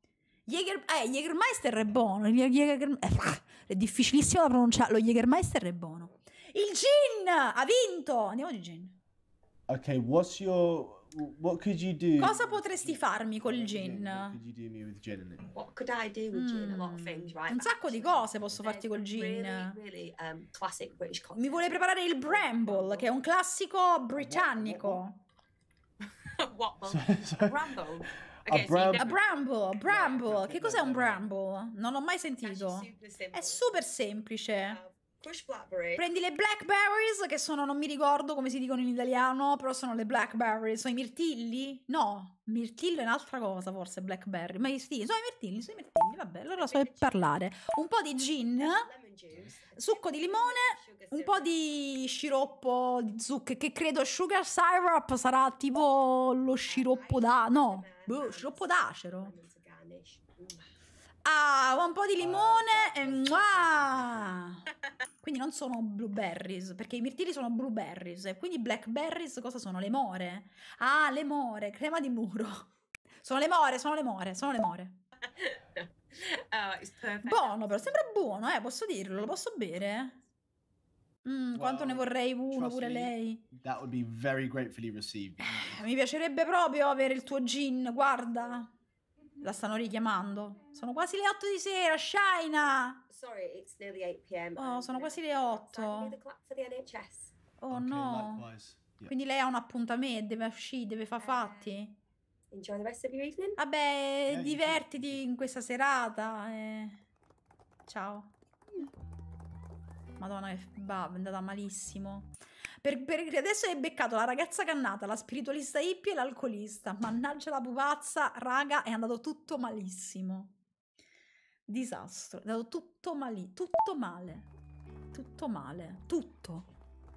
Jäger, eh, Jägermeister è buono, Jäger, eh, è difficilissimo da pronunciare, lo Jägermeister è buono. Il gin ha vinto, andiamo di gin. Ok, what's your What could you do? Cosa potresti farmi col gin? What could you do me with gin What could I do with gin? A lot of mm. things, right? Un sacco di cose posso farti col gin. Really, um, classic British cocktail. Mi vuole preparare il Bramble, che è un classico britannico. What? Bramble. Okay, a, bramble. a bramble, a bramble. Che cos'è un bramble? Non l'ho mai sentito. È super semplice. Um, Push blackberry. Prendi le blackberries, che sono, non mi ricordo come si dicono in italiano, però sono le blackberries. Sono i mirtilli? No, mirtillo è un'altra cosa forse, blackberry. Ma sì, sono i mirtilli, sono i mirtilli, vabbè, allora so parlare. Un po' di gin, succo di limone, un po' di sciroppo di zucchero, che credo sugar syrup sarà tipo lo ah, sciroppo da... no, boh, sciroppo d'acero. Ah, un po' di ah, limone ah, e mua! Quindi non sono blueberries, perché i mirtilli sono blueberries. E quindi blackberries cosa sono? Le more. Ah, le more, crema di muro. Sono le more, sono le more, sono le more. Oh, buono però, sembra buono, eh, posso dirlo, lo posso bere? Mm, well, quanto ne vorrei uno pure me, lei. That would be very gratefully received. Eh, mi piacerebbe proprio avere il tuo gin, guarda. La stanno richiamando. Sono quasi le 8 di sera, Shaina! Sorry, it's nearly 8 p.m. Oh, sono quasi le 8. Oh no. Quindi lei ha un appuntamento, deve uscire, deve fare eh. fatti. Enjoy the rest of your evening. Vabbè, eh, divertiti in questa serata. Eh. Ciao. Mm. Madonna, che è andata malissimo. Per, perché adesso hai beccato la ragazza cannata, la spiritualista hippie e l'alcolista. Mannaggia la pupazza, raga, è andato tutto malissimo. Disastro, è andato tutto male, tutto male, tutto male, tutto.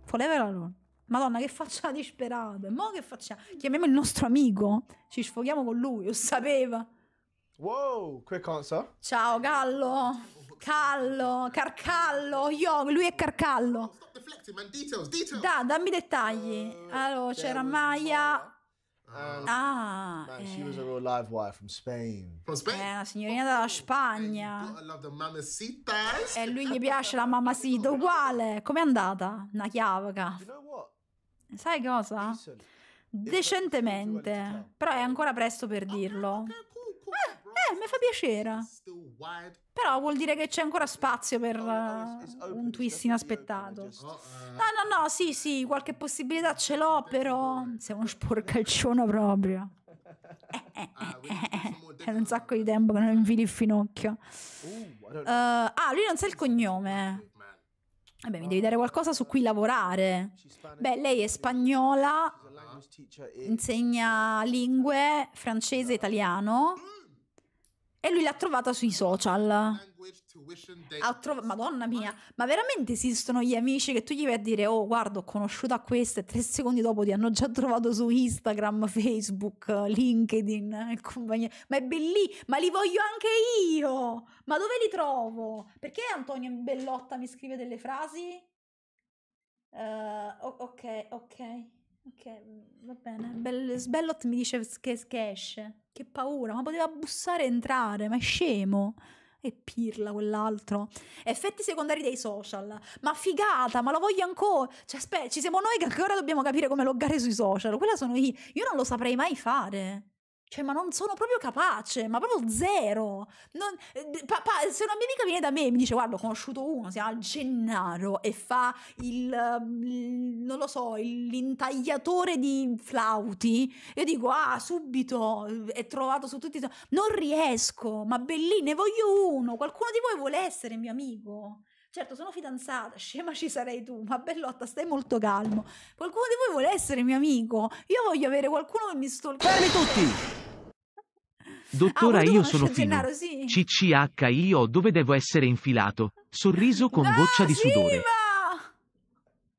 Voleva la Madonna, che faccia disperata. E mo che facciamo? Chiamiamo il nostro amico. Ci sfoghiamo con lui, lo sapeva. Wow, quick answer. Ciao Gallo, Callo, Carcallo, io, lui è Carcallo. Details, details. Da, dammi dettagli. Uh, allora, c'era Maya. Um, ah, man, eh. she was a real live wire from Spain. From Spain? Eh, una signorina dalla oh, Spagna. I love the mamacitas. E lui gli piace la mamacita, uguale. Com'è andata? Una chiavaca. You know Sai cosa? Decentemente. Però è ancora presto per dirlo. Oh, okay, cool, cool. Eh. Eh, mi fa piacere. Però vuol dire che c'è ancora spazio per uh, un twist inaspettato. Oh, eh. No, no, no, sì, sì, qualche possibilità ce l'ho, però sei uno sporcalcione proprio. Ah, eh, eh, eh, eh, è un sacco di tempo che non invidi il finocchio. Uh, ah, lui non sa il cognome. Vabbè, mi ah. devi dare qualcosa su cui lavorare. Beh, lei è spagnola, insegna lingue, francese e italiano. Mm. E lui l'ha trovata sui social. Trov- Madonna mia, ma veramente esistono gli amici che tu gli vai a dire oh guarda ho conosciuto a questa e tre secondi dopo ti hanno già trovato su Instagram, Facebook, LinkedIn e compagnia. Ma è bellissimo, ma li voglio anche io! Ma dove li trovo? Perché Antonio Bellotta mi scrive delle frasi? Uh, ok, ok, ok, va bene. Bell- Sbellot mi dice che, che esce. Che paura, ma poteva bussare e entrare, ma è scemo. E pirla quell'altro. Effetti secondari dei social. Ma figata, ma lo voglio ancora. Cioè, aspetta, ci siamo noi che ancora dobbiamo capire come loggare sui social. Quella sono io. Io non lo saprei mai fare. Cioè, ma non sono proprio capace, ma proprio zero. Non, eh, pa, pa, se una mia amica viene da me e mi dice, guarda, ho conosciuto uno, si chiama Gennaro, e fa il, il ehm, non lo so, il, l'intagliatore di flauti, io dico, ah, subito, eh, è trovato su tutti i... Non riesco, ma Bellini, ne voglio uno, qualcuno di voi vuole essere mio amico? Certo, sono fidanzata, scema ci sarei tu, ma Bellotta, stai molto calmo. Qualcuno di voi vuole essere mio amico? Io voglio avere qualcuno che mi stolca. Fermi tutti! Dottora, ah, io sono Gennaro, fino. Sì. CCHIO, dove devo essere infilato? Sorriso con no, goccia di sudore. Simo!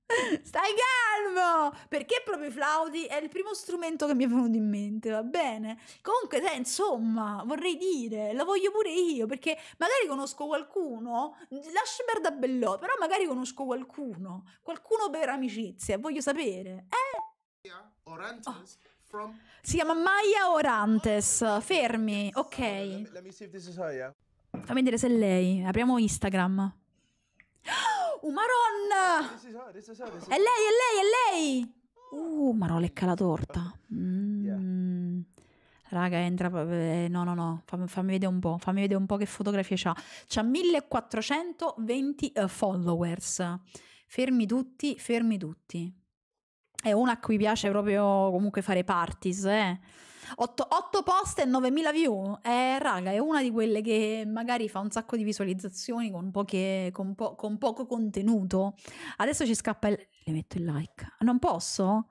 sudore. Stai calmo! Perché proprio i Flaudi è il primo strumento che mi è venuto in mente, va bene? Comunque, te, insomma, vorrei dire, lo voglio pure io, perché magari conosco qualcuno, lascia perdere Bellò, però magari conosco qualcuno, qualcuno per amicizia, voglio sapere, eh? Yeah, oh. From... Si chiama Maya Orantes. Fermi, ok. Let me, let me her, yeah. Fammi vedere se è lei. Apriamo Instagram. Oh, Maron! This is her, this is her, this is... È lei, è lei, è lei! Uh, Maron, lecca la torta. Mm. Yeah. Raga, entra. Eh, no, no, no. Fammi, fammi, vedere un po'. Fammi vedere un po' che fotografie c'ha. C'ha 1420 uh, eh, followers. Fermi tutti, fermi tutti. È una a cui piace proprio comunque fare parties, eh. 8, 8 post e 9000 view. Eh, raga, è una di quelle che magari fa un sacco di visualizzazioni con, poche, con, po- con poco contenuto. Adesso ci scappa il... Le metto il like. Non posso?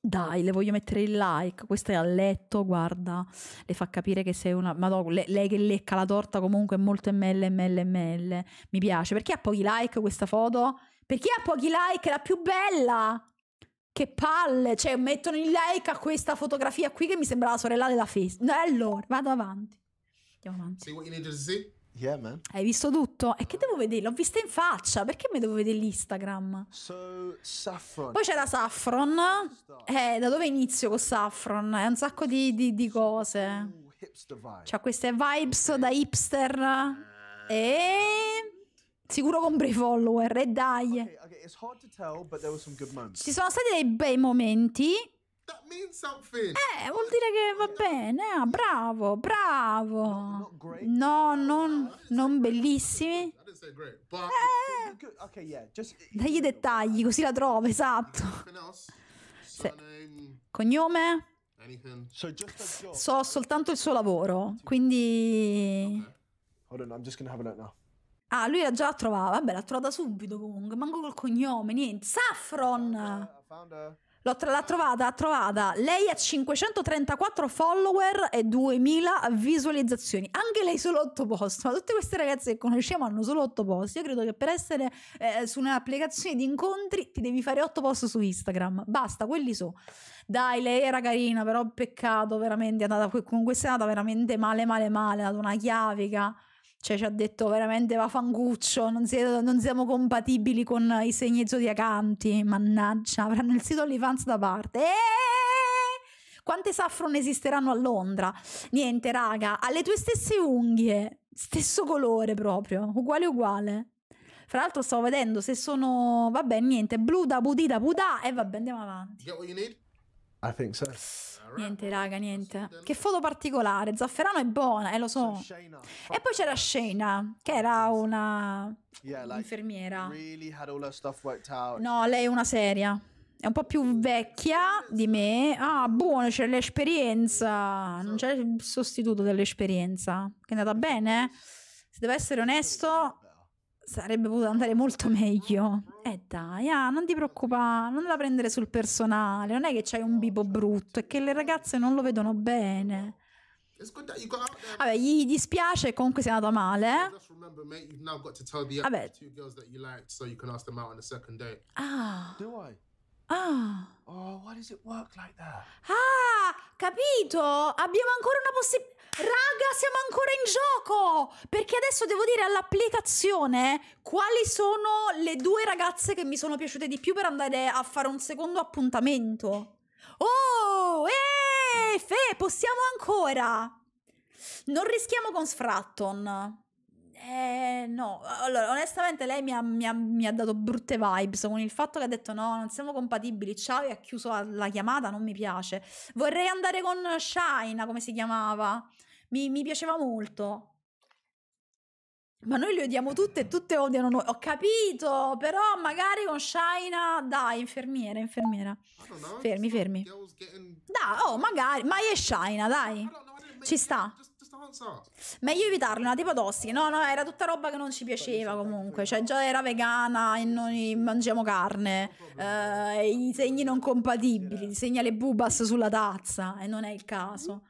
Dai, le voglio mettere il like. Questa è a letto, guarda. Le fa capire che sei una... Ma le, lei che lecca la torta comunque è molto ml, ml, ml. Mi piace. Perché ha pochi like questa foto? Per chi ha pochi like è la più bella. Che palle, cioè mettono il like a questa fotografia qui che mi sembra la sorella della festa. No, allora, vado avanti. Andiamo avanti. See what you Yeah, man. Hai visto tutto? E che devo vedere? L'ho vista in faccia, perché mi devo vedere l'Instagram? So, Poi la Saffron. Eh, da dove inizio con Saffron? È un sacco di, di, di cose. C'ha queste vibes da hipster. E... Sicuro compri i follower e dai. Okay, okay. Tell, Ci sono stati dei bei momenti. Eh, vuol dire che va bene. Ah, bravo, bravo. No, no non, non bellissimi. Eh, dagli dettagli, così la trovo, esatto. Se. Cognome? So soltanto il suo lavoro, quindi... Hold on, I'm just gonna have a look now. Ah, lui la già trovava. Vabbè, l'ha trovata subito comunque. Manco col cognome, niente. Saffron! Tra- l'ha trovata, l'ha trovata. Lei ha 534 follower e 2000 visualizzazioni. Anche lei solo 8 post. Ma tutte queste ragazze che conosciamo hanno solo 8 post. Io credo che per essere eh, su un'applicazione di incontri ti devi fare 8 post su Instagram. Basta, quelli so. Dai, lei era carina, però peccato veramente. È Andata, con questa è andata veramente male, male, male. È andata una chiavica cioè ci ha detto veramente va non, si, non siamo compatibili con i segni zodiacanti, mannaggia, avranno il sito OnlyFans da parte. Eeeh! Quante saffron esisteranno a Londra? Niente, raga, ha le tue stesse unghie, stesso colore proprio, uguale uguale. Fra l'altro stavo vedendo se sono, vabbè, niente, blu da budì da budà e vabbè, andiamo avanti. You know what you need? I think so. Niente, raga, niente. Che foto particolare. Zafferano è buona, eh, lo so. E poi c'era Shayna, che era una infermiera. No, lei è una seria. È un po' più vecchia di me. Ah, buono, c'è l'esperienza. Non c'è il sostituto dell'esperienza. Che è andata bene? Eh? Se devo essere onesto, Sarebbe potuto andare molto meglio. Eh dai, ah, non ti preoccupare, non la prendere sul personale. Non è che c'hai un bibo brutto, è che le ragazze non lo vedono bene. Eh, Vabbè, gli dispiace, comunque sia andato male. Vabbè. Ah. Ah. Oh, why does it work like that? Ah, capito! Abbiamo ancora una possibilità. Raga, siamo ancora in gioco! Perché adesso devo dire all'applicazione quali sono le due ragazze che mi sono piaciute di più per andare a fare un secondo appuntamento. Oh, eeeh, Fe, possiamo ancora! Non rischiamo con Sfratton. Eh, no, allora onestamente lei mi ha, mi, ha, mi ha, dato brutte vibes con il fatto che ha detto no, non siamo compatibili, ciao e ha chiuso la chiamata, non mi piace. Vorrei andare con Shaina, come si chiamava, mi, mi piaceva molto. Ma noi li odiamo tutte e tutte odiano noi. Ho capito, però magari con Shaina, dai, infermiera, infermiera. fermi, fermi. Dai, oh, magari, ma è Shaina, dai. Ci sta. Just non so. Meglio evitarlo, una tipo tossica. No, no, era tutta roba che non ci piaceva comunque. Cioè, già era vegana e noi mangiamo carne. Eh, I segni non compatibili, disegna le bubas sulla tazza e non è il caso.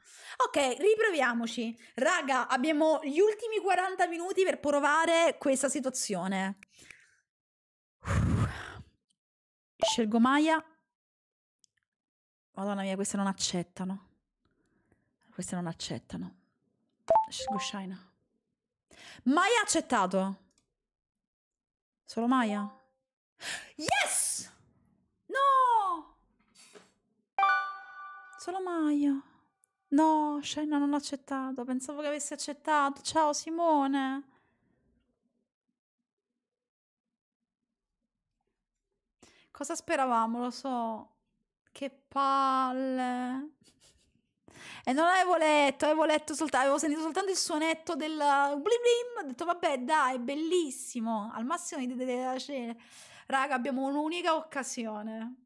Ok, riproviamoci. Raga, abbiamo gli ultimi 40 minuti per provare questa situazione. Scelgo Maya. Madonna mia, queste non accettano. Queste non accettano. Scelgo Shaina. Maya accettato. Solo Maya? Yes! No! Solo Maya. No, Shaina non ha accettato. Pensavo che avesse accettato. Ciao Simone. Cosa speravamo? Lo so. Che palle e non avevo letto, avevo letto soltanto, avevo sentito soltanto il suonetto del blim blim, ho detto vabbè dai, bellissimo, al massimo di della cena. Raga, abbiamo un'unica occasione.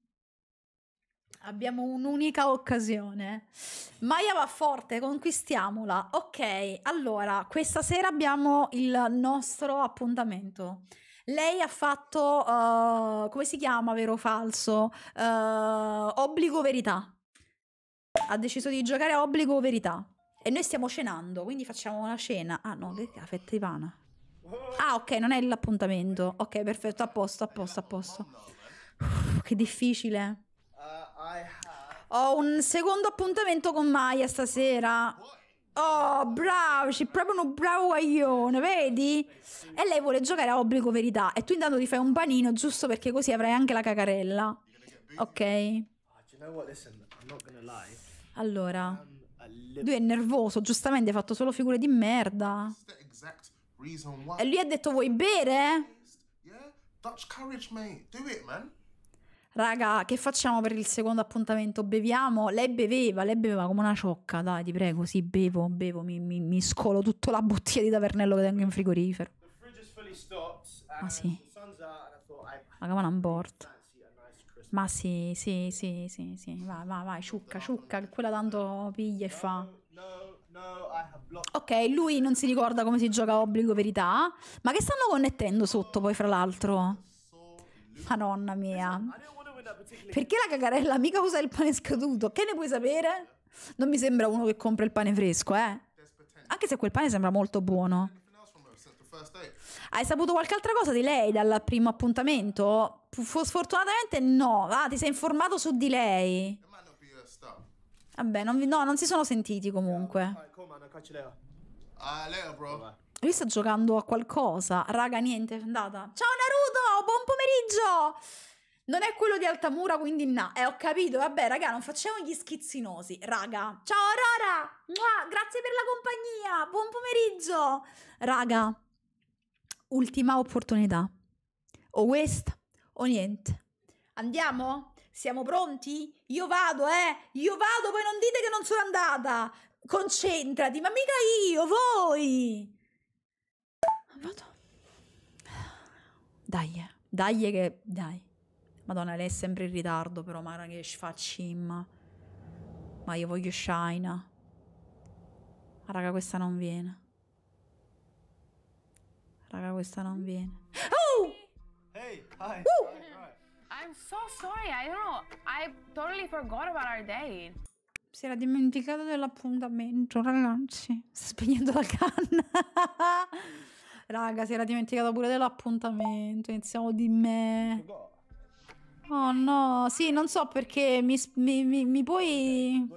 Abbiamo un'unica occasione. Maya va forte, conquistiamola. Ok, allora, questa sera abbiamo il nostro appuntamento. Lei ha fatto, uh, come si chiama, vero o falso? Uh, obbligo verità ha deciso di giocare a obbligo verità. E noi stiamo cenando, quindi facciamo una cena. Ah no, che fetta di pana. Ah ok, non è l'appuntamento. Ok, perfetto, a posto, a posto, a posto. Uff, che difficile. Ho un secondo appuntamento con Maya stasera. Oh, bravo, c'è proprio un bravo guaglione, vedi? E lei vuole giocare a obbligo verità. E tu intanto ti fai un panino, giusto perché così avrai anche la cacarella. Ok. You ah, know what, listen, I'm not gonna lie. Allora, um, lui è nervoso, giustamente, ha fatto solo figure di merda. E lui ha detto vuoi bere? Raga, che facciamo per il secondo appuntamento? Beviamo? Lei beveva, lei beveva come una ciocca, dai, ti prego, sì, bevo, bevo, mi, mi, mi scolo tutta la bottiglia di tavernello che tengo in frigorifero. Ah, ma ah, sì. Ma come un bort. Ma sì, sì, sì, sì, sì. Vai, vai, vai, ciucca, ciucca, che quella tanto piglia e fa. Ok, lui non si ricorda come si gioca obbligo verità. Ma che stanno connettendo sotto poi, fra l'altro? Madonna mia. Esatto, Perché la cagarella mica usa il pane scaduto? Che ne puoi sapere? Non mi sembra uno che compra il pane fresco, eh? Anche se quel pane sembra molto buono. Hai saputo qualche altra cosa di lei dal primo appuntamento? sfortunatamente no. Ah, ti sei informato su di lei. Vabbè, non vi, no, non si sono sentiti comunque. Ah, Lui sta giocando a qualcosa. Raga, niente, è andata. Ciao Naruto, buon pomeriggio! Non è quello di Altamura, quindi no. Eh, ho capito. Vabbè, raga, non facciamo gli schizzinosi. Raga. Ciao Aurora! Mua, grazie per la compagnia. Buon pomeriggio. Raga ultima opportunità. O questa o niente. Andiamo? Siamo pronti? Io vado, eh! Io vado, voi non dite che non sono andata! Concentrati, ma mica io, voi! Vado. Dai, eh. dai eh, che... Dai. Madonna, lei è sempre in ritardo, però Mara che facciamo. Ma io voglio Shina. Ma raga, questa non viene. Raga, questa non viene. Oh! Hey, hi. Uh! I'm so sorry, I don't know. I totally forgot about our date. Si era dimenticato dell'appuntamento, ragazzi. Sta spegnendo la canna. Raga, si era dimenticato pure dell'appuntamento. Iniziamo di me. Oh no, sì, non so perché mi, mi, mi, mi puoi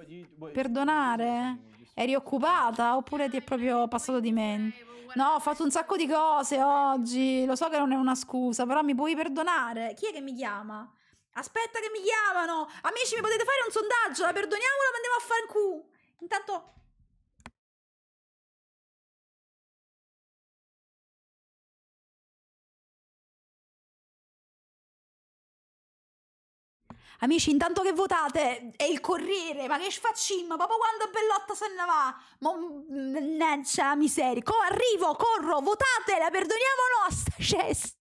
perdonare? Eri occupata oppure ti è proprio passato di mente? No, ho fatto un sacco di cose oggi. Lo so che non è una scusa, però mi puoi perdonare. Chi è che mi chiama? Aspetta che mi chiamano. Amici, mi potete fare un sondaggio? La perdoniamo o la mandiamo a fanculo? Intanto Amici, intanto che votate, è il Corriere, ma che facciamo? Proprio quando Bellotta se ne va? Ma, la mm, miseria. Co, arrivo, corro, votatela, perdoniamo nostra, cesta. Cioè,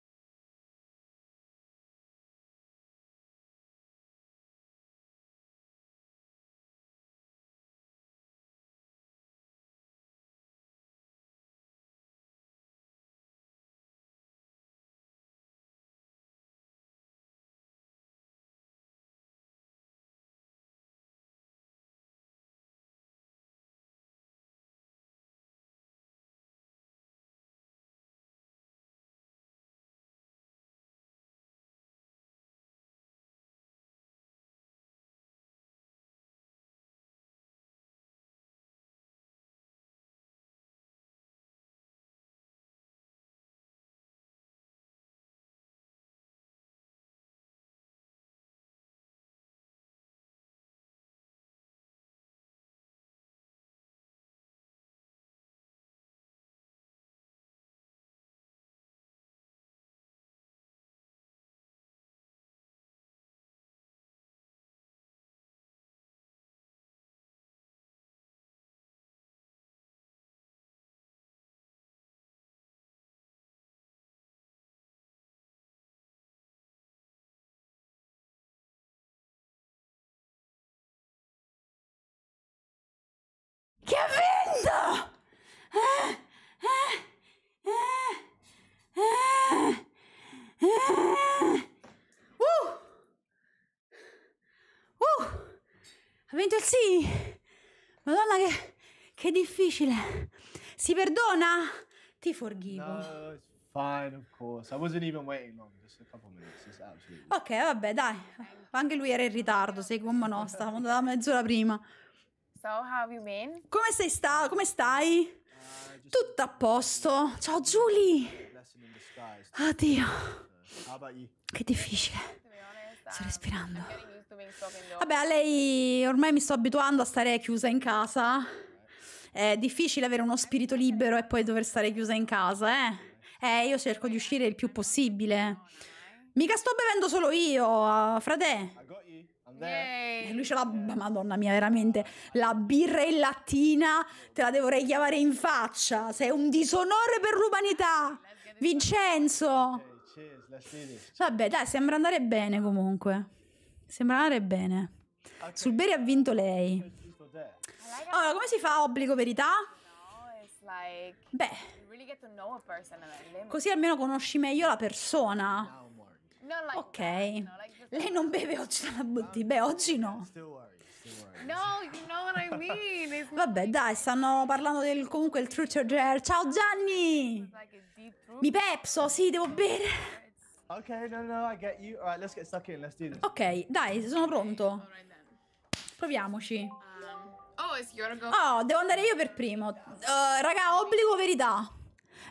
Ha vinto il sì! Madonna che, che difficile! Si perdona? Ti forgivo. No, fine, of course. I wasn't even waiting long, just a couple minutes. It's absolutely... Ok, vabbè, dai. Anche lui era in ritardo, sei come no, stavamo andando mezz'ora prima. So, how have you been? Come sei sta? Come stai? Uh, just... Tutto a posto. Ciao Julie! Addio. Uh, che difficile. Sto respirando. Vabbè, a lei ormai mi sto abituando a stare chiusa in casa. È difficile avere uno spirito libero e poi dover stare chiusa in casa, eh? Eh, io cerco di uscire il più possibile. Mica sto bevendo solo io, uh, frate. E eh, lui ce l'ha, madonna mia, veramente. La birra in lattina te la dovrei chiamare in faccia. Sei un disonore per l'umanità. Vincenzo. Vabbè, dai, sembra andare bene comunque. Sembra andare bene. Okay. Sul bere ha vinto lei. Allora, come si fa obbligo verità? Beh, così almeno conosci meglio la persona. Ok, lei non beve oggi dalla bottiglia. Beh, oggi no. Vabbè, dai, stanno parlando del comunque il truth or dare. Ciao Gianni! Mi pepso, sì, devo bere. Ok, no, no, I get you. Alright, let's get stuck in, let's do this. Ok, dai, sono pronto. Proviamoci. Um, oh, oh, devo andare io per primo. Uh, raga, obbligo verità.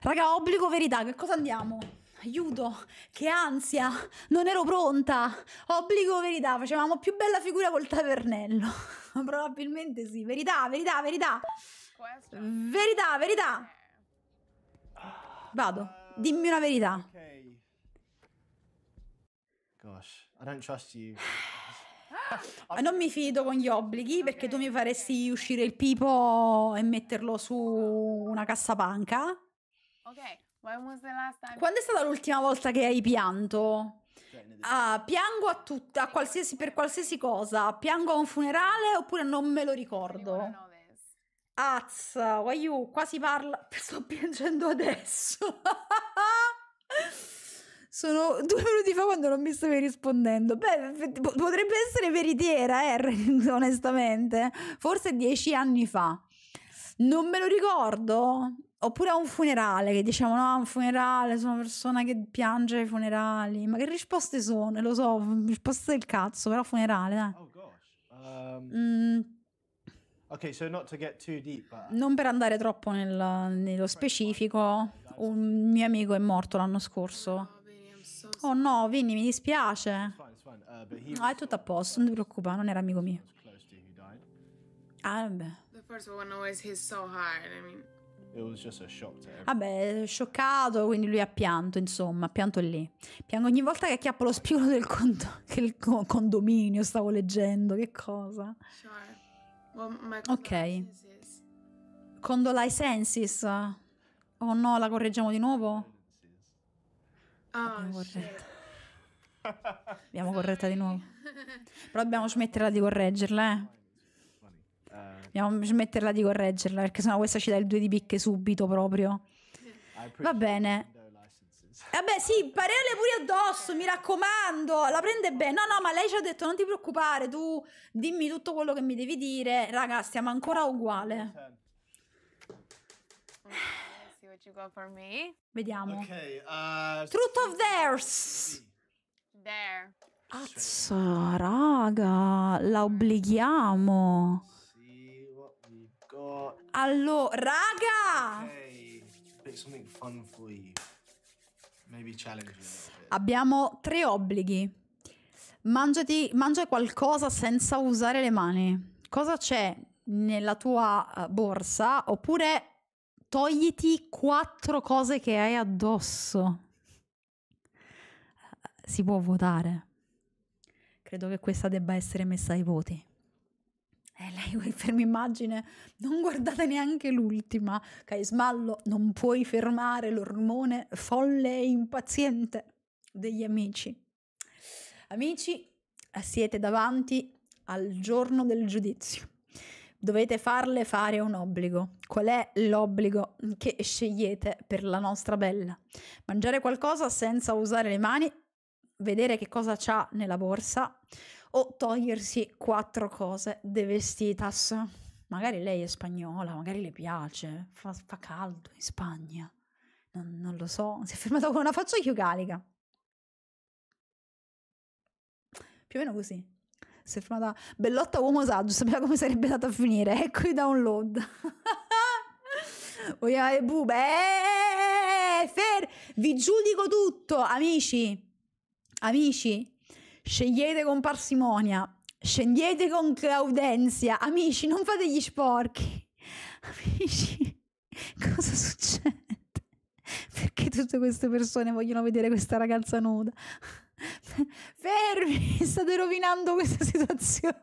Raga, obbligo verità, che cosa andiamo? Aiuto, che ansia, non ero pronta. Obbligo verità, facevamo più bella figura col tavernello. Probabilmente sì, verità, verità, verità. Verità, verità. Vado, dimmi una verità. Ah, non mi fido con gli obblighi perché tu mi faresti uscire il pipo e metterlo su una cassapanca. Quando è stata l'ultima volta che hai pianto? Cioè, ah, piango a tutta, qualsiasi, per qualsiasi cosa. Piango a un funerale oppure non me lo ricordo. Azza, qua si parla. Sto piangendo adesso. Sono due minuti fa quando non mi stavi rispondendo. Beh, potrebbe essere veritiera, eh, onestamente. Forse dieci anni fa. Non me lo ricordo. Oppure a un funerale che diciamo no, a un funerale, sono una persona che piange ai funerali. Ma che risposte sono? Lo so, risposte del cazzo, però funerale, dai. Oh gosh. Um... Mm. Ok, so deep, but... Non per andare troppo nel, nello specifico, un mio amico è morto l'anno scorso. Oh no, Vinny, mi dispiace. No, uh, ah, è tutto a posto, non ti preoccupare, non era amico mio. Ah, vabbè. Vabbè, scioccato, quindi lui ha pianto, insomma, ha pianto lì. Piango ogni volta che acchiappo lo spigolo del condo- condominio, stavo leggendo, che cosa. Sure. Ok. Condola i senses. Oh no, la correggiamo di nuovo? Ah, oh, Abbiamo corretta di nuovo. Però dobbiamo smetterla di correggerla, eh. Dobbiamo smetterla di correggerla perché sennò questa ci dà il due di picche subito proprio. Va bene. Vabbè, eh sì, parele pure addosso, mi raccomando, la prende bene. No, no, ma lei ci ha detto non ti preoccupare, tu dimmi tutto quello che mi devi dire. Raga, stiamo ancora uguale. Vediamo. Okay, uh, Truth of theirs. There. Azza, raga, la obblighiamo. Allora, raga! Okay. Make something fun for you. Maybe challenging. Abbiamo tre obblighi. Mangiati, mangia qualcosa senza usare le mani. Cosa c'è nella tua eh, borsa? Oppure togliti quattro cose che hai addosso. Si può votare. Credo che questa debba essere messa ai voti eh, lei vuoi fermimmagine? Non guardate neanche l'ultima. Caismallo, non puoi fermare l'ormone folle e impaziente degli amici. Amici, siete davanti al giorno del giudizio. Dovete farle fare un obbligo. Qual è l'obbligo che scegliete per la nostra bella? Mangiare qualcosa senza usare le mani, vedere che cosa c'ha nella borsa, o togliersi quattro cose de vestitas. Magari lei è spagnola, magari le piace, fa, fa caldo in Spagna. Non, non, lo so, si è fermata con una faccia chiugalica. Più o meno così. Si è fermata Bellotta uomo saggio, sapeva come sarebbe andata a finire. Ecco i download. Vogliamo le bube. Eh, fer, vi giudico tutto, amici. Amici, Scegliete con parsimonia, scegliete con claudenzia. Amici, non fate gli sporchi. Amici, cosa succede? Perché tutte queste persone vogliono vedere questa ragazza nuda? Fermi, state rovinando questa situazione.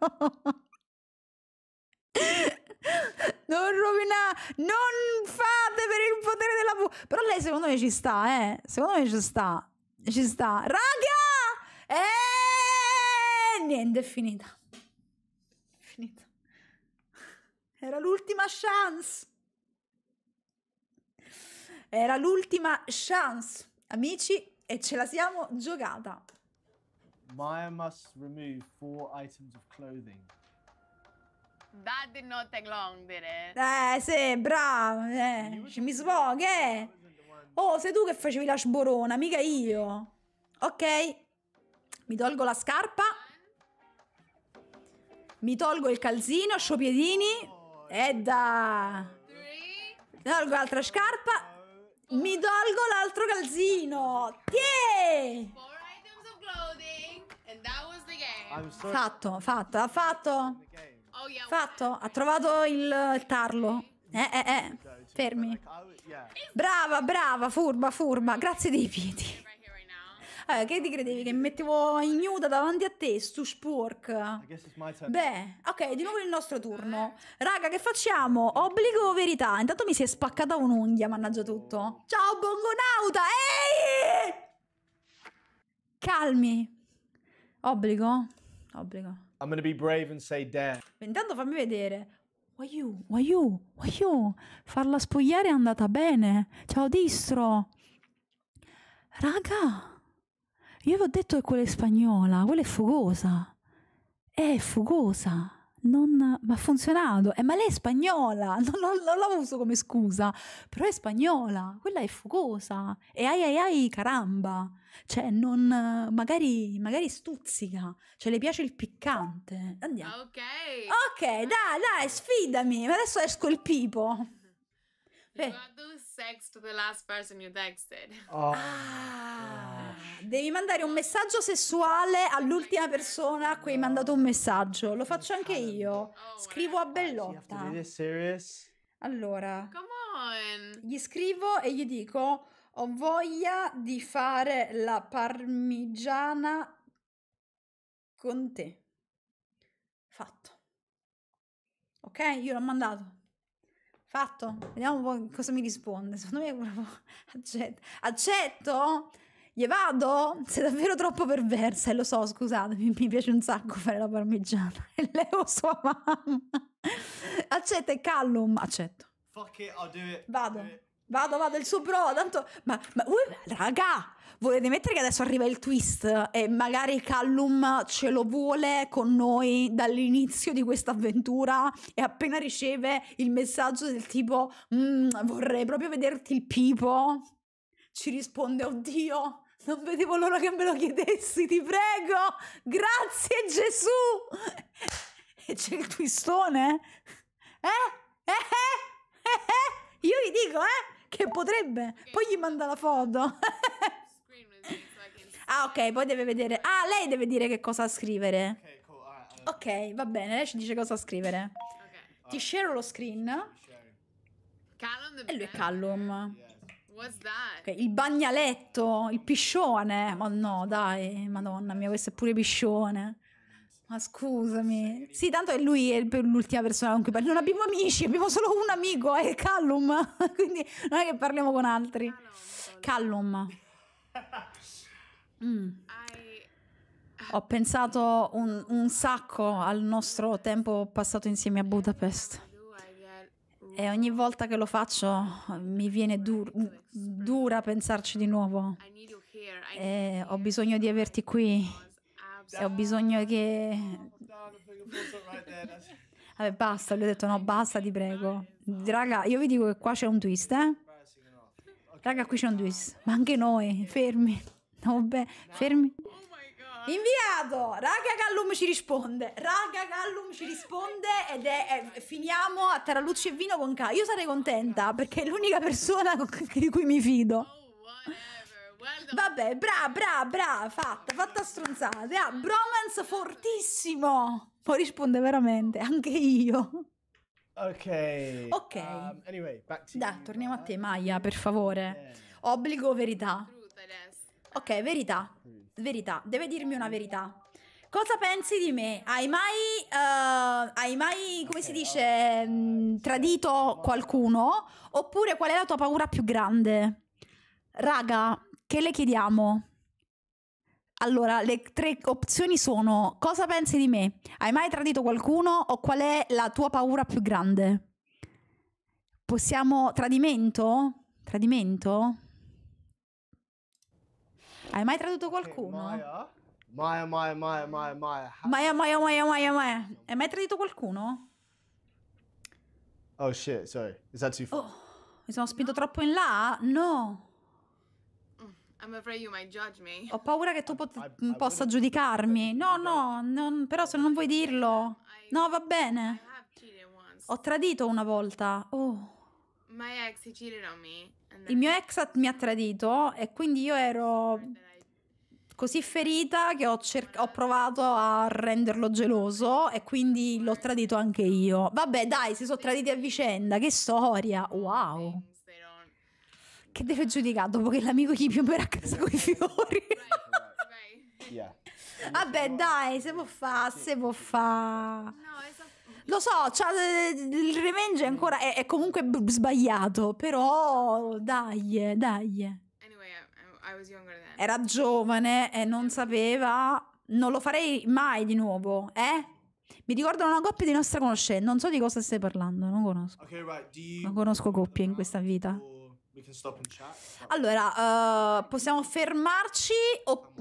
Non rovinare, non fate per il potere della vo- Però lei secondo me ci sta, eh. Secondo me ci sta. Ci sta. Raga! Eh! niente, è finita. È finita. Era l'ultima chance. Era l'ultima chance, amici, e ce la siamo giocata. Maya must remove four items of clothing. That did not take long, did it? Eh, sì, bravo, eh. Ci mi sfoghi, eh. Oh, sei tu che facevi la sborona, mica io. Ok, mi tolgo la scarpa. Mi tolgo il calzino, sciopiedini. E da... Tolgo l'altra scarpa. Mi tolgo l'altro calzino. Tiè! Fatto, fatto, ha fatto. Oh, fatto, ha trovato il tarlo. Eh, eh, eh. Cioè, Fermi. Brava, brava, furba, furba. Grazie dei piedi. Eh, che ti credevi che mi mettevo ignuda davanti a te, stu spork? Beh, ok, di nuovo il nostro turno. Eh. Raga, che facciamo? Obbligo o verità? Intanto mi si è spaccata un'unghia, mannaggia tutto. Ciao, bongonauta! Ehi! Calmi. Obbligo? Obbligo. I'm gonna be brave and say damn. Intanto fammi vedere. Why you? Why you? farla spogliare è andata bene. Ciao distro. Raga. Io avevo detto che quella è spagnola, quella è fugosa. È fugosa. Non, ma ha funzionato. Eh, ma lei è spagnola, non, non, non, la uso come scusa, però è spagnola, quella è fugosa. E ai ai ai caramba, cioè non, magari, magari stuzzica, cioè le piace il piccante. Andiamo. Ah, ok. Ok, dai, dai, sfidami, ma adesso esco il pipo. Beh sex to the last person you texted. Oh. Ah, devi mandare un messaggio sessuale all'ultima persona a cui hai mandato un messaggio. Lo faccio anche io. Oh, scrivo a Bellotta. Allora, gli scrivo e gli dico: Ho voglia di fare la parmigiana con te. Fatto. Ok, io l'ho mandato. Fatto? Vediamo un po' cosa mi risponde. Secondo me è proprio accetto. Accetto? Gli vado? Sei davvero troppo perversa. E eh, lo so, scusatemi, mi piace un sacco fare la parmigiana. E levo sua mamma. Accetta e Callum. Accetto. Fuck it, I'll do it. Vado. Do it. Vado, vado, il suo bro, tanto... Ma, ma uh, raga, volete mettere che adesso arriva il twist e magari Callum ce lo vuole con noi dall'inizio di questa avventura e appena riceve il messaggio del tipo mm, vorrei proprio vederti il pipo, ci risponde oddio, non vedevo l'ora che me lo chiedessi, ti prego, grazie Gesù! E c'è il twistone? Eh? Eh? eh? eh? eh? Io vi dico, eh? che potrebbe. Poi gli manda la foto. ah, ok, poi deve vedere. Ah, lei deve dire che cosa scrivere. Ok, va bene, lei ci dice cosa scrivere. Ti share lo screen. E lui è Callum. Okay, il bagnaletto, il piscione. Ma no, dai, madonna mia, questo è pure piscione. Ma scusami. Sì, tanto è lui è l'ultima persona con cui parliamo. Non abbiamo amici, abbiamo solo un amico, è Callum. Quindi non è che parliamo con altri. Ah, Callum. Mm. Ho pensato un, un, sacco al nostro tempo passato insieme a eh, Budapest. E ogni volta che lo faccio eh, mi viene dur- dura pensarci di nuovo. E ho bisogno di averti qui se ho bisogno che... Vabbè, basta, gli ho detto no, basta, ti prego. Raga, io vi dico che qua c'è un twist, eh. Raga, qui c'è un twist. Ma anche noi, fermi. Vabbè, fermi. Inviato! Raga Gallum ci risponde. Raga Gallum ci risponde ed è, è finiamo a Terra e Vino con K. Io sarei contenta perché è l'unica persona di cui mi fido guarda. Vabbè, bra, bra, bra, fatta, fatta stronzate. Ah, bromance fortissimo. Poi risponde veramente, anche io. Ok. Ok. Um, anyway, Dai, torniamo a te, Maya, per favore. Obbligo verità. Ok, verità. Verità. Deve dirmi una verità. Cosa pensi di me? Hai mai, uh, hai mai come si dice, mh, oh, mm, eh, tradito qualcuno? Oppure qual è la tua paura più grande? Raga, che le chiediamo? Allora, le tre opzioni sono cosa pensi di me? Hai mai tradito qualcuno o qual è la tua paura più grande? Possiamo tradimento? Tradimento? Hai mai tradito qualcuno? Mai, eh, Maya, mai, mai, mai. Mai, mai, mai, mai, mai. Maya. Hai mai tradito qualcuno? Oh shit, sorry. Is that too far? Oh, mi sono spinto troppo in là? No. Ho paura che tu pot- possa giudicarmi. No, no, non, però se non vuoi dirlo. No, va bene. Ho tradito una volta. Oh. Il mio ex mi ha tradito e quindi io ero così ferita che ho, cer- ho, provato a renderlo geloso e quindi l'ho tradito anche io. Vabbè, dai, si sono traditi a vicenda. Che storia! Wow che deve giudicare dopo che l'amico gli piomberà a casa con i fiori. Yeah. Vabbè, dai, se può fa, sì. se può fa. No, esatto. Lo so, cioè, il revenge è ancora è, è comunque b- sbagliato, però dai, dai. Anyway, Era giovane e non sapeva, non lo farei mai di nuovo, eh? Mi ricordano una coppia di nostra conoscenza, non so di cosa stai parlando, non conosco. Okay, right. you... Non conosco coppie in questa vita. Allora, uh, possiamo fermarci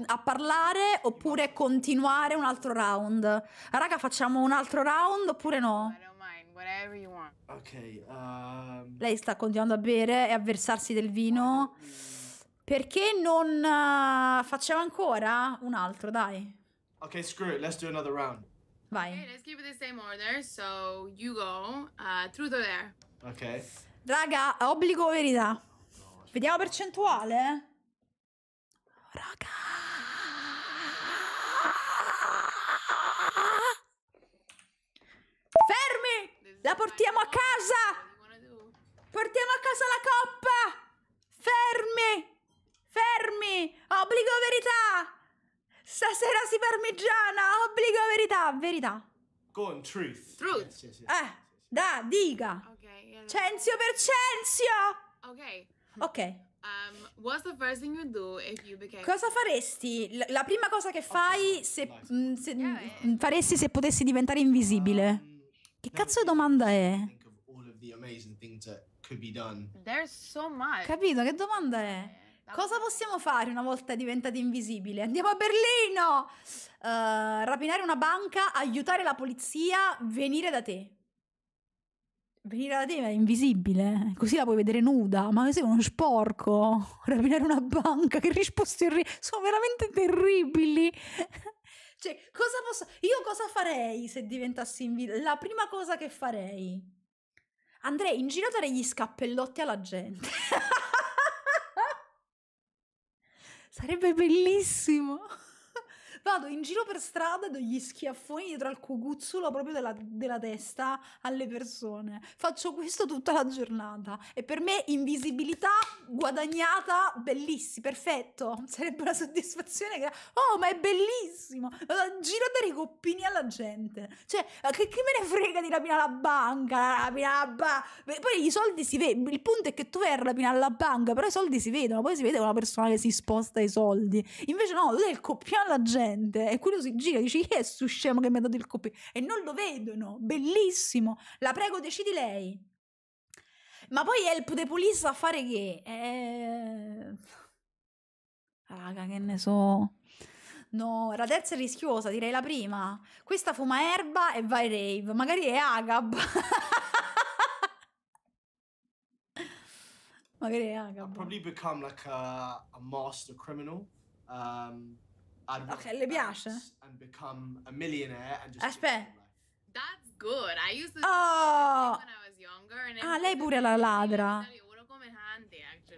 a parlare oppure continuare un altro round? Raga, facciamo un altro round oppure no? Ok. Um... Lei sta continuando a bere e a versarsi del vino. Perché non uh, facciamo ancora un altro, dai? Ok, screw it, let's do another round. Vai. Okay, let's keep it the same order, so you go, uh, truth or dare. Ok. Raga, obbligo verità. No, Vediamo percentuale. Raga. Fermi! La portiamo a casa! Portiamo a casa la coppa! Fermi! Fermi! Obbligo verità! Stasera si parmigiana! Obbligo verità! Verità! Con truth! Truth! Eh, da, dica! Cenzio per Cenzio! Ok. Ok. Um, cosa faresti? La, la, prima cosa che fai okay. se, mh, se yeah, mh, eh. faresti se potessi diventare invisibile? Um, che cazzo di domanda è? So Capito, che domanda è? Eh, cosa possiamo fare una volta diventati invisibili? Andiamo a Berlino! Uh, rapinare una banca, aiutare la polizia, venire da te. Venire alla tela è invisibile, così la puoi vedere nuda, ma sei uno sporco, rapinare una banca, che risposte terri- sono veramente terribili. cioè, cosa posso... Io cosa farei se diventassi invisibile? La prima cosa che farei, andrei in giro a dare gli scappellotti alla gente. Sarebbe bellissimo. Vado in giro per strada e do gli schiaffoni dietro al cucuzzolo proprio della, della testa alle persone. Faccio questo tutta la giornata. E per me invisibilità guadagnata, bellissimo, perfetto. Sarebbe una soddisfazione che... Oh, ma è bellissimo! Giro dare i coppini alla gente. Cioè, eh, che, che me ne frega di rapinare la banca? Rapinare la banca. Poi i soldi si vedono. Il punto è che tu vai a rapinare la banca, però i soldi si vedono. Poi si vede una persona che si sposta i soldi. Invece no, tu dai il coppino alla gente gente e quello si gira e dice chi è su scemo che mi ha dato il copione e non lo vedono bellissimo la prego decidi lei ma poi help the police a fare che eh... raga che ne so No, la terza è rischiosa, direi la prima. Questa fuma erba e vai rave. Magari è Agab. Magari è Agab. I'll probably become like a, a master criminal. Um, Ok, le piace? Aspetta. That's good. I used to oh. when I was younger. And ah, lei pure la ladra.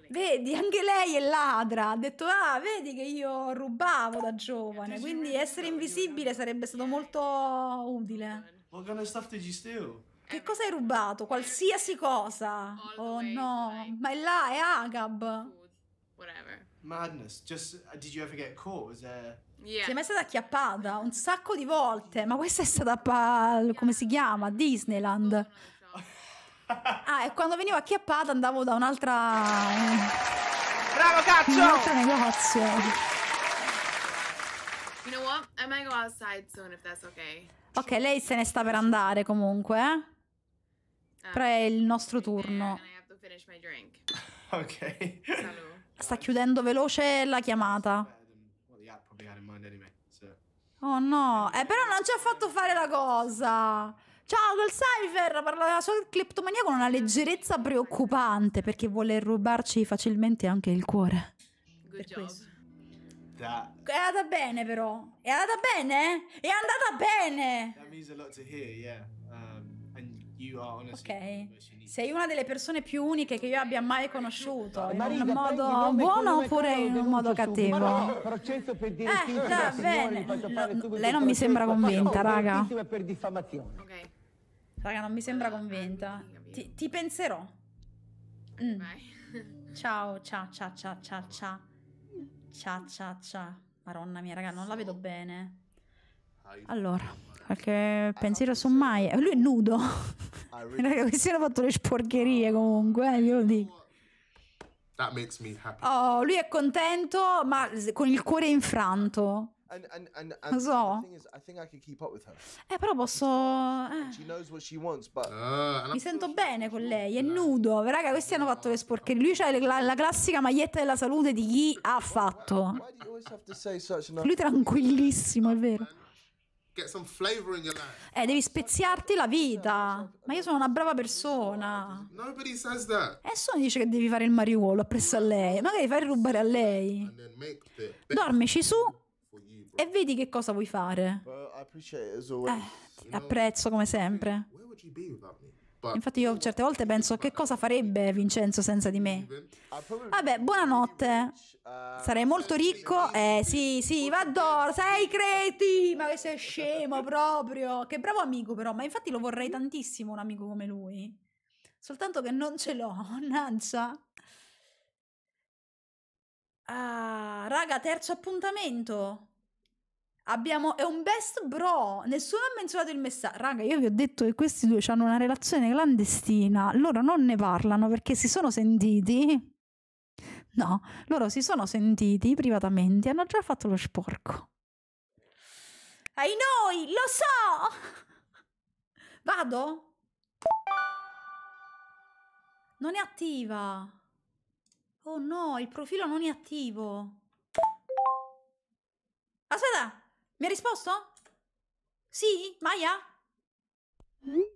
vedi, anche lei è ladra. Ha detto, ah, vedi che io rubavo da giovane. Quindi essere invisibile sarebbe stato molto utile. Oh che cosa hai rubato? Qualsiasi cosa. Oh no, ma è là, è Agab. Whatever. Madness. Just, uh, did you ever get caught? Was there... Yeah. Si è mai stata acchiappata un sacco di volte, ma questa è stata, pa- come si chiama? Disneyland. Ah, e quando venivo acchiappata andavo da un'altra... Bravo cazzo! Un altro negozio. You know what? I might go outside soon if that's okay. Ok, lei se ne sta per andare comunque. Eh? Ah. Però è il nostro turno. Ok. Salute. Sta chiudendo veloce la chiamata. Oh no, eh, però non ci ha fatto fare la cosa. Ciao, col Cypher parlava solo il cleptomania con una leggerezza preoccupante perché vuole rubarci facilmente anche il cuore. Good per job. That... È andata bene però. È andata bene? È andata bene! That means a lot to hear, yeah. Um, and you are honestly... Ok. Sei una delle persone più uniche che io abbia mai conosciuto. Marina, eh, in un modo buono oppure in un modo cattivo? No, eh, processo per dire eh, va bene. L- lei non mi sembra convinta, raga. Per diffamazione. Ok. Raga, non mi sembra ah, convinta. Ti, ti penserò. Mm. Ciao, ciao, ciao, ciao, ciao, ciao. Mm. Ciao, ciao, ciao. Madonna mia, raga, non la vedo bene. Allora qualche eh, pensiero su Mai. Lui è nudo. Ah, Raga, questi hanno fatto le sporcherie ah. comunque, eh, io lo dico. Oh, lui è contento, ma con il cuore infranto. Lo so. Eh, però posso... Eh. Ah, Mi sento bene con lei, è nudo. Raga, questi hanno fatto le sporcherie. Lui c'ha la, la, classica maglietta della salute di chi ha fatto. Lui tranquillissimo, è vero. Eh, devi speziarti la vita. Ma io sono una brava persona. Nessuno eh, dice che devi fare il mariuolo appresso a lei. Magari fai rubare a lei. Dormici su e vedi che cosa vuoi fare. Eh, apprezzo come sempre. Infatti io certe volte penso che cosa farebbe Vincenzo senza di me. Vabbè, buonanotte. Sarei molto ricco. Eh sì, sì, va Vador, sei creti, ma che sei scemo proprio. Che bravo amico però, ma infatti lo vorrei tantissimo un amico come lui. Soltanto che non ce l'ho, mannaggia. Ah, raga, terzo appuntamento. Abbiamo, è un best bro, nessuno ha menzionato il messaggio. Raga, io vi ho detto che questi due hanno una relazione clandestina, loro non ne parlano perché si sono sentiti. No, loro si sono sentiti privatamente, hanno già fatto lo sporco. Ai noi, lo so! Vado? Non è attiva. Oh no, il profilo non è attivo. Aspetta! Mi ha risposto? Sì? Maya?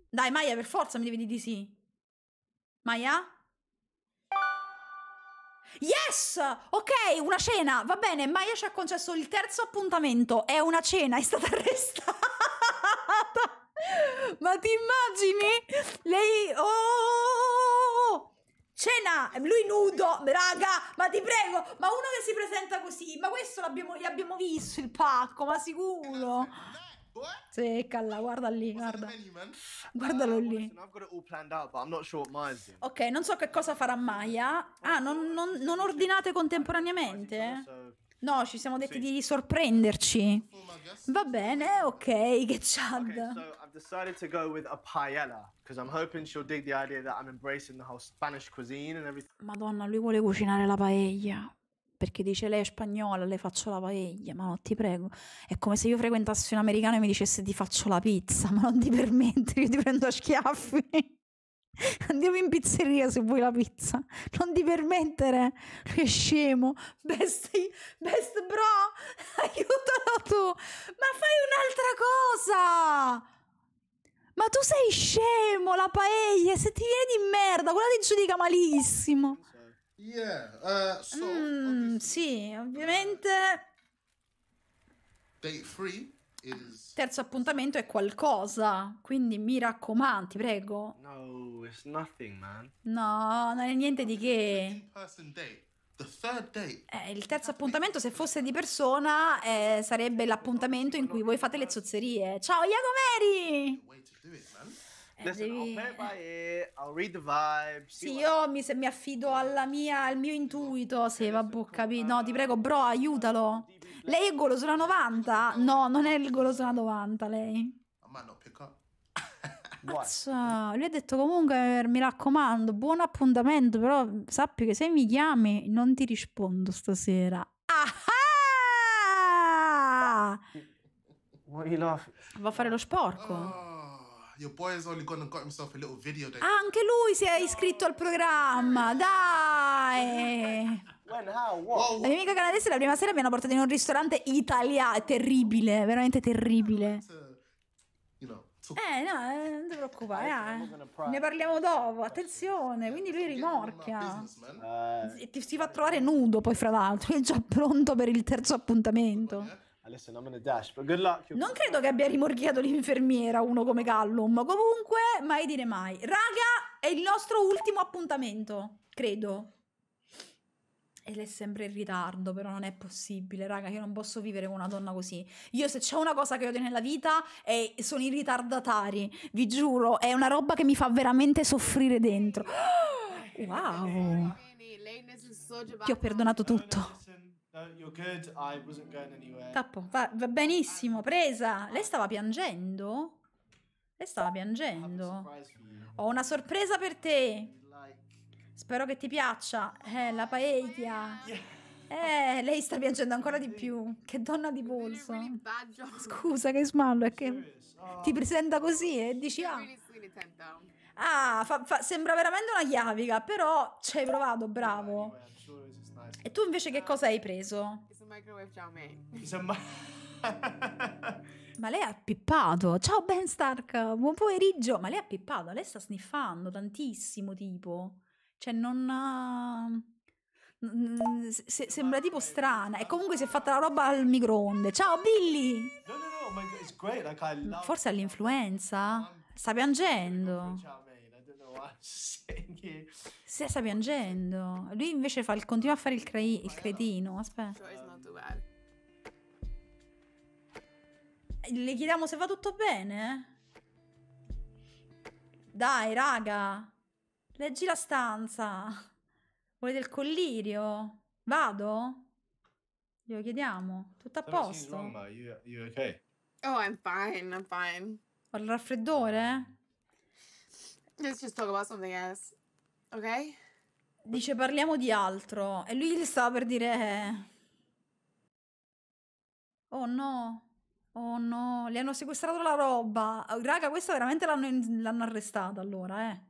Dai, Maya, per forza mi devi dire di sì. Maya? Yes! Ok, una cena. Va bene, Maya ci ha concesso il terzo appuntamento. È una cena, è stata arrestata. Ma ti immagini? Lei... Oh! cena, lui nudo, raga, ma ti prego, ma uno che si presenta così, ma questo l'abbiamo, l'abbiamo visto il pacco, ma sicuro. Sì, calla, guarda lì, guarda. Guardalo uh, lì. Ok, non so che cosa farà Maya. Ah, non, non, non ordinate contemporaneamente? No, ci siamo detti di sorprenderci. Va bene, ok, che chad. I've decided to go with a paella because I'm hoping she'll dig the idea that I'm embracing the whole Spanish cuisine and everything. Madonna, lui vuole cucinare la paella perché dice lei è spagnola, le faccio la paella, ma no, ti prego. È come se io frequentassi un americano e mi dicesse ti faccio la pizza, ma non ti permettere, io ti prendo a schiaffi. Andiamo in pizzeria se vuoi la pizza. Non ti permettere, lui è scemo. Best, best bro, aiutalo tu. Ma fai un'altra cosa. Ma tu sei scemo, la paella, se ti viene di merda, quella ti giudica malissimo. Yeah, uh, so, mm, sì, eh, ovviamente. Is... Terzo appuntamento è qualcosa, quindi mi raccomando, ti prego. No, nothing, no, non è niente di che. Eh, il terzo appuntamento, se fosse di persona, eh, sarebbe l'appuntamento in cui voi fate le zozzerie. Ciao, Iago Mary! Listen, eh, devi... okay, I'll read the vibe. Sì, io mi, mi, affido alla mia, al mio intuito. sì, vabbè, capito. No, ti prego, bro, aiutalo. Lei è golo sulla 90? No, non è il golo sulla 90, lei. Oh, ma no, peccato. Azza, lui ha detto comunque eh, mi raccomando buon appuntamento però sappi che se mi chiami non ti rispondo stasera ah! Va a fare lo sporco. Oh. Anche lui si è iscritto al programma, dai! When, how, wow. La mia amica canadese la prima sera mi hanno portato in un ristorante italiano, è terribile, veramente terribile. Eh, no, eh, non ti preoccupare, eh. ne parliamo dopo, attenzione, quindi lui rimorchia. E eh. ti si fa trovare nudo poi, fra l'altro, è già pronto per il terzo appuntamento. Eh? Adesso non me ne dash, but good luck. You. Non credo che abbia rimorchiato l'infermiera uno come Gallum. Comunque, mai dire mai. Raga, è il nostro ultimo appuntamento, credo. E lei è sempre in ritardo, però non è possibile, raga, io non posso vivere con una donna così. Io se c'è una cosa che odio nella vita è, sono i ritardatari, vi giuro, è una roba che mi fa veramente soffrire dentro. Wow! Ti ho perdonato tutto. Tappo, va, va benissimo, presa. Lei stava piangendo? Lei stava piangendo. Ho una sorpresa per te. Spero che ti piaccia. Eh, la paella. Eh, lei sta piangendo ancora di più. Che donna di polso. Scusa che smallo, è che ti oh. presenta così e dici ah. Ah, fa, fa, sembra veramente una chiavica, però ci hai provato, bravo. E tu invece che cosa hai preso? Ma lei ha pippato. Ciao Ben Stark, buon pomeriggio. Ma lei ha pippato, lei sta sniffando tantissimo, tipo. Cioè non... Eh, se, sembra tipo strana e comunque si è fatta la roba al microonde. Ciao Billy! No, no, no, ma è great. Like, Forse all'influenza? Sta piangendo. Si ah, sta piangendo. Lui invece fa il, continua a fare il, cre- il cretino. Aspetta. Le chiediamo se va tutto bene. Dai, raga. Leggi la stanza. Volete il collirio? Vado? Glielo chiediamo. Tutto a posto. Oh, I'm fine, I'm fine. Ho il raffreddore? Let's just talk about something else. Ok? Dice parliamo di altro. E lui gli stava per dire... Oh no. Oh no. Le hanno sequestrato la roba. Raga, questa veramente l'hanno, arrestata allora, eh.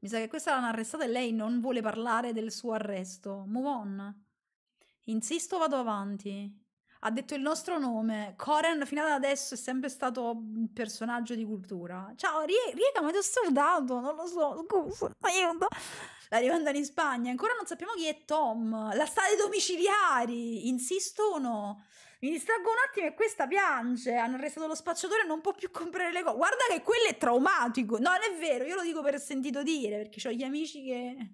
Mi sa che questa l'hanno arrestata e lei non vuole parlare del suo arresto. Move on. Insisto, vado avanti ha detto il nostro nome. Coren fino ad adesso è sempre stato un personaggio di cultura. Ciao, rie- Riega, ma ti ho salutato, non lo so, scusa, aiuto. La rimandano in Spagna, ancora non sappiamo chi è Tom. La sta dei domiciliari, Insisto o no? Mi distraggo un attimo e questa piange. Hanno arrestato lo spacciatore, e non può più comprare le cose. Guarda che quello è traumatico. No, non è vero, io lo dico per sentito dire, perché ho gli amici che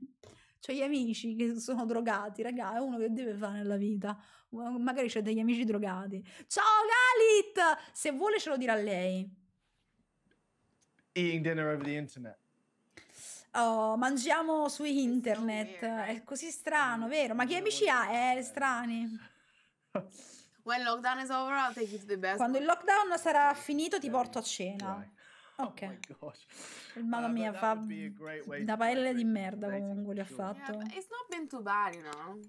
cioè gli amici che sono drogati, raga, è uno che deve fare nella vita. Magari c'è degli amici drogati. Ciao Galit! Se vuole ce lo dirà lei. Eating dinner over the internet. Oh, mangiamo su internet. È eh. così strano, vero? Ma che amici ha? È strani. Quando il lockdown sarà finito ti porto a cena. Oh ok. Oh Mamma uh, mia, fa da paella di merda comunque li ha fatto. Yeah, it's not been too bad, you know.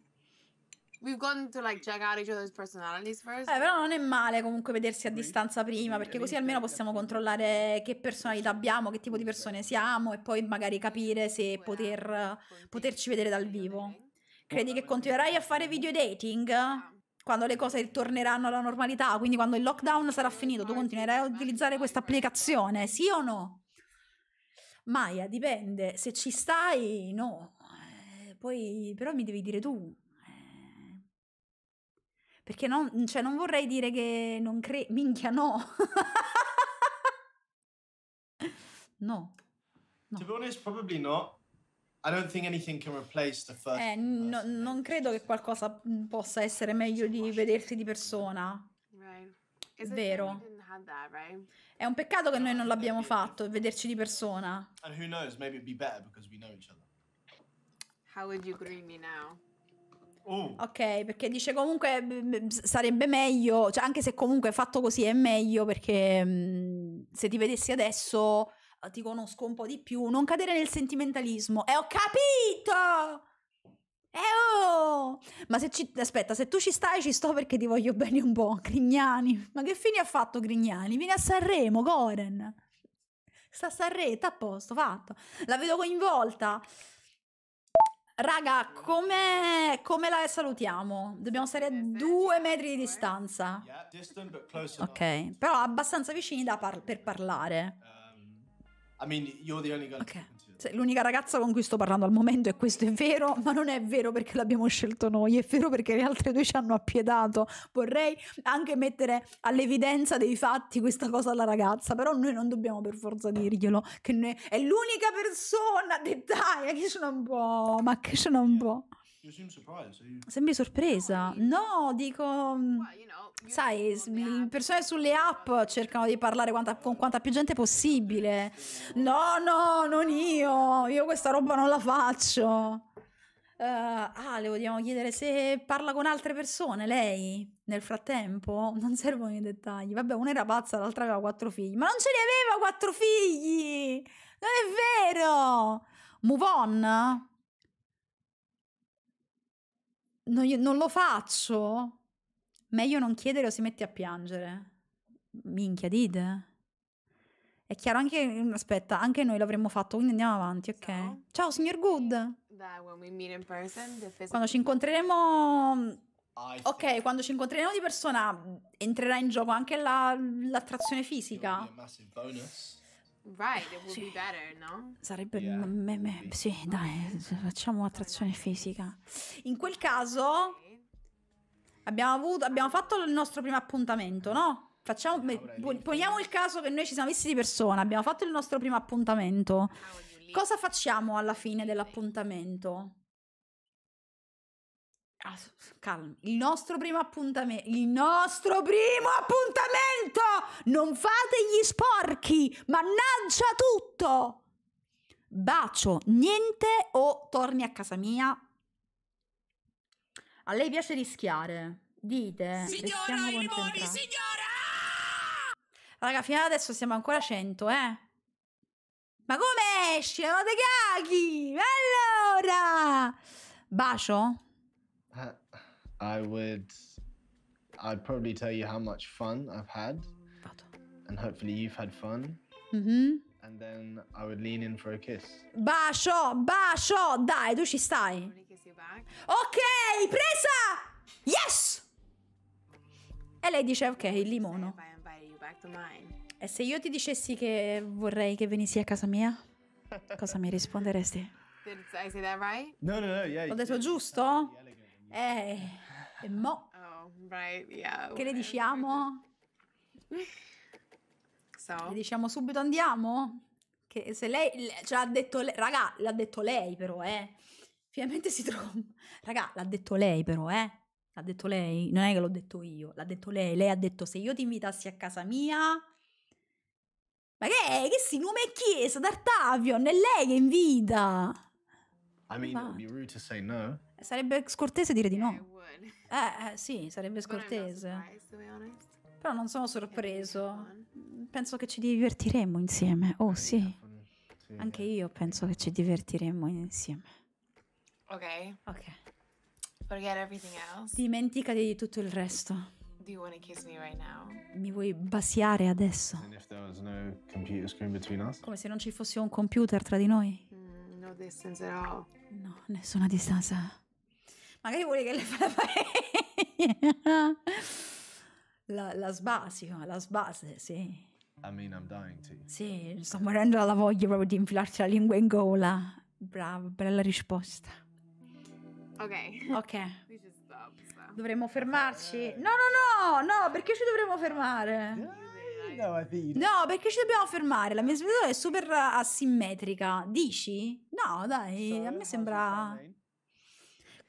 We've gone to like check out each other's personalities first. Eh, però non è male comunque vedersi a distanza prima, perché così almeno possiamo controllare che personalità abbiamo, che tipo di persone siamo e poi magari capire se poter, poterci vedere dal vivo. Credi che continuerai a fare video dating? quando le cose torneranno alla normalità, quindi quando il lockdown sarà finito, tu continuerai a utilizzare questa applicazione, sì o no? Maia, dipende, se ci stai, no. Eh, poi però mi devi dire tu. Eh. perché non, cioè, non vorrei dire che non credi, minchia no. no. no. To be probably not. Eh, no, non credo che qualcosa mm, possa essere meglio di vedersi di persona. Vero. È un peccato che noi non l'abbiamo fatto, vederci di persona. And who knows, maybe it'd be better because we know each other. How would you green me now? Oh. Ok, perché dice comunque sarebbe meglio, cioè anche se comunque fatto così è meglio perché mh, mm, se ti vedessi adesso eh, ti conosco un po' di più, non cadere nel sentimentalismo. E eh, ho capito! Eh oh! Ma se ci... Aspetta, se tu ci stai, ci sto perché ti voglio bene un po', Grignani. Ma che fine ha fatto Grignani? Vieni a Sanremo, Goren. Sta a Sanremo, a posto, fatto. La vedo coinvolta. Raga, come, come la salutiamo? Dobbiamo stare a due metri di distanza. Ok, però abbastanza vicini par per parlare. I mean, you're the only girl. Okay. Cioè, l'unica ragazza con cui sto parlando al momento e questo è vero, ma non è vero perché l'abbiamo scelto noi, è vero perché le altre due ci hanno appiedato. Vorrei anche mettere all'evidenza dei fatti questa cosa alla ragazza, però noi non dobbiamo per forza dirglielo che noi è l'unica persona, dai, che ce n'è un po', ma che ce n'è un po'. Sembri sorpresa. No, dico... Mm, sai, le persone sulle app cercano di parlare quanta, con quanta più gente possibile. No, no, non io. Io questa roba non la faccio. Uh, ah, le vogliamo chiedere se parla con altre persone lei nel frattempo. Non servono i dettagli. Vabbè, una era pazza, l'altra aveva quattro figli. Ma non ce li aveva quattro figli! Non è vero! Move on? non, non lo faccio, meglio non chiedere o si mette a piangere. Minchia, dite? È chiaro anche, mm, aspetta, anche noi l'avremmo fatto, quindi andiamo avanti, ok? So, Ciao signor Good! Quando ci incontreremo... Mm, ok, quando ci incontreremo di persona mm, entrerà in gioco anche la, l'attrazione fisica. bonus. Right, it would sì. be better, no? Sarebbe yeah. me, me, sì, dai, facciamo attrazione fisica. In quel caso abbiamo, avuto, abbiamo fatto il nostro primo appuntamento, no? Facciamo, poniamo il caso che noi ci siamo visti di persona, abbiamo fatto il nostro primo appuntamento. Cosa facciamo alla fine dell'appuntamento? Ah, il nostro primo appuntamento, il nostro primo appuntamento! Non fate gli sporchi, mannaggia tutto! Bacio, niente o torni a casa mia. A lei piace rischiare. Dite. Signora, i limoni, signora! Raga, fino ad adesso siamo ancora a 100, eh? Ma come esci? Ma caghi! Allora! Bacio? I would I'd probably tell you how much fun I've had. And hopefully you've had fun. Mm-hmm. And then I would lean in for a kiss. Bacio, bacio, dai, tu ci stai. Ok, presa! Yes! E lei dice ok, il limono. E se io ti dicessi che vorrei che venissi a casa mia, cosa mi risponderesti? Did I say that right? No, no, no, yeah. Ho detto giusto? Eh. E mo. Oh, right, yeah, che le diciamo? So. Le diciamo subito andiamo? Che se lei, ce l'ha detto lei, raga, l'ha detto lei però, eh. Finalmente si trova. Raga, l'ha detto lei però, eh. L'ha detto lei, non è che l'ho detto io, l'ha detto lei. Lei ha detto se io ti invitassi a casa mia... Ma che è? Che si nome è chiesa d'Artavio? Non è lei che invita! I mean, it would be rude to say no. Sarebbe scortese dire di no bene. Eh, eh, sì, sarebbe scortese. Però non sono sorpreso. Mm, penso che ci divertiremo insieme. Oh sì. Anche io penso che ci divertiremo insieme. Ok. Ok. Forget everything else. Dimenticati di tutto il resto. Do you want to kiss me right now? Mi vuoi baciare adesso? No Come se non ci fosse un computer tra di noi? Mm, no distance at all. No, nessuna distanza magari vuole che le fa la la, la sbasico, la sbase, sì. I mean, I'm dying to. Sì, sto morendo dalla voglia proprio di infilarci la lingua in gola. Bravo, bella risposta. Ok. Ok. Dovremmo fermarci? No, no, no, no, perché ci dovremmo fermare? No, perché ci dobbiamo fermare? La mia sfida è super asimmetrica. Dici? No, dai, a me sembra...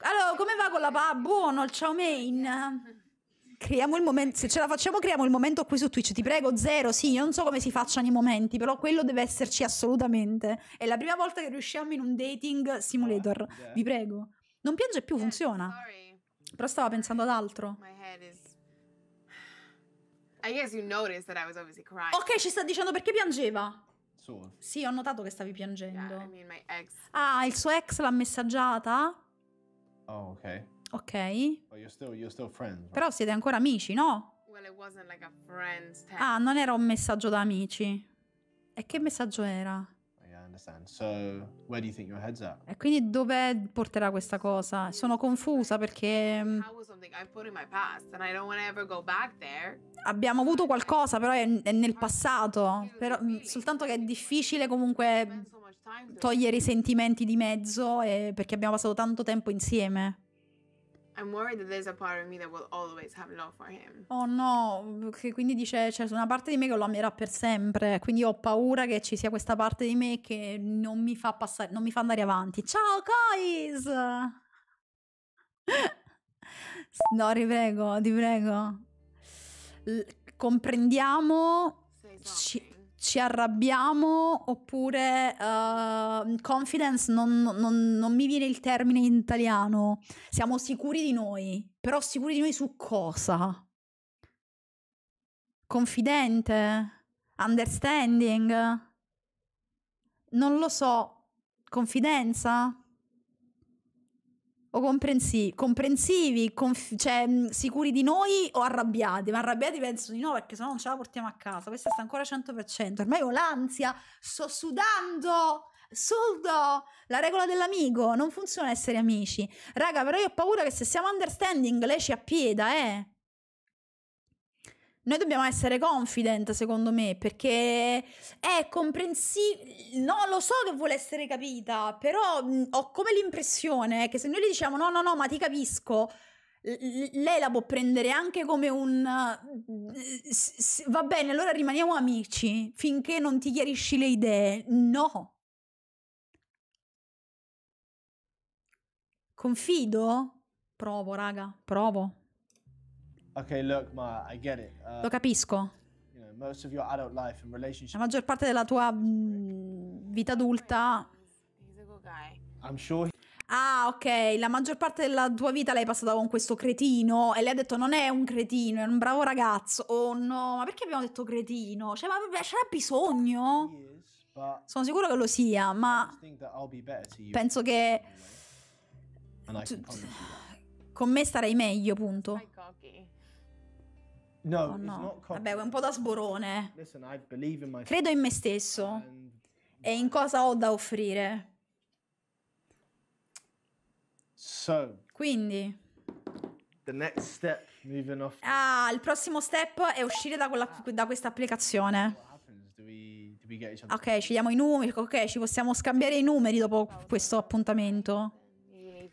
Allora, come va con la pa? Buono, il ciao main. Creiamo il momento, se ce la facciamo creiamo il momento qui su Twitch, ti prego, zero, sì, io non so come si facciano i momenti, però quello deve esserci assolutamente. È la prima volta che riusciamo in un dating simulator, eh, yeah. vi prego. Non piange più, funziona. Sorry. Però stava pensando ad altro. I guess you noticed that I was obviously crying. Ok, ci sta dicendo perché piangeva. Sì, ho notato che stavi piangendo. Yeah, I mean ah, il suo ex l'ha messaggiata? Oh, ok. Ok. Still, friends, right? Però siete ancora amici, no? Well, like ah, non era un messaggio da amici. E che messaggio era? So, e quindi dove porterà questa cosa? Sono confusa perché... Mm, abbiamo avuto qualcosa, però è, nel passato. Però, mm, soltanto che è difficile comunque togliere i sentimenti di mezzo e, eh, perché abbiamo passato tanto tempo insieme. Oh no, che quindi dice c'è cioè, una parte di me che lo amerà per sempre, quindi ho paura che ci sia questa parte di me che non mi fa passare, non mi fa andare avanti. Ciao Cois! no, ti prego, ti prego. L- comprendiamo ci, ci arrabbiamo oppure uh, confidence, non, non, non, mi viene il termine in italiano, siamo sicuri di noi, però sicuri di noi su cosa? Confidente? Understanding? Non lo so, confidenza? O comprensi- comprensivi, conf- cioè, sicuri di noi o arrabbiati? Ma arrabbiati penso di no perché se no non ce la portiamo a casa. Questa sta ancora 100%. Ormai ho l'ansia, sto sudando. Soldo! La regola dell'amico, non funziona essere amici. Raga, però io ho paura che se siamo understanding lei ci appieda, eh. Noi dobbiamo essere confident, secondo me, perché è comprensibile. No, lo so che vuole essere capita, però mh, ho come l'impressione che se noi le diciamo no, no, no, ma ti capisco, lei la può prendere anche come un va bene, allora rimaniamo amici finché non ti chiarisci le idee. No. Confido? Provo, raga, provo. Okay, look, Ma, I get it. Uh, Lo capisco. La maggior parte della tua mh, mhmm, vita adulta... Sure... Ah, ok, la maggior parte della tua vita l'hai passata con questo cretino e lei ha detto non è un cretino, è un bravo ragazzo. Oh no, ma perché abbiamo detto cretino? Cioè, ma c'era bisogno? Yes, but... Sono sicuro che lo sia, ma penso che... Con me starei meglio, punto. No, oh, no. Vabbè, è un po' da sborone. Listen, in Credo in me stesso and... e in cosa ho da offrire. So, Quindi, step, ah, il prossimo step è uscire da, quella, da questa applicazione. ok, ci diamo i numeri, ok, ci possiamo scambiare i numeri dopo questo appuntamento.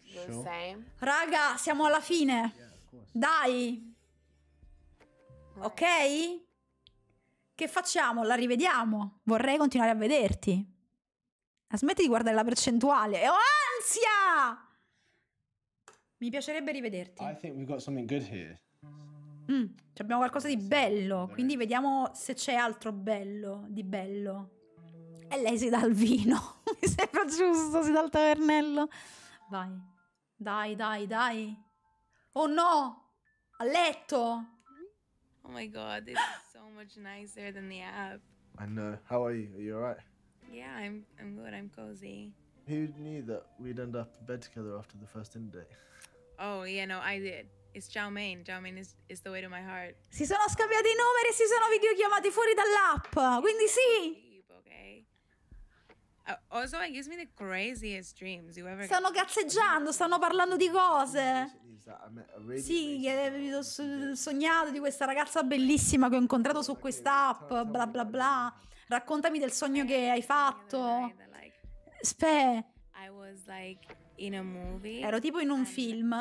Sure. Raga, siamo alla fine. Yeah, Dai. Eh. Ok? Che facciamo? La rivediamo? Vorrei continuare a vederti. Smetti di guardare la percentuale. E ho ansia! Mi piacerebbe rivederti. I think we've got something good here. Mm, abbiamo qualcosa di bello, quindi vediamo se c'è altro bello di bello. E lei si dà il vino. Mi sembra giusto, si dà il tavernello. Vai. Dai, dai, dai. Oh no! A letto! Oh my god, this is so much nicer than the app. I know. How are you? Are you alright? Yeah, I'm I'm good. I'm cozy. Who knew that we'd end up in bed together after the first dinner date? Oh, yeah, no, I did. It's Chow Mein. Chow Mein is, is the way to my heart. Si sono scambiati i numeri e si sono videochiamati fuori dall'app. Quindi sì. Okay. Uh, also, it gives me the craziest dreams you ever Stanno cazzeggiando, stanno parlando di cose. Sì, che ho sognato di questa ragazza bellissima che ho incontrato su quest'app, bla bla bla. Raccontami del sogno che hai fatto. Spe. Ero tipo in un film.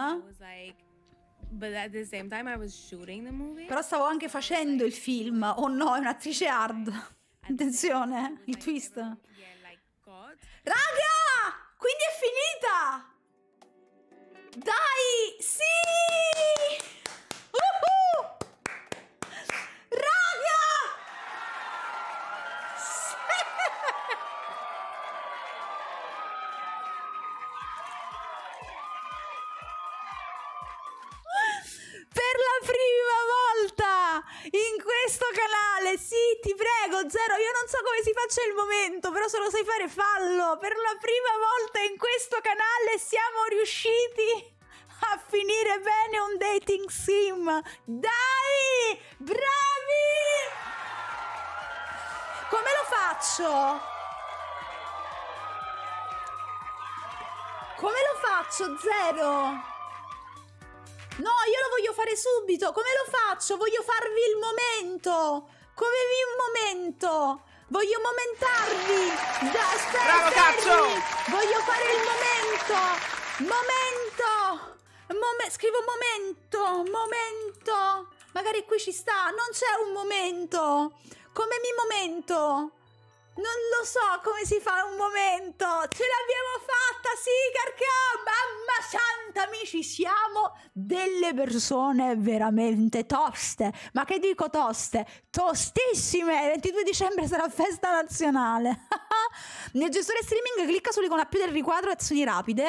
Però stavo anche facendo il film. Oh no, è un'attrice hard. Attenzione, il twist. Raga! Quindi è finita! Dai! Sì! sì, ti prego, Zero, io non so come si faccia il momento, però se lo sai fare fallo. Per la prima volta in questo canale siamo riusciti a finire bene un dating sim. Dai! Bravi! Come lo faccio? Come lo faccio, Zero? No, io lo voglio fare subito! Come lo faccio? Voglio farvi il momento! Come vi un momento! Voglio momentarvi! Da, Bravo, cazzo! Voglio fare il momento! Momento! Mom scrivo momento! Momento! Magari qui ci sta! Non c'è un momento! Come mi momento? Non lo so come si fa un momento! Ce l'abbiamo fatta, sì, Carcà! Mamma santa, amici, siamo delle persone veramente toste! Ma che dico toste? Tostissime! Il 22 dicembre sarà festa nazionale! Nel gestore streaming clicca sull'icona più del riquadro azioni rapide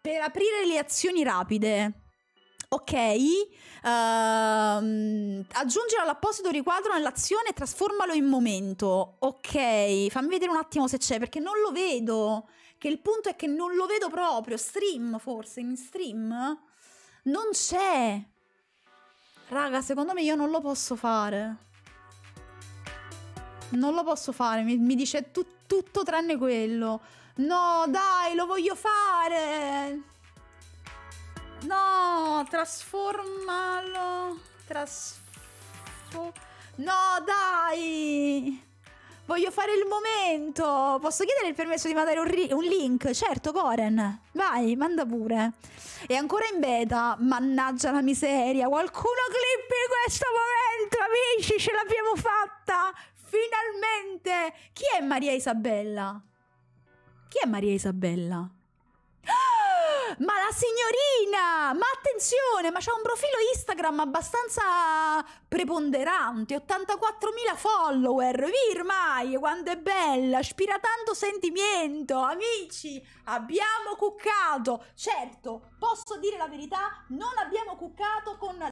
per aprire le azioni rapide ok, uh, aggiungere all'apposito riquadro nell'azione e trasformalo in momento, ok, fammi vedere un attimo se c'è perché non lo vedo, che il punto è che non lo vedo proprio, stream forse, in stream, non c'è. Raga, secondo me io non lo posso fare. Non lo posso fare, mi, mi dice tu, tutto tranne quello. No, dai, lo voglio fare. no, No, trasformalo. Trasfo... No, dai! Voglio fare il momento. Posso chiedere il permesso di mandare un, un link? Certo, Coren. Vai, manda pure. È ancora in beta. Mannaggia la miseria. Qualcuno clippi questo momento, amici. Ce l'abbiamo fatta. Finalmente. Chi è Maria Isabella? Chi è Maria Isabella? Ah! ma la signorina, ma attenzione, ma c'ha un profilo Instagram abbastanza preponderante, 84.000 follower, virmai, quanto è bella, spira tanto sentimento, amici, abbiamo cuccato, certo, posso dire la verità, non abbiamo cuccato con